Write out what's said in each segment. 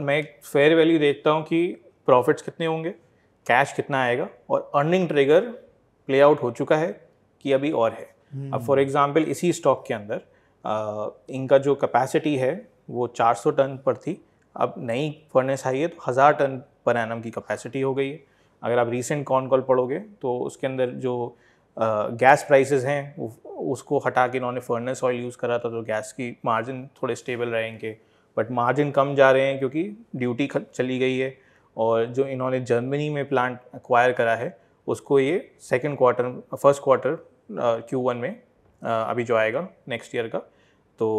मैं एक fair value देखता हूँ कि प्रॉफिट्स कितने होंगे कैश कितना आएगा और अर्निंग ट्रिगर प्ले आउट हो चुका है कि अभी और है hmm. अब फॉर एग्जांपल इसी स्टॉक के अंदर आ, इनका जो कैपेसिटी है वो 400 टन पर थी अब नई फर्नेस आई है तो हज़ार टन पर एनम की कैपेसिटी हो गई है अगर आप रिसेंट कॉन कॉल पढ़ोगे तो उसके अंदर जो गैस प्राइसेस हैं उसको हटा के इन्होंने फर्नेस ऑयल यूज़ करा था तो गैस की मार्जिन थोड़े स्टेबल रहेंगे बट मार्जिन कम जा रहे हैं क्योंकि ड्यूटी चली गई है और जो इन्होंने जर्मनी में प्लांट एक्वायर करा है उसको ये second quarter first quarter Q one में uh, अभी जो आएगा नेक्स्ट ईयर का तो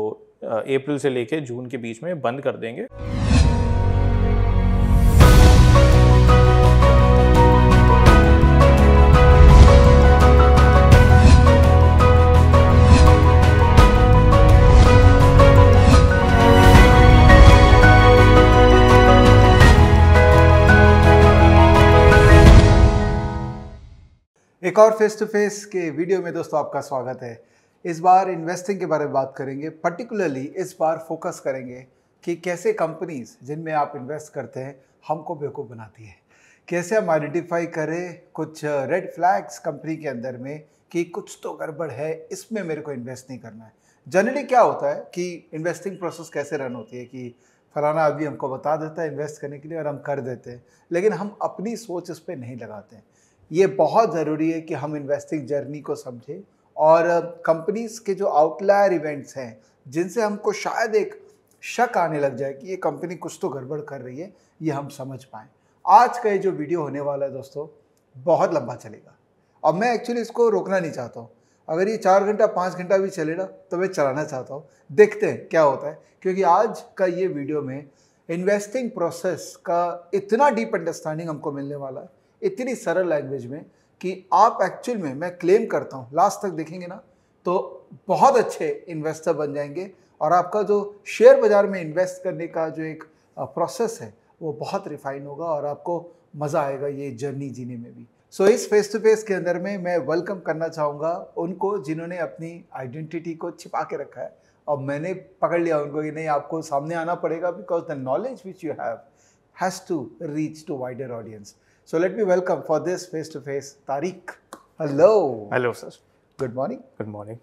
अप्रैल uh, से लेके जून के बीच में बंद कर देंगे और फेस टू फेस के वीडियो में दोस्तों आपका स्वागत है इस बार इन्वेस्टिंग के बारे में बात करेंगे पर्टिकुलरली इस बार फोकस करेंगे कि कैसे कंपनीज जिनमें आप इन्वेस्ट करते हैं हमको बेवकूफ़ बनाती है कैसे हम आइडेंटिफाई करें कुछ रेड फ्लैग्स कंपनी के अंदर में कि कुछ तो गड़बड़ है इसमें मेरे को इन्वेस्ट नहीं करना है जनरली क्या होता है कि इन्वेस्टिंग प्रोसेस कैसे रन होती है कि फलाना अभी हमको बता देता है इन्वेस्ट करने के लिए और हम कर देते हैं लेकिन हम अपनी सोच इस पर नहीं लगाते हैं ये बहुत ज़रूरी है कि हम इन्वेस्टिंग जर्नी को समझें और कंपनीज के जो आउटलायर इवेंट्स हैं जिनसे हमको शायद एक शक आने लग जाए कि ये कंपनी कुछ तो गड़बड़ कर रही है ये हम समझ पाएँ आज का ये जो वीडियो होने वाला है दोस्तों बहुत लंबा चलेगा अब मैं एक्चुअली इसको रोकना नहीं चाहता हूँ अगर ये चार घंटा पाँच घंटा भी चले ना तो मैं चलाना चाहता हूँ देखते हैं क्या होता है क्योंकि आज का ये वीडियो में इन्वेस्टिंग प्रोसेस का इतना डीप अंडरस्टैंडिंग हमको मिलने वाला है इतनी सरल लैंग्वेज में कि आप एक्चुअल में मैं क्लेम करता हूँ लास्ट तक देखेंगे ना तो बहुत अच्छे इन्वेस्टर बन जाएंगे और आपका जो शेयर बाज़ार में इन्वेस्ट करने का जो एक प्रोसेस है वो बहुत रिफाइन होगा और आपको मज़ा आएगा ये जर्नी जीने में भी सो so, इस फेस टू फेस के अंदर में मैं वेलकम करना चाहूँगा उनको जिन्होंने अपनी आइडेंटिटी को छिपा के रखा है और मैंने पकड़ लिया उनको कि नहीं आपको सामने आना पड़ेगा because the knowledge which you have has to reach to wider audience So let me welcome for this face-to-face Tariq. Hello hello sir good morning good morning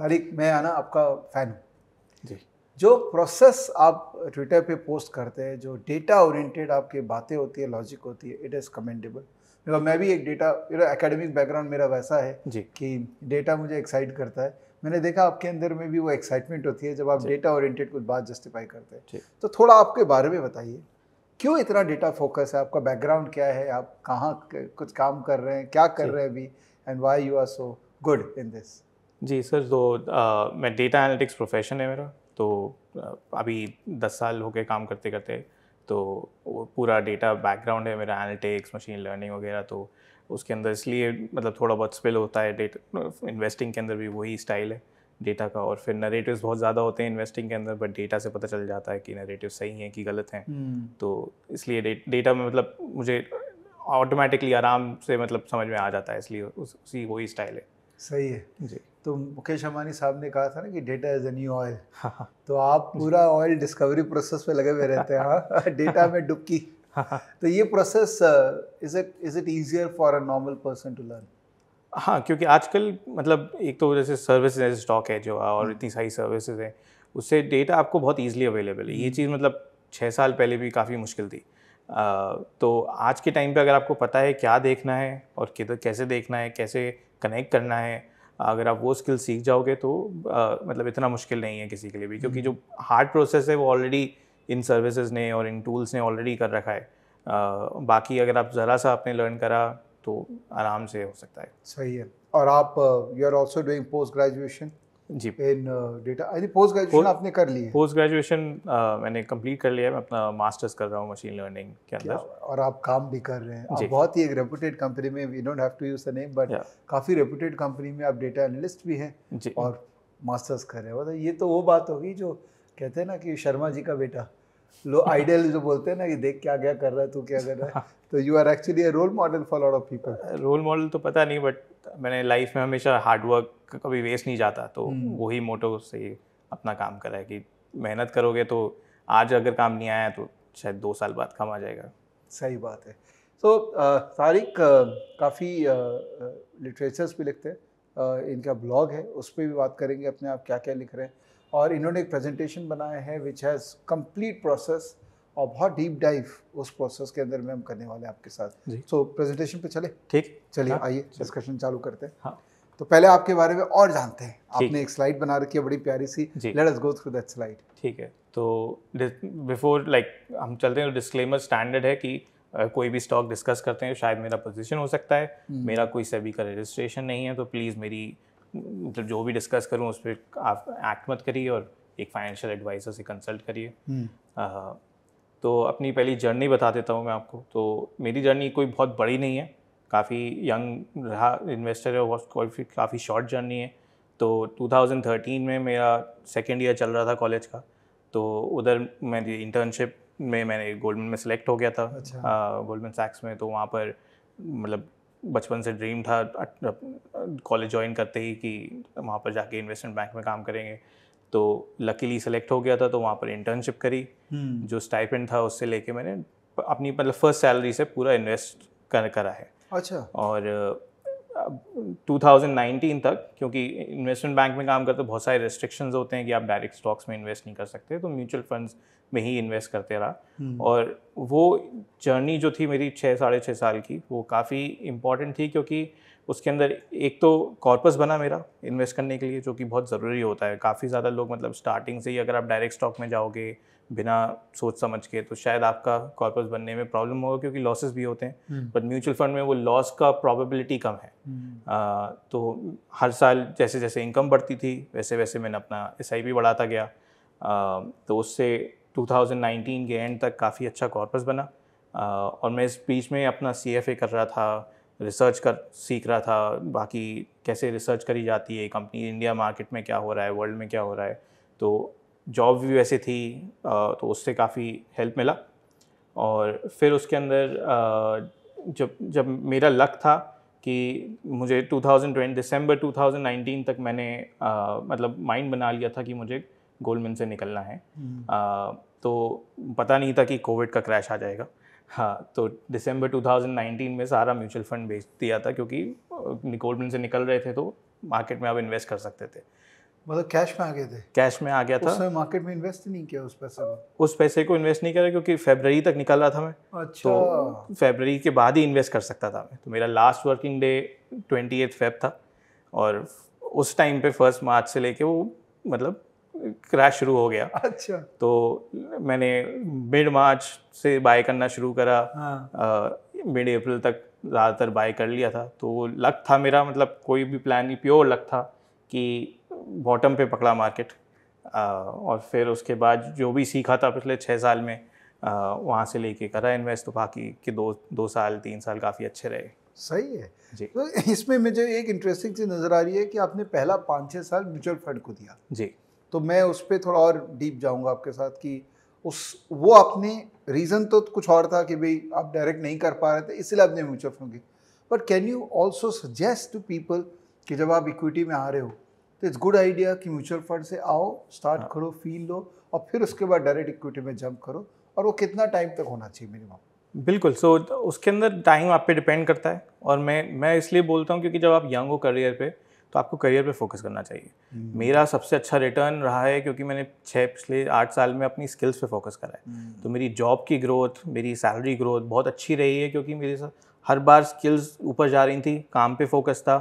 Tariq, मैं आना आपका फैन हूँ जी जो प्रोसेस आप ट्विटर पे post करते हैं जो डेटा oriented आपके बातें होती है लॉजिक होती है इट इज़ कमेंडेबल बिकॉज मैं भी एक डेटा मेरा एकेडमिक बैकग्राउंड मेरा वैसा है जी कि डेटा मुझे एक्साइट करता है मैंने देखा आपके अंदर में भी वो एक्साइटमेंट होती है जब आप डेटा ओरिएंटेड कुछ बात जस्टिफाई करते हैं तो थोड़ा आपके बारे में बताइए क्यों इतना डेटा फोकस है आपका बैकग्राउंड क्या है आप कहाँ कुछ काम कर रहे हैं क्या कर रहे हैं अभी and why you are so good in this जी सर तो आ, मैं डेटा एनालिटिक्स प्रोफेशन है मेरा तो अभी दस साल हो गए काम करते करते तो पूरा डेटा बैकग्राउंड है मेरा एनालिटिक्स मशीन लर्निंग वगैरह तो उसके अंदर इसलिए मतलब थोड़ा बहुत स्पिल होता है डेटा इन्वेस्टिंग के अंदर भी वही स्टाइल है डेटा का और फिर नरेटिव्स बहुत ज़्यादा होते हैं इन्वेस्टिंग के अंदर बट डेटा से पता चल जाता है कि नरेटिव सही हैं कि गलत हैं हम्म। तो इसलिए डेटा में मतलब मुझे ऑटोमेटिकली आराम से मतलब समझ में आ जाता है इसलिए उसी वही स्टाइल है सही है जी तो मुकेश अम्बानी साहब ने कहा था ना कि data is a new oil तो आप पूरा ऑयल डिस्कवरी प्रोसेस में लगे हुए रहते हैं हाँ डेटा में डुबकी हाँ, हाँ। तो ये process is it is it easier for a normal person to learn हाँ क्योंकि आजकल मतलब एक तो जैसे सर्विसेज जैसे स्टॉक है जो और हम्म। इतनी सारी सर्विसेज हैं उससे डेटा आपको बहुत ईजिली अवेलेबल है ये हम्म। चीज़ मतलब छः साल पहले भी काफ़ी मुश्किल थी आ, तो आज के टाइम पे अगर आपको पता है क्या देखना है और किधर कैसे देखना है कैसे कनेक्ट करना है अगर आप वो स्किल सीख जाओगे तो आ, मतलब इतना मुश्किल नहीं है किसी के लिए भी क्योंकि हम्म। जो हार्ड प्रोसेस है वो ऑलरेडी इन सर्विसेज ने और इन टूल्स ने ऑलरेडी कर रखा है आ, बाकी अगर आप ज़रा सा आपने लर्न करा तो आराम से हो सकता है सही है और आप you are also doing post graduation जी in data I think post graduation आपने कर ली है पोस्ट ग्रेजुएशन uh, मैंने कंप्लीट कर लिया है मैं अपना मास्टर्स कर रहा हूँ मशीन लर्निंग के अंदर और आप काम भी कर रहे हैं आप बहुत ही एक रेपुटेड कंपनी में we don't have to use the name but काफ़ी रेपुटेड कंपनी में आप डेटा एनालिस्ट भी हैं और मास्टर्स कर रहे हो तो मतलब ये तो वो बात होगी जो कहते हैं ना कि शर्मा जी का बेटा लो आइडियल जो बोलते हैं ना कि देख क्या क्या कर रहा है तू क्या कर रहा है हाँ। तो you are actually a role model for lot of people role model तो पता नहीं बट मैंने लाइफ में हमेशा हार्डवर्क कभी वेस्ट नहीं जाता तो hmm. वही मोटो से अपना काम करा है कि मेहनत करोगे तो आज अगर काम नहीं आया तो शायद दो साल बाद काम आ जाएगा सही बात है तो so, तारिक काफ़ी लिटरेचर्स भी लिखते हैं uh, इनका ब्लॉग है उस पर भी बात करेंगे अपने आप क्या क्या लिख रहे हैं और इन्होंने एक प्रेजेंटेशन बनाया है विच हैज़ कंप्लीट प्रोसेस और बहुत डीप डाइव उस प्रोसेस के अंदर में हम करने वाले हैं आपके साथ सो प्रेजेंटेशन so, पे चले ठीक चलिए हाँ, आइए डिस्कशन चालू करते हैं हाँ. तो पहले आपके बारे में और जानते हैं आपने एक स्लाइड बना रखी है बड़ी प्यारी सी let us go through that slide ठीक है तो बिफोर लाइक like, हम चलते हैं डिस्क्लेमर स्टैंडर्ड है कि कोई भी स्टॉक डिस्कस करते हैं शायद मेरा पोजीशन हो सकता है हम्म। मेरा कोई सभी का रजिस्ट्रेशन नहीं है तो प्लीज़ मेरी मतलब जो भी डिस्कस करूँ उस पर आप एक्ट मत करिए और एक फाइनेंशियल एडवाइज़र से कंसल्ट करिए हम्म। तो अपनी पहली जर्नी बता देता हूँ मैं आपको तो मेरी जर्नी कोई बहुत बड़ी नहीं है काफ़ी यंग रहा इन्वेस्टर है बहुत काफ़ी शॉर्ट जर्नी है तो 2013 में मेरा सेकेंड ईयर चल रहा था कॉलेज का तो उधर मेरी इंटर्नशिप में मैंने गोल्डमैन में सेलेक्ट हो गया था अच्छा। गोल्डमैन सैक्स में तो वहाँ पर मतलब बचपन से ड्रीम था कॉलेज ज्वाइन करते ही कि वहाँ पर जाके इन्वेस्टमेंट बैंक में काम करेंगे तो लकीली सेलेक्ट हो गया था तो वहाँ पर इंटर्नशिप करी hmm. जो स्टाइपेंड था उससे लेके मैंने अपनी मतलब फर्स्ट सैलरी से पूरा इन्वेस्ट कर करा है अच्छा और 2019 तक क्योंकि इन्वेस्टमेंट बैंक में काम करते बहुत सारे रेस्ट्रिक्शंस होते हैं कि आप डायरेक्ट स्टॉक्स में इन्वेस्ट नहीं कर सकते तो म्यूचुअल फंड्स में ही इन्वेस्ट करते रहा हम्म। और वो जर्नी जो थी मेरी छः साढ़े छः साल की वो काफ़ी इम्पॉर्टेंट थी क्योंकि उसके अंदर एक तो कॉर्पस बना मेरा इन्वेस्ट करने के लिए जो कि बहुत ज़रूरी होता है काफ़ी ज़्यादा लोग मतलब स्टार्टिंग से ही अगर आप डायरेक्ट स्टॉक में जाओगे बिना सोच समझ के तो शायद आपका कॉर्पस बनने में प्रॉब्लम होगा क्योंकि लॉसेस भी होते हैं बट म्यूचुअल फंड में वो लॉस का प्रोबेबिलिटी कम है हम्म। आ, तो हर साल जैसे जैसे इनकम बढ़ती थी वैसे वैसे मैंने अपना एस भी बढ़ाता गया आ, तो उससे 2019 के एंड तक काफ़ी अच्छा कॉर्पस बना आ, और मैं इस बीच में अपना सी कर रहा था रिसर्च कर सीख रहा था बाकी कैसे रिसर्च करी जाती है कंपनी इंडिया मार्केट में क्या हो रहा है वर्ल्ड में क्या हो रहा है तो जॉब भी वैसे थी तो उससे काफ़ी हेल्प मिला और फिर उसके अंदर जब जब मेरा लक था कि मुझे 2020 दिसंबर 2019 तक मैंने मतलब माइंड बना लिया था कि मुझे गोल्डमैन से निकलना है हम्म। तो पता नहीं था कि कोविड का क्रैश आ जाएगा हाँ तो दिसंबर 2019 में सारा म्यूचुअल फंड बेच दिया था क्योंकि गोल्डमैन से निकल रहे थे तो मार्केट में आप इन्वेस्ट कर सकते थे मतलब कैश में आ गए थे कैश में आ गया था उसमें मार्केट में इन्वेस्ट नहीं किया उस पैसे को उस पैसे को इन्वेस्ट नहीं करा क्योंकि फेबररी तक निकल रहा था मैं अच्छा तो फेबररी के बाद ही इन्वेस्ट कर सकता था मैं तो मेरा last working day twenty Feb था और उस टाइम पे फर्स्ट मार्च से लेके वो मतलब क्रैश शुरू हो गया अच्छा तो मैंने मिड मार्च से बाय करना शुरू करा मिड हाँ। अप्रैल तक ज़्यादातर बाय कर लिया था तो लक था मेरा मतलब कोई भी प्लान नहीं प्योर लक था कि बॉटम पे पकड़ा मार्केट और फिर उसके बाद जो भी सीखा था पिछले छः साल में वहाँ से लेके करा इन्वेस्ट तो बाकी के दो दो साल तीन साल काफ़ी अच्छे रहे सही है जी तो इसमें मुझे एक इंटरेस्टिंग चीज़ नज़र आ रही है कि आपने पहला पाँच छः साल म्यूचुअल फंड को दिया जी तो मैं उस पर थोड़ा और डीप जाऊँगा आपके साथ कि उस वो आपने रीज़न तो कुछ और था कि भाई आप डायरेक्ट नहीं कर पा रहे थे इसलिए आपने म्यूचुअल फंड की but can you also suggest to people कि जब आप इक्विटी में आ रहे हो तो इट्स गुड आइडिया कि म्यूचुअल फंड से आओ स्टार्ट हाँ। करो फील लो और फिर उसके बाद डायरेक्ट इक्विटी में जंप करो और वो कितना टाइम तक होना चाहिए मिनिमम बिल्कुल सो so, उसके अंदर टाइम आप पे डिपेंड करता है और मैं मैं इसलिए बोलता हूँ क्योंकि जब आप यंग हो करियर पे तो आपको करियर पे फोकस करना चाहिए हम्म। मेरा सबसे अच्छा रिटर्न रहा है क्योंकि मैंने छः पिछले आठ साल में अपनी स्किल्स पे फोकस करा है हम्म। तो मेरी जॉब की ग्रोथ मेरी सैलरी ग्रोथ बहुत अच्छी रही है क्योंकि मेरे साथ हर बार स्किल्स ऊपर जा रही थी काम पे फोकस था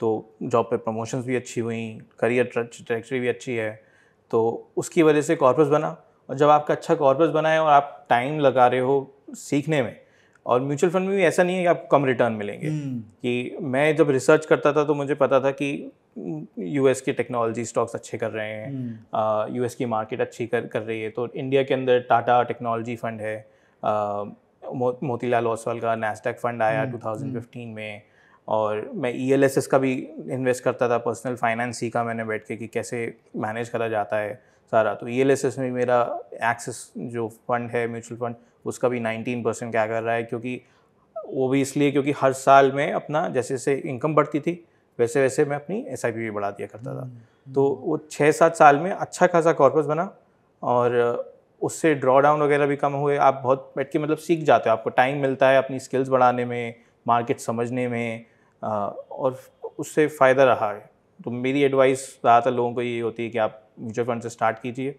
तो जॉब पे प्रमोशंस भी अच्छी हुई करियर ट्रैक्ट्री भी अच्छी है तो उसकी वजह से कॉर्पस बना और जब आपका अच्छा कॉर्पस बना है और आप टाइम लगा रहे हो सीखने में और म्यूचुअल फंड में भी ऐसा नहीं है कि आपको कम रिटर्न मिलेंगे हम्म। कि मैं जब रिसर्च करता था तो मुझे पता था कि यूएस के टेक्नोलॉजी स्टॉक्स अच्छे कर रहे हैं यूएस हम्म। की मार्केट अच्छी कर कर रही है तो इंडिया के अंदर टाटा टेक्नोलॉजी फंड है मोतीलाल ओसवाल का नेस्टेक फंड आया 2015 हम्म। में और मैं ई e एल का भी इन्वेस्ट करता था पर्सनल फाइनेंस सीखा मैंने बैठ के कि कैसे मैनेज करा जाता है सारा तो ई एल एस में मेरा एक्सेस जो फंड है म्यूचुअल फंड उसका भी नाइनटीन परसेंट क्या कर रहा है क्योंकि वो भी इसलिए क्योंकि हर साल में अपना जैसे जैसे इनकम बढ़ती थी वैसे वैसे मैं अपनी एस आई भी बढ़ा दिया करता था हम्म, हम्म। तो वो छः सात साल में अच्छा खासा कॉर्पस बना और उससे ड्रॉ डाउन वगैरह भी कम हुए आप बहुत बैठ के मतलब सीख जाते हो आपको टाइम मिलता है अपनी स्किल्स बढ़ाने में मार्केट समझने में और उससे फ़ायदा रहा है तो मेरी एडवाइस ज़्यादातर लोगों को ये होती है कि आप म्यूचुअल फंड से स्टार्ट कीजिए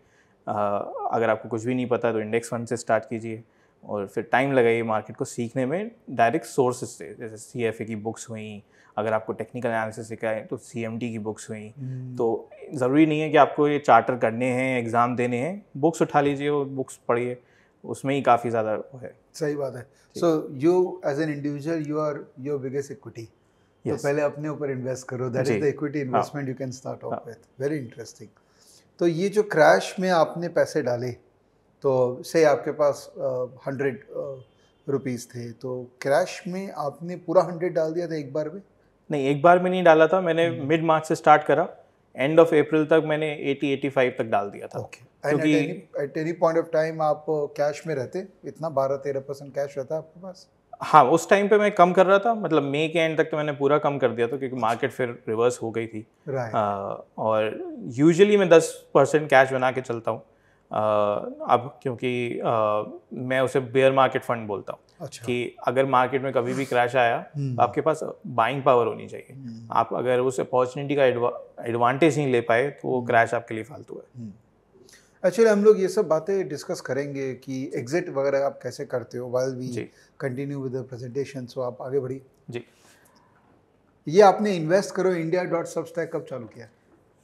अगर आपको कुछ भी नहीं पता तो इंडेक्स फंड से स्टार्ट कीजिए और फिर टाइम लगाइए मार्केट को सीखने में डायरेक्ट सोर्सेज से जैसे सी एफ ए की बुक्स हुई अगर आपको टेक्निकल एनालिसिस सिखाएं तो सी एम की बुक्स हुई hmm. तो ज़रूरी नहीं है कि आपको ये चार्टर करने हैं एग्ज़ाम देने हैं बुक्स उठा लीजिए और बुक्स पढ़िए उसमें ही काफ़ी ज़्यादा है सही बात है so you as an individual you are your biggest equity तो yes. तो पहले अपने ऊपर इन्वेस्ट करो that is the equity investment you can start off with very interesting तो ये जो क्रैश में आपने पैसे डाले तो से आपके पास हंड्रेड uh, रुपीज़ थे तो क्रैश में आपने पूरा हंड्रेड डाल दिया था एक बार में नहीं एक बार में नहीं डाला था मैंने मिड हम्म. मार्च से स्टार्ट करा एंड ऑफ अप्रैल तक मैंने 80 85 तक डाल दिया था okay. क्योंकि at any point of time आप कैश में रहते इतना बारह तेरह परसेंट कैश रहता है आपके पास हाँ उस टाइम पे मैं कम कर रहा था मतलब मई के एंड तक तो मैंने पूरा कम कर दिया था क्योंकि मार्केट फिर रिवर्स हो गई थी right. आ, और यूजुअली मैं दस परसेंट कैश बना के चलता हूँ अब क्योंकि आ, मैं उसे बेयर मार्केट फंड बोलता हूँ अच्छा। कि अगर मार्केट में कभी भी क्रैश आया हम्म। तो आपके पास बाइंग पावर होनी चाहिए हम्म। आप अगर उस अपॉर्चुनिटी का एडवांटेज नहीं ले पाए तो वो क्रैश हम्म। आपके लिए फालतू है एक्चुअली अच्छा, हम लोग ये सब बातें डिस्कस करेंगे कि एग्जिट वगैरह आप कैसे करते हो while we continue with the presentation so आप आगे बढ़िए जी ये आपने इन्वेस्ट करो इंडिया डॉट सबस्टैक कब चालू किया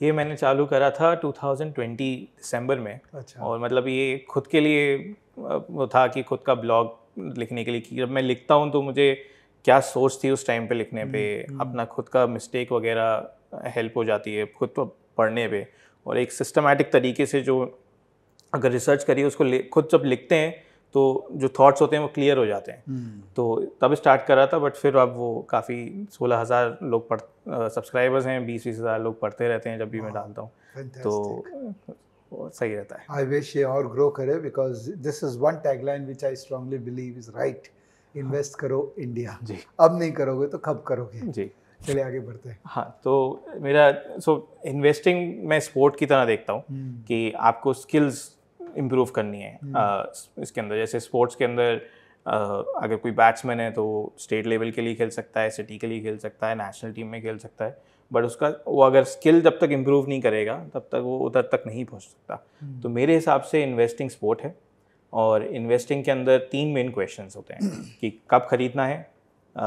ये मैंने चालू करा था 2020 दिसंबर में अच्छा और मतलब ये खुद के लिए वो था कि खुद का ब्लॉग लिखने के लिए कि जब मैं लिखता हूँ तो मुझे क्या सोच थी उस टाइम पे लिखने पे हम्म, हम्म। अपना खुद का मिस्टेक वगैरह हेल्प हो जाती है खुद को तो पढ़ने पे और एक सिस्टमेटिक तरीके से जो अगर रिसर्च करिए उसको खुद जब लिखते हैं तो जो थॉट्स होते हैं वो क्लियर हो जाते हैं हम्म। तो तब स्टार्ट कर रहा था बट फिर अब वो काफ़ी सोलह हज़ार लोग पढ़ सब्सक्राइबर्स हैं बीस बीस हज़ार लोग पढ़ते रहते हैं जब भी मैं डालता हूँ तो सही रहता है आई विश ये और ग्रो करे because this is one tagline which I strongly believe is right invest करो इंडिया जी अब नहीं करोगे तो कब करोगे जी चले आगे बढ़ते हैं हाँ तो मेरा सो इन्वेस्टिंग मैं स्पोर्ट की तरह देखता हूँ हम्म। कि आपको स्किल्स इम्प्रूव करनी है हम्म। इसके अंदर जैसे स्पोर्ट्स के अंदर uh, अगर कोई बैट्समैन है तो स्टेट लेवल के लिए खेल सकता है सिटी के लिए खेल सकता है नेशनल टीम में खेल सकता है बट उसका वो अगर स्किल जब तक इम्प्रूव नहीं करेगा तब तक वो उधर तक नहीं पहुंच सकता हम्म। तो मेरे हिसाब से इन्वेस्टिंग स्पोर्ट है और इन्वेस्टिंग के अंदर तीन मेन क्वेश्चन होते हैं कि कब खरीदना है आ,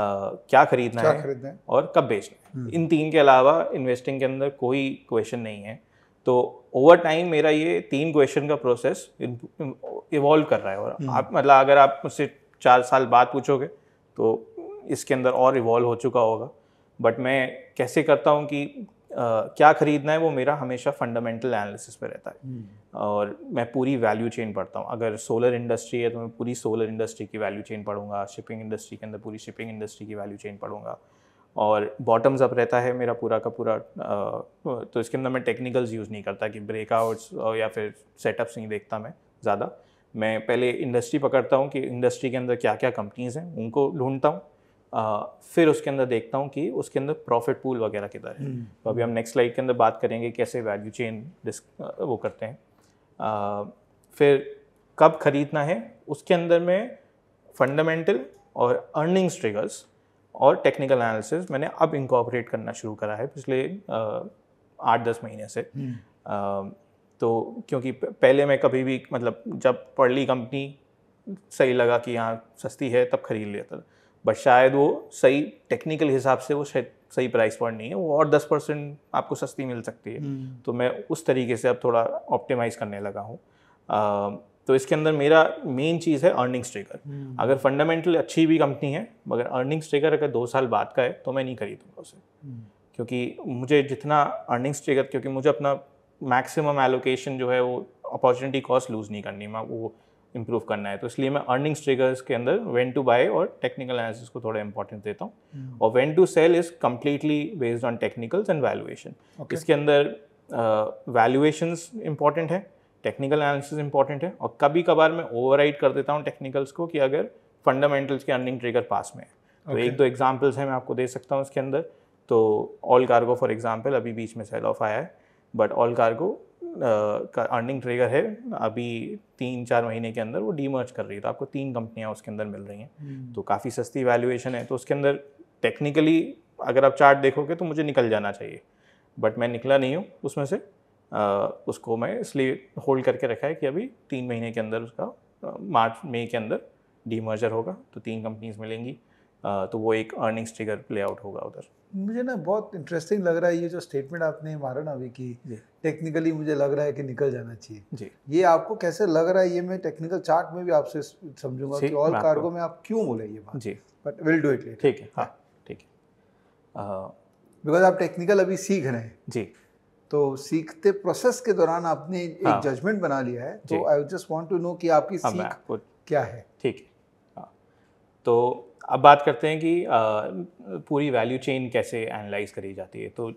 क्या खरीदना क्या है खरीदना है? और कब बेचना है हम्म। इन तीन के अलावा इन्वेस्टिंग के अंदर कोई क्वेश्चन नहीं है तो ओवर टाइम मेरा ये तीन क्वेश्चन का प्रोसेस इवॉल्व कर रहा है और हम्म। आप मतलब अगर आप मुझसे चार साल बाद पूछोगे तो इसके अंदर और इवॉल्व हो चुका होगा बट मैं कैसे करता हूँ कि Uh, क्या खरीदना है वो मेरा हमेशा फंडामेंटल एनालिसिस पे रहता है hmm. और मैं पूरी वैल्यू चेन पढ़ता हूँ अगर सोलर इंडस्ट्री है तो मैं पूरी सोलर इंडस्ट्री की वैल्यू चेन पढ़ूंगा शिपिंग इंडस्ट्री के अंदर पूरी शिपिंग इंडस्ट्री की वैल्यू चेन पढ़ूंगा और बॉटम्स अप रहता है मेरा पूरा का पूरा तो इसके अंदर मैं टेक्निकल्स यूज़ नहीं करता कि ब्रेकआउट्स या फिर सेटअप्स नहीं देखता मैं ज़्यादा मैं पहले इंडस्ट्री पकड़ता हूँ कि इंडस्ट्री के अंदर क्या क्या कंपनीज़ हैं उनको ढूंढता हूँ फिर उसके अंदर देखता हूँ कि उसके अंदर प्रॉफिट पूल वगैरह किधर है हम्म। तो अभी हम नेक्स्ट स्लाइड के अंदर बात करेंगे कैसे वैल्यू चेन डिस्क वो करते हैं फिर कब खरीदना है उसके अंदर मैं फंडामेंटल और अर्निंग्स ट्रिगर्स और टेक्निकल एनालिसिस मैंने अब इंकॉपरेट करना शुरू करा है पिछले आठ दस महीने से आ, हम्म। तो क्योंकि पहले मैं कभी भी मतलब जब पढ़ ली कंपनी सही लगा कि यहाँ सस्ती है तब खरीद लिया था बट शायद वो सही टेक्निकल हिसाब से वो शायद सही प्राइस पॉइंट नहीं है वो और दस परसेंट आपको सस्ती मिल सकती है हम्म। तो मैं उस तरीके से अब थोड़ा ऑप्टिमाइज करने लगा हूँ तो इसके अंदर मेरा मेन चीज़ है अर्निंग हम्म। ट्रेकर अगर फंडामेंटल अच्छी भी कंपनी है मगर अर्निंग ट्रेकर अगर दो साल बाद का है तो मैं नहीं खरीदूँगा उसे हम्म। क्योंकि मुझे जितना अर्निंग्स ट्रेकर क्योंकि मुझे अपना मैक्सिमम एलोकेशन जो है वो अपॉर्चुनिटी कॉस्ट लूज़ नहीं करनी मैं वो इम्प्रूव करना है तो इसलिए मैं अर्निंग्स ट्रिगर्स के अंदर वेन टू बाय और टेक्निकल एनालिसिस को थोड़ा इंपॉर्टेंस देता हूँ हम्म। और when to sell is completely based on technicals and valuation इसके अंदर वैल्यूएशंस इंपॉर्टेंट है टेक्निकल एनालिसिस इंपॉर्टेंट है और कभी कभार मैं ओवर कर देता हूँ टेक्निकल्स को कि अगर फंडामेंटल्स के अर्निंग ट्रिगर पास में तो okay. तो एक दो एग्जाम्पल्स हैं मैं आपको दे सकता हूँ उसके अंदर तो ऑल कार्गो फॉर एग्जाम्पल अभी बीच में सेल ऑफ आया है बट ऑल कार्गो का अर्निंग ट्रेगर है अभी तीन चार महीने के अंदर वो डीमर्ज कर रही है तो आपको तीन कंपनियाँ उसके अंदर मिल रही हैं hmm. तो काफ़ी सस्ती वैल्यूएशन है तो उसके अंदर टेक्निकली अगर आप चार्ट देखोगे तो मुझे निकल जाना चाहिए बट मैं निकला नहीं हूँ उसमें से उसको मैं इसलिए होल्ड करके रखा है कि अभी तीन महीने के अंदर उसका मार्च मई के अंदर डी मर्जर होगा तो तीन कंपनीज मिलेंगी तो वो एक अर्निंग्स ट्रिगर प्ले आउट होगा उधर मुझे ना बहुत इंटरेस्टिंग लग रहा है ये जो स्टेटमेंट आपने मारा ना अभी की टेक्निकली मुझे लग रहा है कि निकल जाना चाहिए जी ये आपको कैसे लग रहा है ये मैं टेक्निकल चार्ट में भी आपसे समझूंगा कि ऑल कार्गो में आप क्यों बोले ये बात जी बट विल डू इट ठीक है हाँ ठीक है बिकॉज आप टेक्निकल अभी सीख रहे हैं जी तो सीखते प्रोसेस के दौरान आपने हाँ, एक जजमेंट बना लिया है तो I just want to know कि आपकी हाँ, सीख क्या है ठीक है हाँ, तो अब बात करते हैं कि आ, पूरी वैल्यू चेन कैसे एनालाइज करी जाती है तो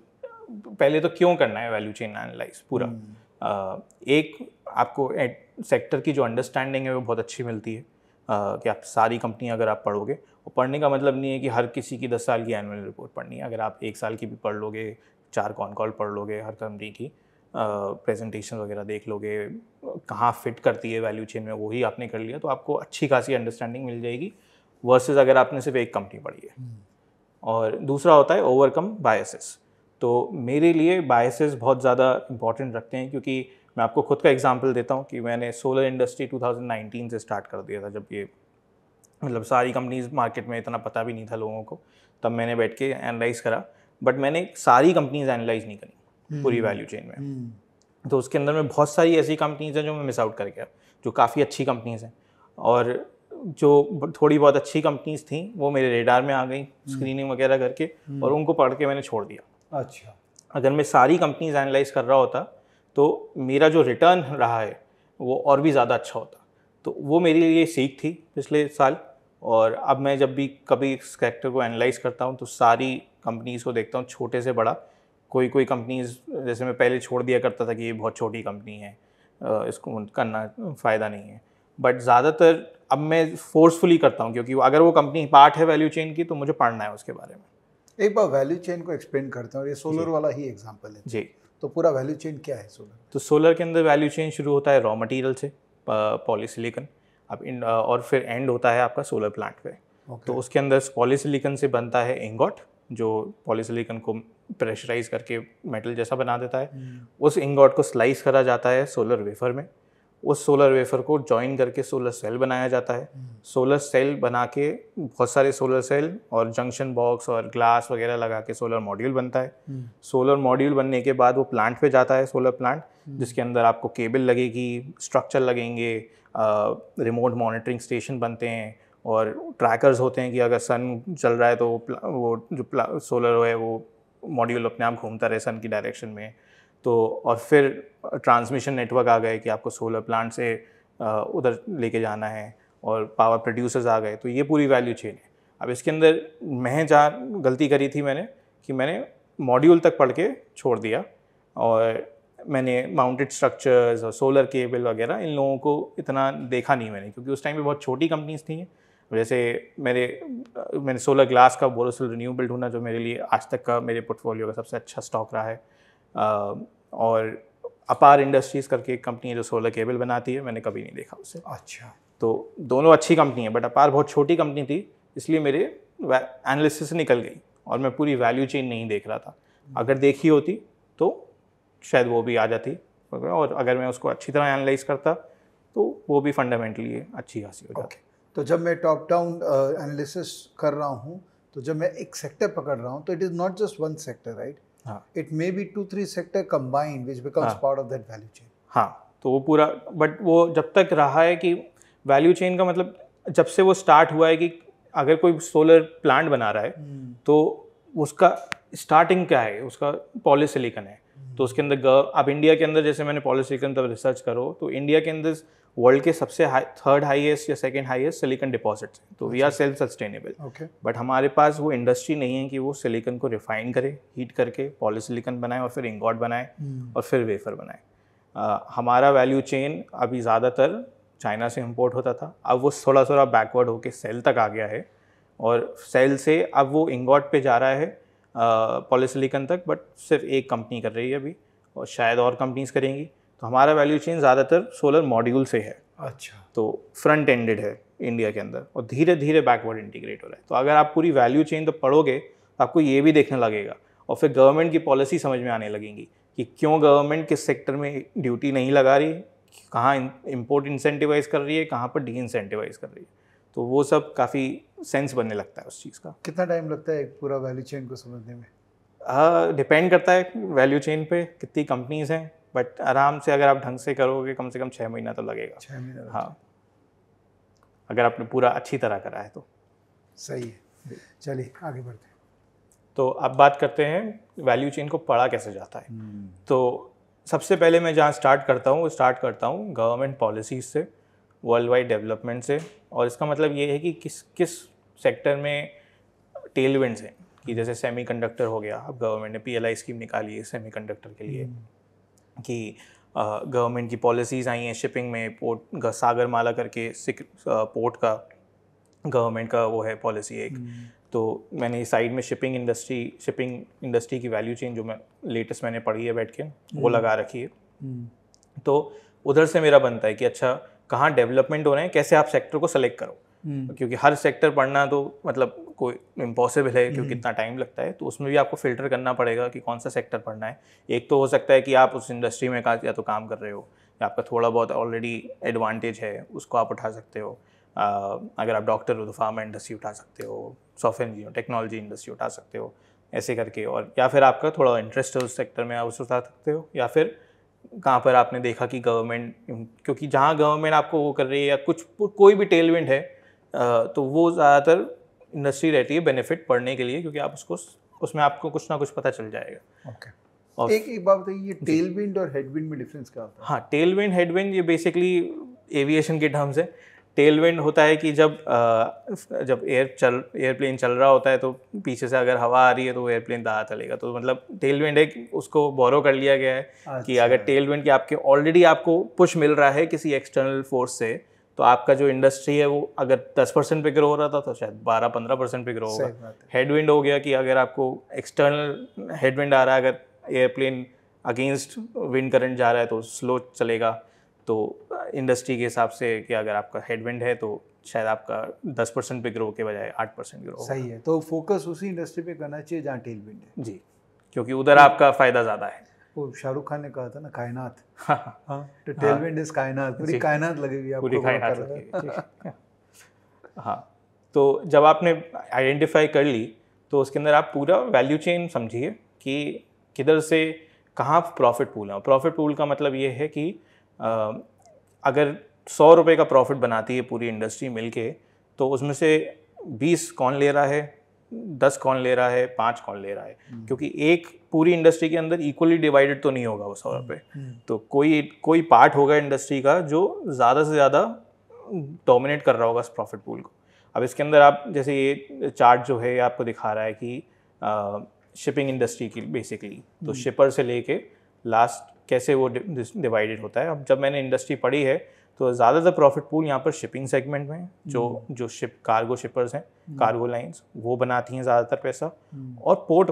पहले तो क्यों करना है वैल्यू चेन एनालाइज पूरा आ, हम्म। एक आपको सेक्टर की जो अंडरस्टैंडिंग है वो बहुत अच्छी मिलती है कि आप सारी कंपनियाँ अगर आप पढ़ोगे और पढ़ने का मतलब नहीं है कि हर किसी की दस साल की एनुअल रिपोर्ट पढ़नी है अगर आप एक साल की भी पढ़ लोगे चार कॉन कॉल पढ़ लोगे हर कंपनी की प्रेजेंटेशन वगैरह देख लोगे कहाँ फिट करती है वैल्यू चेन में वही आपने कर लिया तो आपको अच्छी खासी अंडरस्टैंडिंग मिल जाएगी वर्सेस अगर आपने सिर्फ एक कंपनी पढ़ी है हम्म। और दूसरा होता है ओवरकम बायसेस तो मेरे लिए बायसेस बहुत ज़्यादा इंपॉर्टेंट रखते हैं क्योंकि मैं आपको खुद का एग्जांपल देता हूँ कि मैंने सोलर इंडस्ट्री 2019 से स्टार्ट कर दिया था जब ये मतलब सारी कंपनीज मार्केट में इतना पता भी नहीं था लोगों को तब मैंने बैठ के एनालाइज करा बट मैंने सारी कंपनीज एनालाइज नहीं करी हम्म। पूरी वैल्यू चेन में हम्म। तो उसके अंदर में बहुत सारी ऐसी कंपनीज हैं जो मैं मिस आउट कर गया जो काफ़ी अच्छी कंपनीज हैं और जो थोड़ी बहुत अच्छी कंपनीज थी वो मेरे रेडार में आ गई स्क्रीनिंग हम्म। वगैरह करके और उनको पढ़ के मैंने छोड़ दिया अच्छा अगर मैं सारी कंपनीज एनालाइज कर रहा होता तो मेरा जो रिटर्न रहा है वो और भी ज़्यादा अच्छा होता तो वो मेरे लिए सीख थी पिछले साल और अब मैं जब भी कभी इस करेक्टर को एनालाइज करता हूँ तो सारी कंपनीज़ को देखता हूँ छोटे से बड़ा कोई कोई कंपनीज़ जैसे मैं पहले छोड़ दिया करता था कि ये बहुत छोटी कंपनी है इसको करना फ़ायदा नहीं है बट ज़्यादातर अब मैं फोर्सफुली करता हूँ क्योंकि अगर वो कंपनी पार्ट है वैल्यू चेन की तो मुझे पढ़ना है उसके बारे में एक बार वैल्यू चेन को एक्सप्लेन करते हैं ये सोलर वाला ही एग्जाम्पल है जी तो पूरा वैल्यू चेन क्या है सोलर तो सोलर के अंदर वैल्यू चेन शुरू होता है रॉ मटेरियल से पॉलीसिलिकन अब इन और फिर एंड होता है आपका सोलर प्लांट पे okay. तो उसके अंदर पॉलीसिलिकन से बनता है इंगॉट जो पॉलीसिलिकन को प्रेशराइज करके मेटल जैसा बना देता है hmm. उस इंगॉट को स्लाइस करा जाता है सोलर वेफर में उस सोलर वेफर को ज्वाइन करके सोलर सेल बनाया जाता है सोलर hmm. सेल बना के बहुत सारे सोलर सेल और जंक्शन बॉक्स और ग्लास वगैरह लगा के सोलर मॉड्यूल बनता है सोलर hmm. मॉड्यूल बनने के बाद वो प्लांट पे जाता है सोलर प्लांट hmm. जिसके अंदर आपको केबल लगेगी स्ट्रक्चर लगेंगे रिमोट मॉनिटरिंग स्टेशन बनते हैं और ट्रैकर्स होते हैं कि अगर सन चल रहा है तो वो जो सोलर है वो मॉड्यूल अपने आप घूमता रहे सन की डायरेक्शन में तो और फिर ट्रांसमिशन नेटवर्क आ गए कि आपको सोलर प्लांट से उधर लेके जाना है और पावर प्रोड्यूसर्स आ गए तो ये पूरी वैल्यू चेन है अब इसके अंदर मैं जहाँ गलती करी थी मैंने कि मैंने मॉड्यूल तक पढ़ के छोड़ दिया और मैंने माउंटेड स्ट्रक्चर्स और सोलर केबल वगैरह इन लोगों को इतना देखा नहीं मैंने क्योंकि उस टाइम पे बहुत छोटी कंपनीज थी जैसे मेरे मैंने सोलर ग्लास का बोरोसिल बिल्ड होना जो मेरे लिए आज तक का मेरे पोर्टफोलियो का सबसे अच्छा स्टॉक रहा है और अपार इंडस्ट्रीज़ करके एक कंपनी है जो सोलर केबल बनाती है मैंने कभी नहीं देखा उसे अच्छा तो दोनों अच्छी कंपनी है बट अपार बहुत छोटी कंपनी थी इसलिए मेरे एनालिसिस निकल गई और मैं पूरी वैल्यू चेन नहीं देख रहा था अगर देखी होती तो शायद वो भी आ जाती और अगर मैं उसको अच्छी तरह एनालाइज करता तो वो भी फंडामेंटली अच्छी खासी हो जाती okay. तो जब मैं टॉप डाउन एनालिसिस कर रहा हूँ तो जब मैं एक सेक्टर पकड़ रहा हूँ तो it is not just one sector right it may be two three sector combined which becomes part of that value chain हाँ तो वो पूरा बट वो जब तक रहा है कि वैल्यू चेन का मतलब जब से वो स्टार्ट हुआ है कि अगर कोई सोलर प्लांट बना रहा है hmm. तो उसका स्टार्टिंग क्या है उसका पॉलिसिलिकन है तो उसके अंदर आप इंडिया के अंदर जैसे मैंने पॉलिसी के अंदर रिसर्च करो तो इंडिया के अंदर वर्ल्ड के सबसे हाई थर्ड हाईएस्ट या सेकंड हाईएस्ट सिलिकन डिपॉजिट्स हैं तो we are self sustainable okay but हमारे पास वो इंडस्ट्री नहीं है कि वो सिलिकन को रिफाइन करे हीट करके पॉलीसिलिकॉन बनाए और फिर इंगॉट बनाए हम्म। और फिर वेफर बनाए आ, हमारा वैल्यू चेन अभी ज़्यादातर चाइना से इम्पोर्ट होता था अब वो थोड़ा थोड़ा बैकवर्ड होकर सेल तक आ गया है और सेल से अब वो इंगॉट पे जा रहा है पॉलीसिलिकन तक बट सिर्फ एक कंपनी कर रही है अभी और शायद और कंपनीज करेंगी तो हमारा वैल्यू चेन ज़्यादातर सोलर मॉड्यूल से है अच्छा तो फ्रंट एंडेड है इंडिया के अंदर और धीरे धीरे बैकवर्ड इंटीग्रेट हो रहा है तो अगर आप पूरी वैल्यू चेन तो पढ़ोगे तो आपको ये भी देखने लगेगा और फिर गवर्नमेंट की पॉलिसी समझ में आने लगेंगी कि क्यों गवर्नमेंट किस सेक्टर में ड्यूटी नहीं लगा रही कहाँ इम्पोर्ट इंसेंटिवाइज कर रही है कहाँ पर डी इंसेंटिवाइज कर रही है तो वो सब काफ़ी सेंस बनने लगता है उस चीज़ का कितना टाइम लगता है पूरा वैल्यू चेन को समझने में डिपेंड uh, करता है वैल्यू चेन पे कितनी कंपनीज हैं बट आराम से अगर आप ढंग से करोगे कम से कम छः महीना तो लगेगा छः महीना हाँ अगर आपने पूरा अच्छी तरह करा है तो सही है चलिए आगे बढ़ते हैं तो अब बात करते हैं वैल्यू चेन को पढ़ा कैसे जाता है hmm. तो सबसे पहले मैं जहाँ स्टार्ट करता हूँ स्टार्ट करता हूँ गवर्नमेंट पॉलिसीज से वर्ल्ड वाइड डेवलपमेंट से और इसका मतलब ये है कि किस किस सेक्टर में टेलविंड्स हैं कि जैसे कंडक्टर हो गया अब गवर्नमेंट ने पी स्कीम निकाली है कंडक्टर के लिए हम्म। कि गवर्नमेंट की पॉलिसीज़ आई हैं शिपिंग में पोर्ट सागर माला करके पोर्ट का गवर्नमेंट का वो है पॉलिसी एक हम्म। तो मैंने साइड में शिपिंग इंडस्ट्री शिपिंग इंडस्ट्री की वैल्यू चेन जो मैं लेटेस्ट मैंने पढ़ी है बैठ के वो हम्म। लगा रखी है तो उधर से मेरा बनता है कि अच्छा कहाँ डेवलपमेंट हो रहे हैं कैसे आप सेक्टर को सेलेक्ट करो हम्म। क्योंकि हर सेक्टर पढ़ना तो मतलब कोई इम्पॉसिबल है क्योंकि हम्म। इतना टाइम लगता है तो उसमें भी आपको फिल्टर करना पड़ेगा कि कौन सा सेक्टर पढ़ना है एक तो हो सकता है कि आप उस इंडस्ट्री में का या तो काम कर रहे हो या आपका थोड़ा बहुत ऑलरेडी एडवांटेज है उसको आप उठा सकते हो आ, अगर आप डॉक्टर हो तो फार्मा इंडस्ट्री उठा सकते हो सॉफ्टवेयर इंजीनियर टेक्नोलॉजी इंडस्ट्री उठा सकते हो ऐसे करके और या फिर आपका थोड़ा इंटरेस्ट है उस सेक्टर में आप उसे उठा सकते हो या फिर कहाँ पर आपने देखा कि गवर्नमेंट क्योंकि जहाँ गवर्नमेंट आपको वो कर रही है या कुछ कोई भी टेलवेंट है तो वो ज़्यादातर इंडस्ट्री रहती है बेनिफिट पढ़ने के लिए क्योंकि आप उसको उसमें आपको कुछ ना कुछ पता चल जाएगा ओके एक एक बात बताइए ये विंड और विंड में डिफरेंस क्या होता है हाँ हेड विंड ये बेसिकली एविएशन के टर्म्स है विंड होता है कि जब आ, जब एयर चल एयरप्लेन चल रहा होता है तो पीछे से अगर हवा आ रही है तो एयरप्लेन दहा चलेगा तो मतलब विंड एक उसको बोरो कर लिया गया है अच्छा। कि अगर विंड अच्छा। की आपके ऑलरेडी आपको पुश मिल रहा है किसी एक्सटर्नल फोर्स से तो आपका जो इंडस्ट्री है वो अगर 10 परसेंट पे ग्रो हो रहा था तो शायद 12 15 परसेंट पे ग्रो होगा हेडविंड हो गया कि अगर आपको एक्सटर्नल हेडविंड आ रहा है अगर एयरप्लेन अगेंस्ट विंड करंट जा रहा है तो स्लो चलेगा तो इंडस्ट्री के हिसाब से कि अगर आपका हेडविंड है तो शायद आपका दस परसेंट पे ग्रो के बजाय आठ परसेंट ग्रो सही है तो फोकस उसी इंडस्ट्री पे करना चाहिए जहाँ टेल है जी क्योंकि उधर आपका फ़ायदा ज़्यादा है वो शाहरुख खान ने कहा था ना कायनात हाँ तो टेलवेंड इज कायनात पूरी कायनात लगेगी हुई पूरी कायनात लगेगी हाँ तो जब आपने आइडेंटिफाई कर ली तो उसके अंदर आप पूरा वैल्यू चेन समझिए कि किधर से कहाँ प्रॉफिट पूल है प्रॉफिट पूल का मतलब ये है कि आ, अगर सौ रुपये का प्रॉफिट बनाती है पूरी इंडस्ट्री मिलके तो उसमें से बीस कौन ले रहा है दस कौन ले रहा है पाँच कौन ले रहा है हम्म। क्योंकि एक पूरी इंडस्ट्री के अंदर इक्वली डिवाइडेड तो नहीं होगा उस पे हम्म, हम्म। तो कोई कोई पार्ट होगा इंडस्ट्री का जो ज़्यादा से ज़्यादा डोमिनेट कर रहा होगा इस प्रॉफिट पूल को अब इसके अंदर आप जैसे ये चार्ट जो है आपको दिखा रहा है कि आ, शिपिंग इंडस्ट्री की बेसिकली तो शिपर से लेके लास्ट कैसे वो डिवाइडेड होता है अब जब मैंने इंडस्ट्री पढ़ी है तो ज़्यादातर प्रॉफिट पूल यहाँ पर शिपिंग सेगमेंट में जो हम्म। जो शिप कार्गो शिपर्स हैं कार्गो हम्म। लाइंस वो बनाती हैं ज़्यादातर पैसा हम्म। और पोर्ट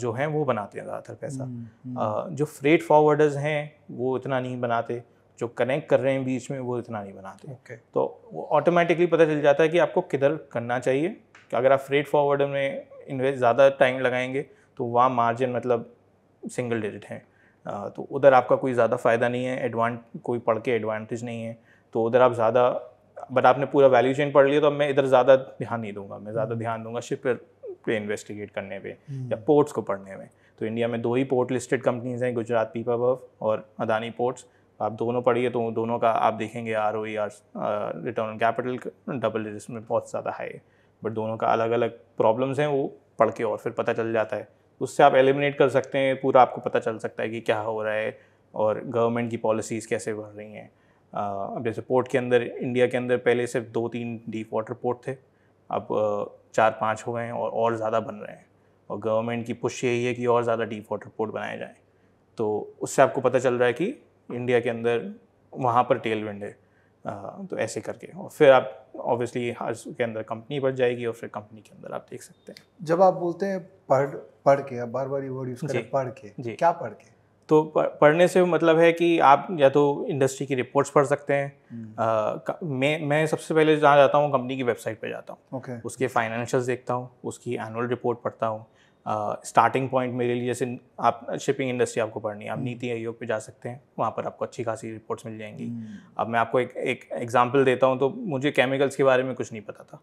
जो हैं वो बनाते हैं ज़्यादातर पैसा जो फ्रेट फॉरवर्डर्स हैं वो इतना नहीं बनाते जो कनेक्ट कर रहे हैं बीच में वो इतना नहीं बनाते okay. तो वो ऑटोमेटिकली पता चल जाता है कि आपको किधर करना चाहिए कि अगर आप फ्रेट फॉरवर्डर में इन्वेस्ट ज़्यादा टाइम लगाएंगे तो वहाँ मार्जिन मतलब सिंगल डिजिट हैं तो उधर आपका कोई ज़्यादा फ़ायदा नहीं है एडवांट कोई पढ़ के एडवांटेज नहीं है तो उधर आप ज़्यादा बट आपने पूरा वैल्यू चेन पढ़ लिया तो अब मैं इधर ज़्यादा ध्यान नहीं दूंगा मैं ज़्यादा ध्यान दूंगा शिप पे इन्वेस्टिगेट करने पे या पोर्ट्स हम्म। को पढ़ने में तो इंडिया में दो ही पोर्ट लिस्टेड कंपनीज हैं गुजरात पीपा बव और अदानी पोर्ट्स आप दोनों पढ़िए तो दोनों का आप देखेंगे R O R return on capital double इसमें बहुत ज़्यादा हाई है बट दोनों का अलग अलग प्रॉब्लम्स हैं वो पढ़ के और फिर पता चल जाता है उससे आप एलिमिनेट कर सकते हैं पूरा आपको पता चल सकता है कि क्या हो रहा है और गवर्नमेंट की पॉलिसीज़ कैसे बढ़ रही हैं अब जैसे पोर्ट के अंदर इंडिया के अंदर पहले सिर्फ दो तीन डीप वाटर पोर्ट थे अब चार पाँच हो गए हैं और और ज़्यादा बन रहे हैं और गवर्नमेंट की पुश यही है कि और ज़्यादा डीप वाटर पोर्ट बनाए जाएँ तो उससे आपको पता चल रहा है कि इंडिया के अंदर वहाँ पर टेल विंड है तो ऐसे करके और फिर आप ऑब्वियसली हर के अंदर कंपनी बढ़ जाएगी और फिर कंपनी के अंदर आप देख सकते हैं जब आप बोलते हैं पढ़ पढ़ के बार बार वर्ड यूज़ करें पढ़ के जी क्या पढ़ के तो पढ़ने से मतलब है कि आप या तो इंडस्ट्री की रिपोर्ट्स पढ़ सकते हैं हम्म। आ, मैं मैं सबसे पहले जहाँ जाता हूँ कंपनी की वेबसाइट पर जाता हूँ okay. उसके फाइनेंशियल्स देखता हूँ उसकी एनुअल रिपोर्ट पढ़ता हूँ स्टार्टिंग पॉइंट मेरे लिए जैसे आप शिपिंग इंडस्ट्री आपको पढ़नी है आप हम्म। नीति आयोग पे जा सकते हैं वहाँ पर आपको अच्छी खासी रिपोर्ट्स मिल जाएंगी हम्म। अब मैं आपको एक एक एग्जांपल देता हूँ तो मुझे केमिकल्स के बारे में कुछ नहीं पता था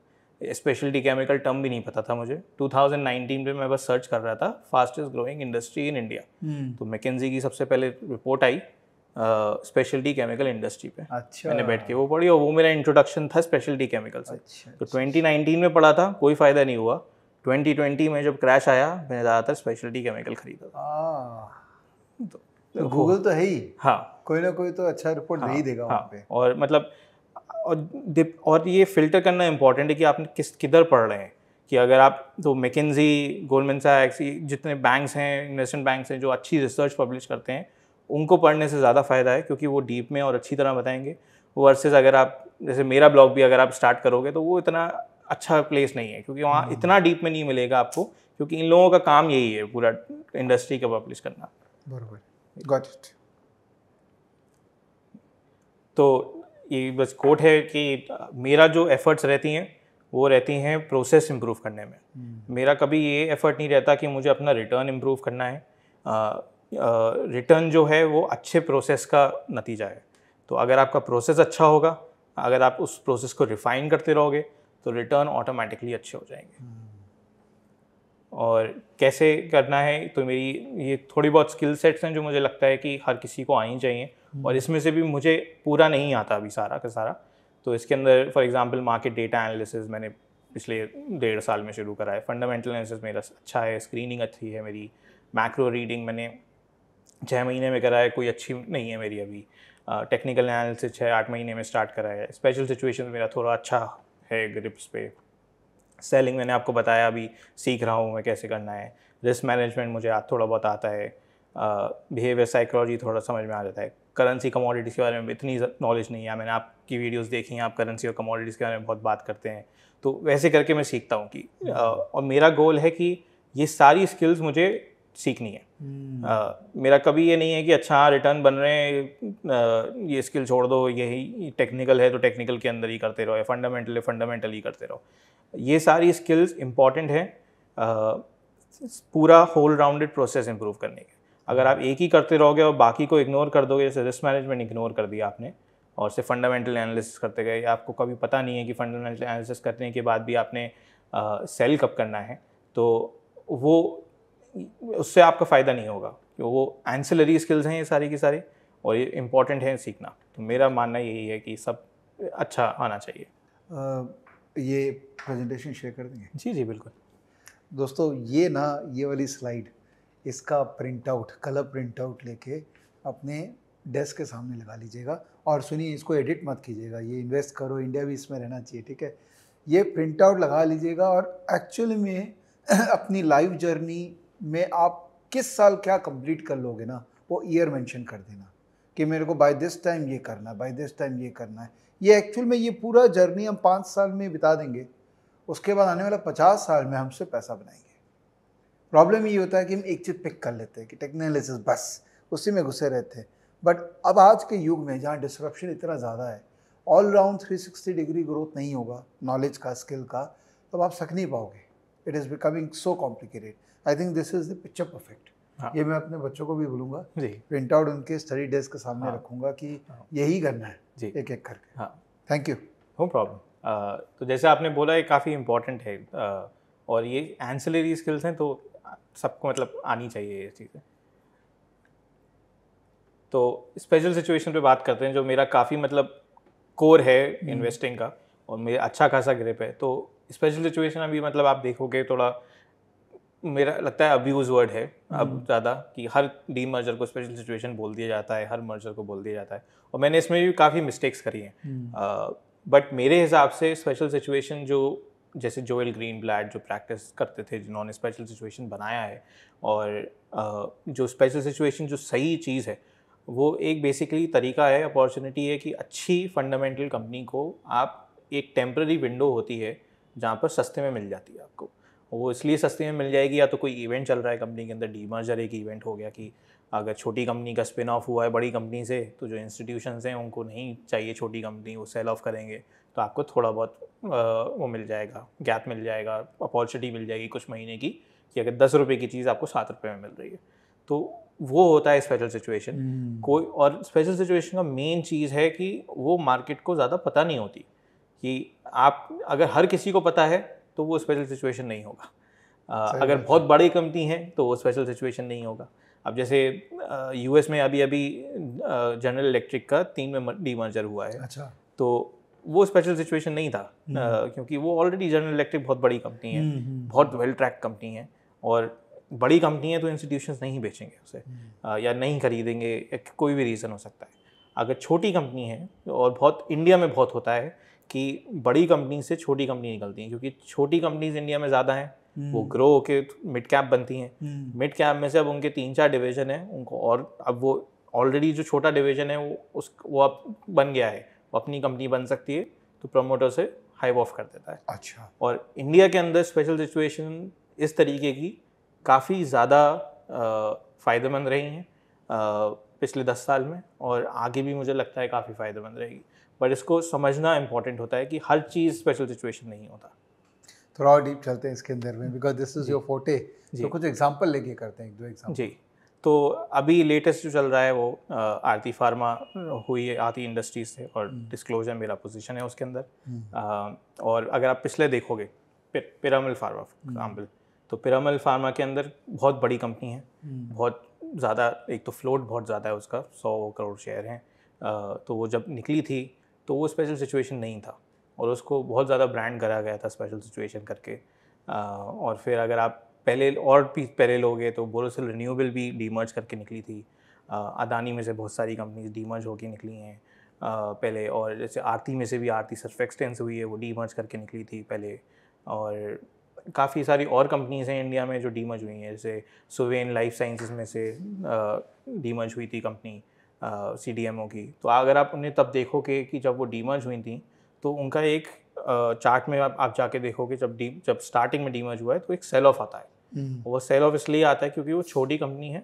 स्पेशलिटी केमिकल टर्म भी नहीं पता था मुझे 2019 में मैं बस सर्च कर रहा था fastest growing industry in India तो मैकेजी की सबसे पहले रिपोर्ट आई स्पेशलिटी केमिकल इंडस्ट्री पे अच्छा मैंने बैठ के वो पढ़ी और वो मेरा इंट्रोडक्शन था स्पेशलिटी केमिकल से अच्छा, तो 2019 अच्छा, अच्छा। में पढ़ा था कोई फ़ायदा नहीं हुआ 2020 में जब क्रैश आया मैंने ज़्यादातर स्पेशलिटी केमिकल खरीदा था तो गूगल तो, तो है ही हाँ कोई ना कोई तो अच्छा रिपोर्ट हाँ, देगा हाँ, पे और मतलब और और ये फिल्टर करना इम्पॉर्टेंट है कि आप किस किधर पढ़ रहे हैं कि अगर आप तो मैकेजी गोल्डमैन सैक्स जितने बैंक्स हैं इन्वेस्टमेंट बैंक्स हैं जो अच्छी रिसर्च पब्लिश करते हैं उनको पढ़ने से ज़्यादा फ़ायदा है क्योंकि वो डीप में और अच्छी तरह बताएंगे वर्सेज अगर आप जैसे मेरा ब्लॉग भी अगर आप स्टार्ट करोगे तो वो इतना अच्छा प्लेस नहीं है क्योंकि वहाँ हम्म। इतना डीप में नहीं मिलेगा आपको क्योंकि इन लोगों का काम यही है पूरा इंडस्ट्री का पब्लिश करना तो ये बस कोट है कि मेरा जो एफर्ट्स रहती हैं वो रहती हैं प्रोसेस इम्प्रूव करने में हम्म। मेरा कभी ये एफर्ट नहीं रहता कि मुझे अपना रिटर्न इम्प्रूव करना है रिटर्न जो है वो अच्छे प्रोसेस का नतीजा है तो अगर आपका प्रोसेस अच्छा होगा अगर आप उस प्रोसेस को रिफाइन करते रहोगे तो रिटर्न ऑटोमेटिकली अच्छे हो जाएंगे और कैसे करना है तो मेरी ये थोड़ी बहुत स्किल सेट्स हैं जो मुझे लगता है कि हर किसी को आनी चाहिए और हम्म। इसमें से भी मुझे पूरा नहीं आता अभी सारा का सारा तो इसके अंदर for example market data analysis मैंने पिछले डेढ़ साल में शुरू करा है फंडामेंटल एनालिसिस मेरा अच्छा है स्क्रीनिंग अच्छी है मेरी मैक्रो रीडिंग मैंने छः महीने में करा है कोई अच्छी नहीं है मेरी अभी टेक्निकल एनालिसिस छः आठ महीने में स्टार्ट करा है स्पेशल सिचुएशन मेरा थोड़ा अच्छा है ग्रिप्स पे सेलिंग मैंने आपको बताया अभी सीख रहा हूँ मैं कैसे करना है रिस्क मैनेजमेंट मुझे थोड़ा बहुत आता है बिहेवियर uh, साइकोलॉजी थोड़ा समझ में आ जाता है करेंसी कमोडिटीज़ के बारे में इतनी नॉलेज नहीं है मैंने आपकी वीडियोस देखी हैं आप करेंसी और कमोडिटीज़ के बारे में बहुत बात करते हैं तो वैसे करके मैं सीखता हूँ कि uh, और मेरा गोल है कि ये सारी स्किल्स मुझे सीखनी है हम्म। हाँ, मेरा कभी ये नहीं है कि अच्छा रिटर्न हाँ, बन रहे हैं ये स्किल छोड़ दो यही टेक्निकल है तो टेक्निकल के अंदर ही करते रहो या फंडामेंटल है फंडामेंटल ही करते रहो ये सारी स्किल्स इम्पॉर्टेंट हैं पूरा होल राउंडेड प्रोसेस इम्प्रूव करने के अगर आप एक ही करते रहोगे और बाकी को इग्नोर कर दोगे जैसे रिस्क मैनेजमेंट इग्नोर कर दिया आपने और सिर्फ फंडामेंटल एनालिसिस करते गए आपको कभी पता नहीं है कि फंडामेंटल एनालिसिस करने के बाद भी आपने सेल कब करना है तो वो उससे आपका फ़ायदा नहीं होगा वो एंसिलरी स्किल्स हैं ये सारी की सारी और ये इम्पॉर्टेंट हैं सीखना तो मेरा मानना यही है कि सब अच्छा आना चाहिए आ, ये प्रेजेंटेशन शेयर कर देंगे जी जी बिल्कुल दोस्तों ये ना ये वाली स्लाइड इसका print out colour print out लेके अपने डेस्क के सामने लगा लीजिएगा और सुनिए इसको एडिट मत कीजिएगा ये इन्वेस्ट करो इंडिया भी इसमें रहना चाहिए ठीक है ये प्रिंट आउट लगा लीजिएगा और एक्चुअल में अपनी लाइफ जर्नी में आप किस साल क्या कंप्लीट कर लोगे ना वो ईयर मेंशन कर देना कि मेरे को बाय दिस टाइम ये करना है बाय दिस टाइम ये करना है ये एक्चुअल में ये पूरा जर्नी हम पाँच साल में बिता देंगे उसके बाद आने वाला पचास साल में हमसे पैसा बनाएंगे प्रॉब्लम ये होता है कि हम एक चीज़ पिक कर लेते हैं कि टेक्नोलॉजी बस उसी में घुसे रहते हैं बट अब आज के युग में जहाँ डिस्क्रप्शन इतना ज़्यादा है ऑल राउंड 360 डिग्री ग्रोथ नहीं होगा नॉलेज का स्किल का तो आप सक नहीं पाओगे it is becoming so complicated I think this is the picture perfect हाँ. ये मैं अपने बच्चों को भी बोलूंगा प्रिंट आउट उनके स्टडी डेस्क के सामने हाँ. रखूंगा कि हाँ. यही करना है जी एक एक करके हाँ थैंक यू नो प्रॉब्लम तो जैसे आपने बोला ये काफ़ी इम्पोर्टेंट है uh, और ये एंसिलरी स्किल्स हैं तो सबको मतलब आनी चाहिए ये चीज़ें तो स्पेशल सिचुएशन पे बात करते हैं जो मेरा काफ़ी मतलब कोर है इन्वेस्टिंग हम्म। का और मेरा अच्छा खासा ग्रिप है तो स्पेशल सिचुएशन अभी मतलब आप देखोगे थोड़ा मेरा लगता है अब्यूज वर्ड है अब हम्म। ज़्यादा कि हर डी मर्जर को स्पेशल सिचुएशन बोल दिया जाता है हर मर्जर को बोल दिया जाता है और मैंने इसमें भी काफ़ी मिस्टेक्स करी हैं बट हम्म। मेरे हिसाब से स्पेशल सिचुएशन जो जैसे जोएल ग्रीन ब्लैड जो प्रैक्टिस करते थे जिन्होंने स्पेशल सिचुएशन बनाया है और जो स्पेशल सिचुएशन जो सही चीज़ है वो एक बेसिकली तरीका है अपॉर्चुनिटी है कि अच्छी फंडामेंटल कंपनी को आप एक टेम्प्ररी विंडो होती है जहाँ पर सस्ते में मिल जाती है आपको वो इसलिए सस्ते में मिल जाएगी या तो कोई इवेंट चल रहा है कंपनी के अंदर डीमर्जर एक इवेंट हो गया कि अगर छोटी कंपनी का स्पिन ऑफ हुआ है बड़ी कंपनी से तो जो इंस्टीट्यूशन हैं उनको नहीं चाहिए छोटी कंपनी वो सेल ऑफ करेंगे तो आपको थोड़ा बहुत वो मिल जाएगा गैप मिल जाएगा अपॉर्चुनिटी मिल जाएगी कुछ महीने की कि अगर दस रुपये की चीज़ आपको सात रुपये में मिल रही है तो वो होता है स्पेशल हम्म। सिचुएशन कोई और स्पेशल सिचुएशन का मेन चीज़ है कि वो मार्केट को ज़्यादा पता नहीं होती कि आप अगर हर किसी को पता है तो वो स्पेशल सिचुएशन नहीं होगा अगर बहुत बड़ी कंपनी है तो वो स्पेशल सिचुएशन नहीं होगा अब जैसे यूएस में अभी अभी जनरल इलेक्ट्रिक का तीन में डी मर्जर हुआ है अच्छा तो वो स्पेशल सिचुएशन नहीं था नहीं। हम्म। क्योंकि वो ऑलरेडी जनरल इलेक्ट्रिक बहुत बड़ी कंपनी है हम्म, हम्म, बहुत वेल ट्रैक कंपनी है और बड़ी कंपनी है तो इंस्टीट्यूशन नहीं बेचेंगे उसे नहीं। या नहीं खरीदेंगे कोई भी रीज़न हो सकता है अगर छोटी कंपनी है और बहुत इंडिया में बहुत होता है कि बड़ी कंपनी से छोटी कंपनी निकलती हैं क्योंकि छोटी कंपनीज इंडिया में ज़्यादा हैं वो ग्रो हम्म। होके मिड कैप बनती हैं मिड हम्म। कैप में से अब उनके तीन चार डिवीजन हैं उनको और अब वो ऑलरेडी जो छोटा डिवीजन है वो उस वो अब बन गया है वो अपनी कंपनी बन सकती है तो प्रमोटर से हाइव ऑफ कर देता है अच्छा और इंडिया के अंदर स्पेशल सिचुएशन इस तरीके की काफ़ी ज़्यादा फ़ायदेमंद रही हैं पिछले दस साल में और आगे भी मुझे लगता है काफ़ी फ़ायदेमंद रहेगी बट इसको समझना इम्पोर्टेंट होता है कि हर चीज़ स्पेशल सिचुएशन नहीं होता थोड़ा और डीप चलते हैं इसके अंदर में बिकॉज दिस इज़ योर फोटे तो कुछ एग्जाम्पल लेके करते हैं एक दो एग्जाम्पल जी तो अभी लेटेस्ट जो चल रहा है वो आरती फार्मा हुई है आरती इंडस्ट्रीज से और डिस्क्लोजर हम्म। मेरा पोजीशन है उसके अंदर आ, हम्म। और अगर आप पिछले देखोगे पिरामल फार्मा एग्जाम्पल तो पिरामल फार्मा के अंदर बहुत बड़ी कंपनी है हम्म। बहुत ज़्यादा एक तो फ्लोट बहुत ज़्यादा है उसका सौ करोड़ शेयर हैं तो वो जब निकली थी तो वो स्पेशल सिचुएशन नहीं था और उसको बहुत ज़्यादा ब्रांड करा गया था स्पेशल सिचुएशन करके आ, और फिर अगर आप पहले और भी पहले लोगे तो बोरोसिल रिन्यूएबल भी डीमर्ज करके निकली थी अदानी में से बहुत सारी कंपनीज डीमर्ज होके निकली हैं पहले और जैसे आरती में से भी आरती सर्फेक्सटेंस हुई है वो डीमर्ज करके निकली थी पहले और काफ़ी सारी और कंपनीज़ हैं इंडिया में जो डीमर्ज हुई हैं जैसे सुवेन लाइफ साइंसेज में से डीमर्ज हुई थी company C D M O की तो अगर आप उन्हें तब देखोगे कि जब वो डीमर्ज हुई थी तो उनका एक चार्ट में आप, आप जाके देखोगे जब डी जब स्टार्टिंग में डीमर्ज हुआ है तो एक सेल ऑफ आता है हम्म। वो सेल ऑफ इसलिए आता है क्योंकि वो छोटी कंपनी है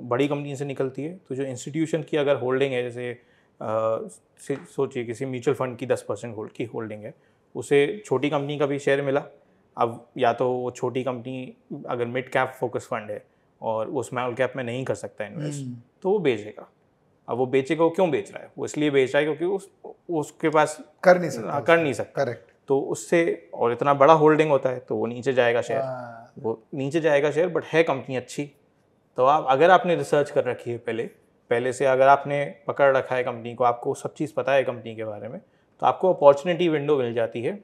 बड़ी कंपनी से निकलती है तो जो इंस्टीट्यूशन की अगर होल्डिंग है जैसे सोचिए किसी म्यूचुअल फंड की दस परसेंट होल्ड की होल्डिंग है उसे छोटी कंपनी का भी शेयर मिला अब या तो वो छोटी कंपनी अगर मिड कैप फोकस फंड है और वो स्मॉल कैप में नहीं कर सकता इन्वेस्ट हम्म। तो वो बेचेगा अब वो बेचेगा वो क्यों बेच रहा है वो इसलिए बेच रहा है क्योंकि उस उसके पास कर नहीं सकता हाँ, कर नहीं सकता करेक्ट तो उससे और इतना बड़ा होल्डिंग होता है तो वो नीचे जाएगा शेयर हाँ। वो नीचे जाएगा शेयर बट है कंपनी अच्छी तो आप अगर आपने रिसर्च कर रखी है पहले पहले से अगर आपने पकड़ रखा है कंपनी को आपको सब चीज़ पता है कंपनी के बारे में तो आपको अपॉर्चुनिटी विंडो मिल जाती है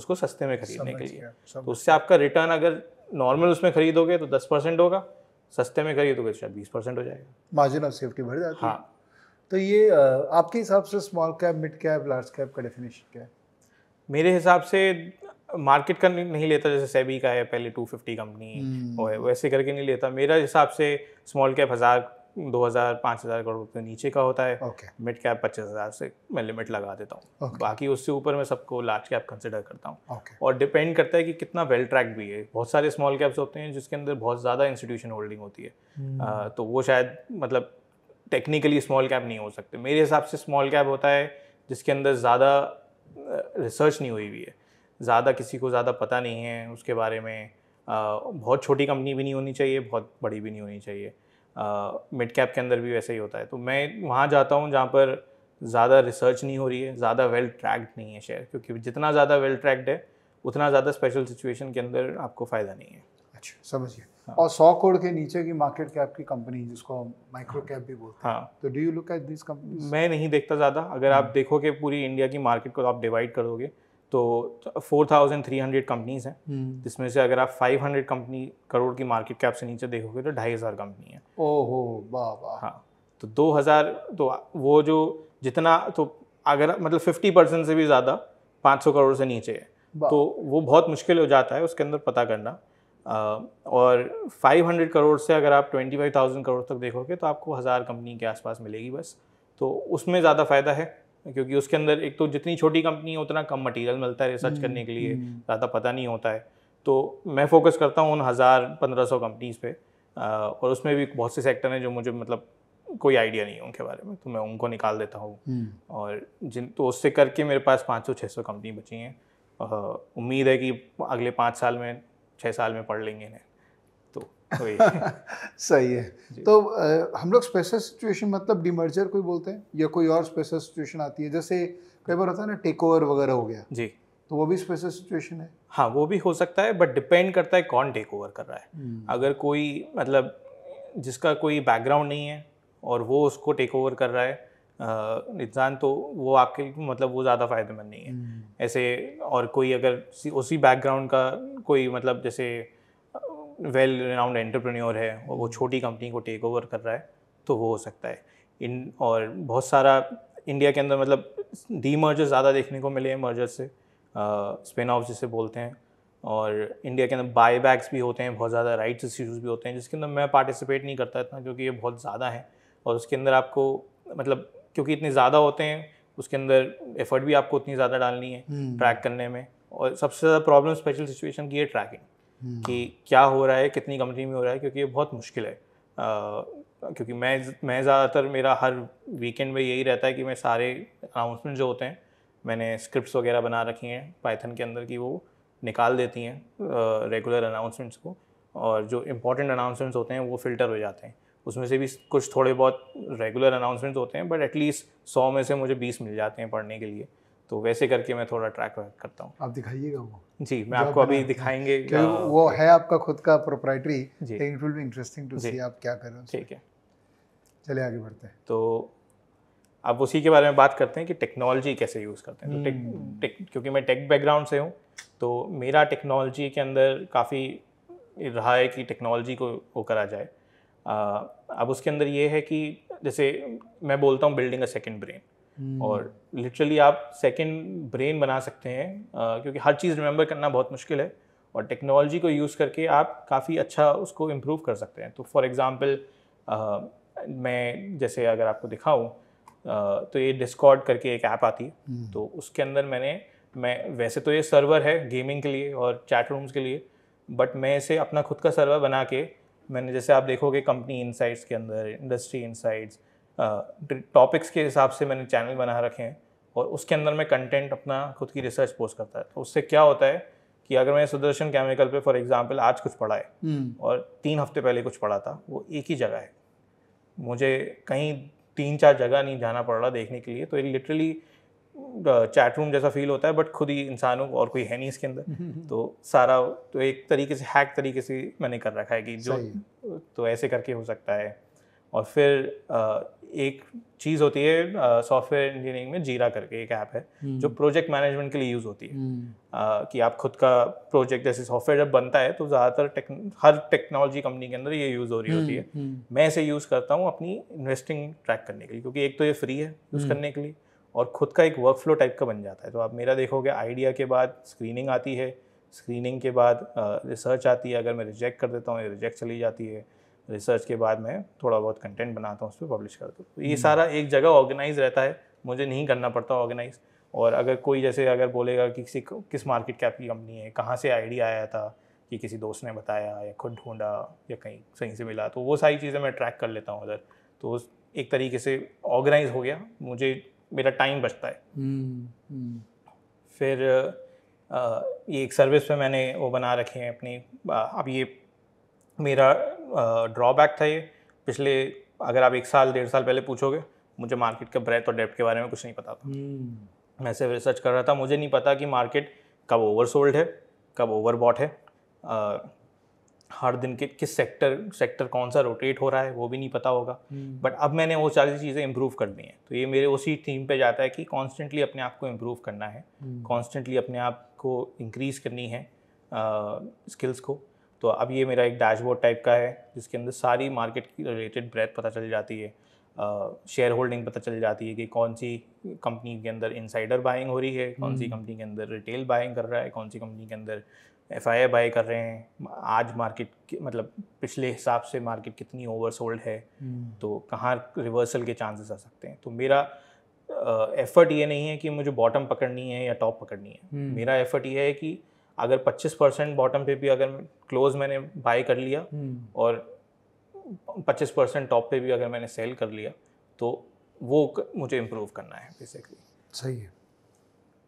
उसको सस्ते में खरीदने के लिए तो उससे आपका रिटर्न अगर नॉर्मल उसमें खरीदोगे तो दस परसेंट होगा सस्ते में खरीदोगे तो शायद बीस परसेंट हो जाएगा मार्जिन ऑफ सेफ्टी बढ़ जाती है हाँ तो ये आपके हिसाब से small cap mid cap large cap का डेफिनेशन क्या है मेरे हिसाब से मार्केट का नहीं लेता जैसे सेबी का है पहले 250 कंपनी हम्म। और वैसे करके नहीं लेता मेरा हिसाब से स्मॉल कैप हज़ार दो हज़ार पाँच हज़ार करोड़ रुपये नीचे का होता है मिड कैप पच्चीस हज़ार से मैं लिमिट लगा देता हूँ okay. बाकी उससे ऊपर मैं सबको लार्ज कैप कंसिडर करता हूँ okay. और डिपेंड करता है कि कितना वेल ट्रैक भी है बहुत सारे स्मॉल कैप्स होते हैं जिसके अंदर बहुत ज़्यादा इंस्टीट्यूशन होल्डिंग होती है hmm. हम्म। आ, तो वो शायद मतलब टेक्निकली स्मॉल कैप नहीं हो सकते मेरे हिसाब से स्मॉल कैप होता है जिसके अंदर ज़्यादा रिसर्च नहीं हुई हुई है ज़्यादा किसी को ज़्यादा पता नहीं है उसके बारे में बहुत छोटी कंपनी भी नहीं होनी चाहिए बहुत बड़ी भी नहीं होनी चाहिए मिड कैप के अंदर भी वैसा ही होता है तो मैं वहाँ जाता हूँ जहाँ पर ज़्यादा रिसर्च नहीं हो रही है ज़्यादा वेल ट्रैक्ड नहीं है शेयर क्योंकि जितना ज़्यादा वेल ट्रैक्ड है उतना ज़्यादा स्पेशल सिचुएशन के अंदर आपको फ़ायदा नहीं है अच्छा समझ गया हाँ। और सौ करोड़ के नीचे की मार्केट कैप की कंपनी जिसको माइक्रो कैप भी बोलते हैं हाँ तो do you look at this company मैं नहीं देखता ज़्यादा अगर आप हम्म। देखोगे पूरी इंडिया की मार्केट को तो आप डिवाइड करोगे तो 4,300 कंपनीज हैं हम्म। जिसमें से अगर आप 500 कंपनी करोड़ की मार्केट कैप से नीचे देखोगे तो ढाई हज़ार कंपनी है ओहो वाह हाँ तो 2000 तो वो जो जितना तो अगर मतलब 50 परसेंट से भी ज़्यादा 500 करोड़ से नीचे है तो वो बहुत मुश्किल हो जाता है उसके अंदर पता करना और 500 करोड़ से अगर आप 25,000 करोड़ तक देखोगे तो आपको हज़ार कंपनी के आसपास मिलेगी बस तो उसमें ज़्यादा फ़ायदा है क्योंकि उसके अंदर एक तो जितनी छोटी कंपनी है उतना कम मटेरियल मिलता है रिसर्च करने के लिए हम्म। ज़्यादा पता नहीं होता है तो मैं फोकस करता हूँ उन हज़ार पंद्रह सौ कंपनीज़ पे और उसमें भी बहुत से सेक्टर हैं जो मुझे मतलब कोई आइडिया नहीं है उनके बारे में तो मैं उनको निकाल देता हूँ हम्म। और जिन तो उससे करके मेरे पास पाँच सौ छः सौ कंपनी बची हैं उम्मीद है कि अगले पाँच साल में छः साल में पढ़ लेंगे इन्हें तो, सही है तो आ, हम लोग स्पेशल सिचुएशन मतलब डिमर्जर कोई बोलते हैं या कोई और स्पेशल सिचुएशन आती है जैसे कई बार होता है ना टेक ओवर वगैरह हो गया जी तो वो भी स्पेशल सिचुएशन है हाँ वो भी हो सकता है बट डिपेंड करता है कौन टेक ओवर कर रहा है हम्म। अगर कोई मतलब जिसका कोई बैकग्राउंड नहीं है और वो उसको टेक ओवर कर रहा है इंसान तो वो आपके मतलब वो ज़्यादा फ़ायदेमंद नहीं है हम्म। ऐसे और कोई अगर उसी बैकग्राउंड का कोई मतलब जैसे वेल राउंड एंटरप्रेन्योर है वो हम्म। छोटी कंपनी को टेक ओवर कर रहा है तो वो हो सकता है इन और बहुत सारा इंडिया के अंदर मतलब डी मर्जर ज़्यादा देखने को मिले हैं मर्जर से स्पिन ऑफ जिसे बोलते हैं और इंडिया के अंदर बाई बैक्स भी होते हैं बहुत ज़्यादा राइट्स इश्यूज़ भी होते हैं जिसके अंदर मैं पार्टिसिपेट नहीं करता इतना क्योंकि ये बहुत ज़्यादा है और उसके अंदर आपको मतलब क्योंकि इतने ज़्यादा होते हैं उसके अंदर एफर्ट भी आपको उतनी ज़्यादा डालनी है ट्रैक हम्म। करने में और सबसे ज़्यादा प्रॉब्लम स्पेशल सिचुएशन की है ट्रैकिंग हम्म। कि क्या हो रहा है कितनी कंपनी में हो रहा है क्योंकि ये बहुत मुश्किल है आ, क्योंकि मैं मैं ज़्यादातर मेरा हर वीकेंड में यही रहता है कि मैं सारे अनाउंसमेंट जो होते हैं मैंने स्क्रिप्ट वगैरह बना रखी हैं पाइथन के अंदर की वो निकाल देती हैं रेगुलर अनाउंसमेंट्स को और जो इम्पोर्टेंट अनाउंसमेंट्स होते हैं वो फिल्टर हो जाते हैं उसमें से भी कुछ थोड़े बहुत रेगुलर अनाउंसमेंट होते हैं बट एटलीस्ट सौ में से मुझे बीस मिल जाते हैं पढ़ने के लिए तो वैसे करके मैं थोड़ा ट्रैक करता हूँ आप दिखाइएगा वो जी मैं आपको अभी दिखाएंगे वो है आपका खुद का proprietary it will be interesting to see आप क्या कर रहे ठीक है चले आगे बढ़ते हैं तो अब उसी के बारे में बात करते हैं कि टेक्नोलॉजी कैसे यूज़ करते हैं तो टेक, टेक hmm। क्योंकि मैं टेक बैकग्राउंड से हूँ तो मेरा टेक्नोलॉजी के अंदर काफ़ी रहा है कि टेक्नोलॉजी को वो करा जाए अब उसके अंदर ये है कि जैसे मैं बोलता हूँ बिल्डिंग अ सेकेंड ब्रेन और लिटरली आप सेकेंड ब्रेन बना सकते हैं क्योंकि हर चीज़ रिमेंबर करना बहुत मुश्किल है और टेक्नोलॉजी को यूज़ करके आप काफ़ी अच्छा उसको इम्प्रूव कर सकते हैं तो फॉर एग्ज़ाम्पल मैं जैसे अगर आपको दिखाऊँ तो ये डिस्कॉर्ड करके एक ऐप आती है हम्म। तो उसके अंदर मैंने मैं वैसे तो ये सर्वर है गेमिंग के लिए और चैट रूम्स के लिए बट मैं इसे अपना खुद का सर्वर बना के मैंने जैसे आप देखोगे कंपनी इनसाइट्स के अंदर इंडस्ट्री इनसाइट्स टॉपिक्स के हिसाब से मैंने चैनल बना रखे हैं और उसके अंदर मैं कंटेंट अपना खुद की रिसर्च पोस्ट करता है तो उससे क्या होता है कि अगर मैंने सुदर्शन केमिकल पे फॉर एग्जांपल आज कुछ पढ़ा है हम्म। और तीन हफ्ते पहले कुछ पढ़ा था वो एक ही जगह है मुझे कहीं तीन चार जगह नहीं जाना पड़ रहा देखने के लिए तो एक लिटरली चैट रूम जैसा फील होता है बट खुद ही इंसान हूँ और कोई है नहीं इसके अंदर तो सारा तो एक तरीके से हैक तरीके से मैंने कर रखा है कि जो तो ऐसे करके हो सकता है और फिर एक चीज़ होती है सॉफ्टवेयर इंजीनियरिंग में जीरा करके एक ऐप है हम्म। जो प्रोजेक्ट मैनेजमेंट के लिए यूज़ होती है हम्म। कि आप खुद का प्रोजेक्ट जैसे सॉफ्टवेयर जब बनता है तो ज़्यादातर टेक, हर टेक्नोलॉजी कंपनी के अंदर ये यूज़ हो रही होती हम्म, है मैं इसे यूज़ करता हूँ अपनी इन्वेस्टिंग ट्रैक करने के लिए क्योंकि एक तो ये फ्री है यूज़ करने के लिए और ख़ुद का एक वर्क फ्लो टाइप का बन जाता है तो आप मेरा देखोगे आइडिया के बाद स्क्रीनिंग आती है स्क्रीनिंग के बाद रिसर्च आती है अगर मैं रिजेक्ट कर देता हूँ रिजेक्ट चली जाती है रिसर्च के बाद मैं थोड़ा बहुत कंटेंट बनाता हूँ उस पर पब्लिश कर हूँ तो ये हम्म। सारा एक जगह ऑर्गेनाइज रहता है मुझे नहीं करना पड़ता ऑर्गेनाइज और अगर कोई जैसे अगर बोलेगा कि किसी किस मार्केट कैप की कंपनी है कहाँ से आइडिया आया था कि किसी दोस्त ने बताया या खुद ढूंढा या कहीं सही से मिला तो वो सारी चीज़ें मैं ट्रैक कर लेता हूँ उधर तो एक तरीके से ऑर्गेनाइज हो गया मुझे मेरा टाइम बचता है हम्म, हम्म। फिर ये एक सर्विस पे मैंने वो बना रखे हैं अपनी अब ये मेरा ड्रॉबैक था ये पिछले अगर आप एक साल डेढ़ साल पहले पूछोगे मुझे मार्केट के ब्रेथ और डेप्थ के बारे में कुछ नहीं पता था हम्म। मैं सिर्फ रिसर्च कर रहा था मुझे नहीं पता कि मार्केट कब ओवर सोल्ड है कब ओवर है हर दिन के किस सेक्टर सेक्टर कौन सा रोटेट हो रहा है वो भी नहीं पता होगा बट हम्म। अब मैंने वो सारी चीज़ें इम्प्रूव कर दी हैं तो ये मेरे उसी थीम पे जाता है कि कॉन्स्टेंटली अपने आप को इम्प्रूव करना है कॉन्स्टेंटली हम्म। अपने आप को इंक्रीज़ करनी है स्किल्स को तो अब ये मेरा एक डैशबोर्ड टाइप का है जिसके अंदर सारी मार्केट की रिलेटेड ब्रेथ पता चल जाती है शेयर uh, होल्डिंग पता चल जाती है कि कौन सी कंपनी के अंदर इनसाइडर बाइंग हो रही है कौन सी कंपनी हम्म। के अंदर रिटेल बाइंग कर रहा है कौन सी कंपनी के अंदर एफ आई आई बाई कर रहे हैं आज मार्केट मतलब पिछले हिसाब से मार्केट कितनी ओवर सोल्ड है हम्म। तो कहाँ रिवर्सल के चांसेस आ सकते हैं तो मेरा एफर्ट ये नहीं है कि मुझे बॉटम पकड़नी है या टॉप पकड़नी है हम्म। मेरा एफर्ट ये है कि अगर 25 परसेंट बॉटम पे भी अगर क्लोज मैंने बाय कर लिया हम्म। और 25 परसेंट टॉप पे भी अगर मैंने सेल कर लिया तो वो मुझे इम्प्रूव करना है बेसिकली सही है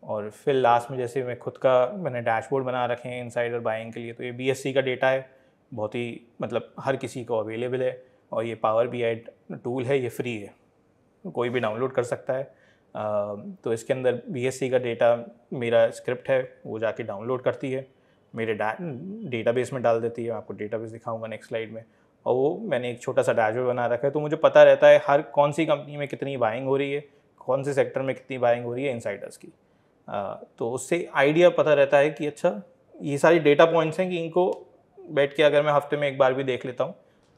और फिर लास्ट में जैसे मैं खुद का मैंने डैशबोर्ड बना रखे हैं इनसाइडर बाइंग के लिए तो ये बी का डेटा है बहुत ही मतलब हर किसी को अवेलेबल है और ये पावर बी आई टूल है ये फ्री है कोई भी डाउनलोड कर सकता है आ, तो इसके अंदर बी का डेटा मेरा स्क्रिप्ट है वो जाके डाउनलोड करती है मेरे बेस में डाल देती है आपको बेस दिखाऊँगा नेक्स्ट स्लाइड में और वो मैंने एक छोटा सा डैशबोर्ड बना रखा है तो मुझे पता रहता है हर कौन सी कंपनी में कितनी बाइंग हो रही है कौन से सेक्टर में कितनी बाइंग हो रही है इनसाइडर्स की तो उससे आइडिया पता रहता है कि अच्छा ये सारी डेटा पॉइंट्स हैं कि इनको बैठ के अगर मैं हफ्ते में एक बार भी देख लेता हूँ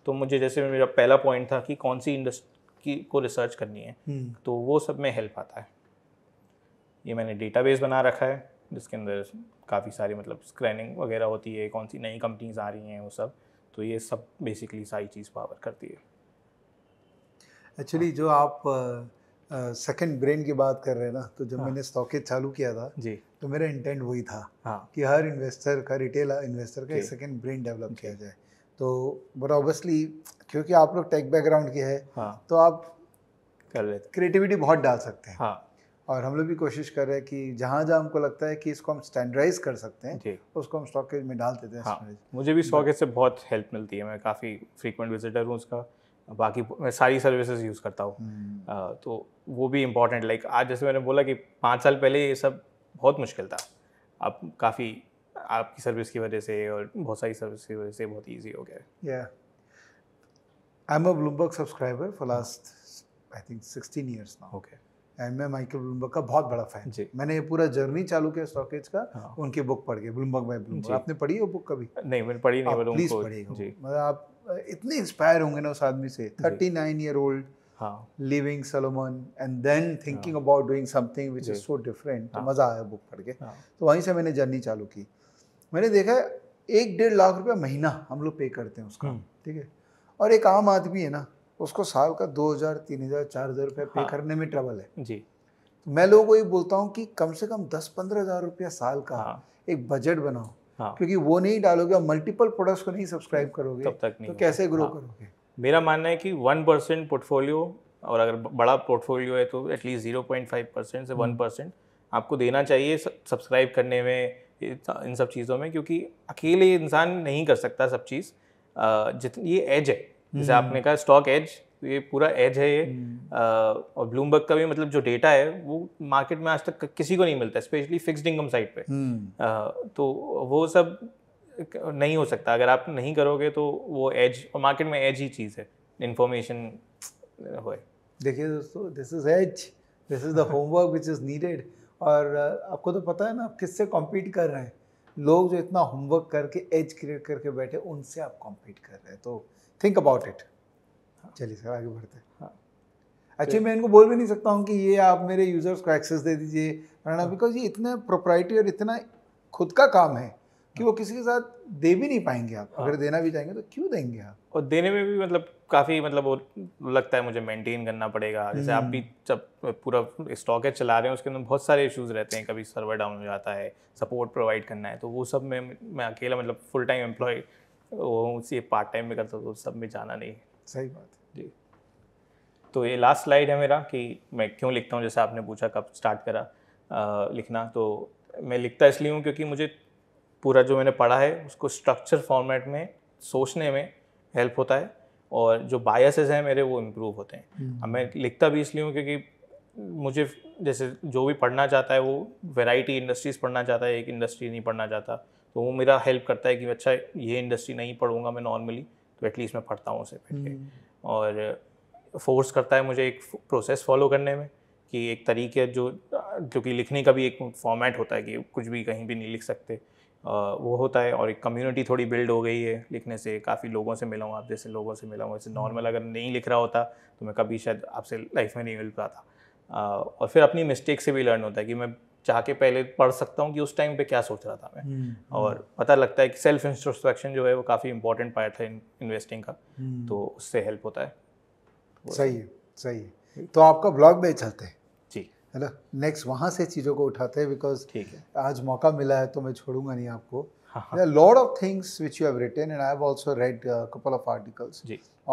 तो मुझे जैसे मेरा पहला पॉइंट था कि कौन सी इंडस्ट्री को रिसर्च करनी है हम्म। तो वो सब में हेल्प आता है ये मैंने डेटाबेस बना रखा है जिसके अंदर काफ़ी सारी मतलब स्क्रैनिंग वगैरह होती है कौन सी नई कंपनीज आ रही हैं वो सब तो ये सब बेसिकली सारी चीज़ पावर करती है एक्चुअली जो आप सेकंड ब्रेन की बात कर रहे हैं ना तो जब हाँ. मैंने स्टॉकेज चालू किया था जी तो मेरा इंटेंट वही था हाँ. कि हर इन्वेस्टर का रिटेल इन्वेस्टर का एक सेकंड ब्रेन डेवलप किया जाए तो बट ऑब्वियसली क्योंकि आप लोग टेक बैकग्राउंड के हैं हाँ. तो आप कर लेते क्रिएटिविटी बहुत डाल सकते हैं हाँ. और हम लोग भी कोशिश कर रहे हैं कि जहाँ जहाँ हमको लगता है कि इसको हम स्टैंडर्डाइज कर सकते हैं उसको हम स्टॉकेज में डाल देते हैं हाँ, मुझे भी स्टॉकेज से बहुत हेल्प मिलती है मैं काफ़ी फ्रीक्वेंट विजिटर हूँ उसका बाकी मैं सारी सर्विसेज यूज़ करता हूँ हम्म। तो वो भी इम्पॉर्टेंट लाइक आज जैसे मैंने बोला कि पाँच साल पहले ये सब बहुत मुश्किल था अब काफ़ी आपकी सर्विस की वजह से और बहुत सारी सर्विस की वजह से बहुत ईजी हो गया है I am a Bloomberg subscriber for last I think sixteen years ना ओके एंड मैं माइकल ब्लूमबर्ग का बहुत बड़ा फैन जी मैंने ये पूरा जर्नी चालू किया स्टॉकेज का हाँ। उनकी बुक पढ़ के ब्लूमबर्ग बाय ब्लूमबर्ग आपने पढ़ी है बुक कभी नहीं मैंने पढ़ी नहीं प्लीज पढ़िएगा मतलब आप इतने इंस्पायर होंगे ना उस आदमी से thirty nine year old living Salomon and then thinking about doing something which is so different मज़ा आया बुक पढ़ के हाँ। तो वहीं से मैंने जर्नी चालू की मैंने देखा एक डेढ़ लाख रुपया महीना हम लोग पे करते हैं उसका हम्म। ठीक है और एक आम आदमी है ना उसको साल का दो हज़ार तीन हज़ार चार हज़ार रुपया पे हाँ। करने में ट्रबल है जी तो मैं लोगों को ये बोलता हूँ कि कम से कम दस पंद्रह हज़ार रुपया साल का हाँ। एक बजट बनाओ हाँ। क्योंकि वो नहीं डालोगे और मल्टीपल प्रोडक्ट्स को नहीं सब्सक्राइब करोगे तब तक नहीं तो कैसे ग्रो हाँ। करोगे मेरा मानना है कि वन परसेंट पोर्टफोलियो और अगर बड़ा पोर्टफोलियो है तो at least zero point five percent से वन हम्म। परसेंट आपको देना चाहिए सब्सक्राइब करने में इन सब चीज़ों में क्योंकि अकेले इंसान नहीं कर सकता सब चीज़ जितनी ये एज है जैसे हम्म। आपने कहा स्टॉक एज ये पूरा एज है ये हम्म। और ब्लूमबर्ग का भी मतलब जो डेटा है वो मार्केट में आज तक किसी को नहीं मिलता है स्पेशली फिक्सड इनकम साइड पे हम्म। तो वो सब नहीं हो सकता अगर आप नहीं करोगे तो वो एज और मार्केट में एज ही चीज़ है इन्फॉर्मेशन हो देखिए दोस्तों this is as this is the homework which is needed और आपको तो पता है ना आप किससे कॉम्पीट कर रहे हैं लोग जो इतना होमवर्क करके एज क्रिएट करके बैठे उनसे आप कॉम्पीट कर रहे हैं तो थिंक अबाउट इट हाँ। चलिए सर आगे बढ़ते हैं हाँ अच्छा मैं इनको बोल भी नहीं सकता हूँ कि ये आप मेरे यूज़र्स को एक्सेस दे दीजिए वरना बिकॉज हाँ। ये इतना प्रोपराइटी और इतना खुद का काम है कि हाँ। वो किसी के साथ दे भी नहीं पाएंगे आप अगर देना भी चाहेंगे तो क्यों देंगे आप और देने में भी मतलब काफ़ी मतलब वो लगता है मुझे मेंटेन करना पड़ेगा जैसे आप भी हम्म। जब पूरा स्टॉक है चला रहे हैं उसके अंदर बहुत सारे इश्यूज रहते हैं कभी सर्वर डाउन हो जाता है सपोर्ट प्रोवाइड करना है तो वो सब में मैं अकेला मतलब फुल टाइम एम्प्लॉय वो उसी पार्ट टाइम में करता तो सब में जाना नहीं सही बात जी तो ये लास्ट स्लाइड है मेरा कि मैं क्यों लिखता हूँ जैसे आपने पूछा कब स्टार्ट करा आ, लिखना तो मैं लिखता इसलिए हूँ क्योंकि मुझे पूरा जो मैंने पढ़ा है उसको स्ट्रक्चर फॉर्मेट में सोचने में हेल्प होता है और जो बायसेस हैं मेरे वो इम्प्रूव होते हैं हम्म। अब मैं लिखता भी इसलिए हूँ क्योंकि मुझे जैसे जो भी पढ़ना चाहता है वो वैरायटी इंडस्ट्रीज़ पढ़ना चाहता है एक इंडस्ट्री नहीं पढ़ना चाहता तो वो मेरा हेल्प करता है कि अच्छा ये इंडस्ट्री नहीं पढ़ूंगा मैं नॉर्मली तो एटलीस्ट मैं पढ़ता हूँ उसे बैठ के हम्म। और फोर्स करता है मुझे एक प्रोसेस फॉलो करने में कि एक तरीके जो क्योंकि लिखने का भी एक फॉर्मेट होता है कि कुछ भी कहीं भी नहीं लिख सकते वो होता है और एक कम्युनिटी थोड़ी बिल्ड हो गई है लिखने से काफ़ी लोगों से मिला हूँ आप जैसे लोगों से मिला हूँ जैसे नॉर्मल अगर नहीं लिख रहा होता तो मैं कभी शायद आपसे लाइफ में नहीं मिल पाता और फिर अपनी मिस्टेक से भी लर्न होता है कि मैं चाह के पहले पढ़ सकता हूँ कि उस टाइम पे क्या सोच रहा था मैं हम्म, हम्म। और पता लगता है कि सेल्फ इंस्ट्रोस्पेक्शन जो है वो काफ़ी इंपॉर्टेंट पार्ट है इन्वेस्टिंग का हम्म। तो उससे हेल्प होता है सही है सही है तो आपका ब्लॉग में चलते हैं जी है ना नेक्स्ट वहाँ से चीज़ों को उठाते हैं बिकॉज ठीक है आज मौका मिला है तो मैं छोड़ूंगा नहीं आपको lord of things which you have and I have also read couple of articles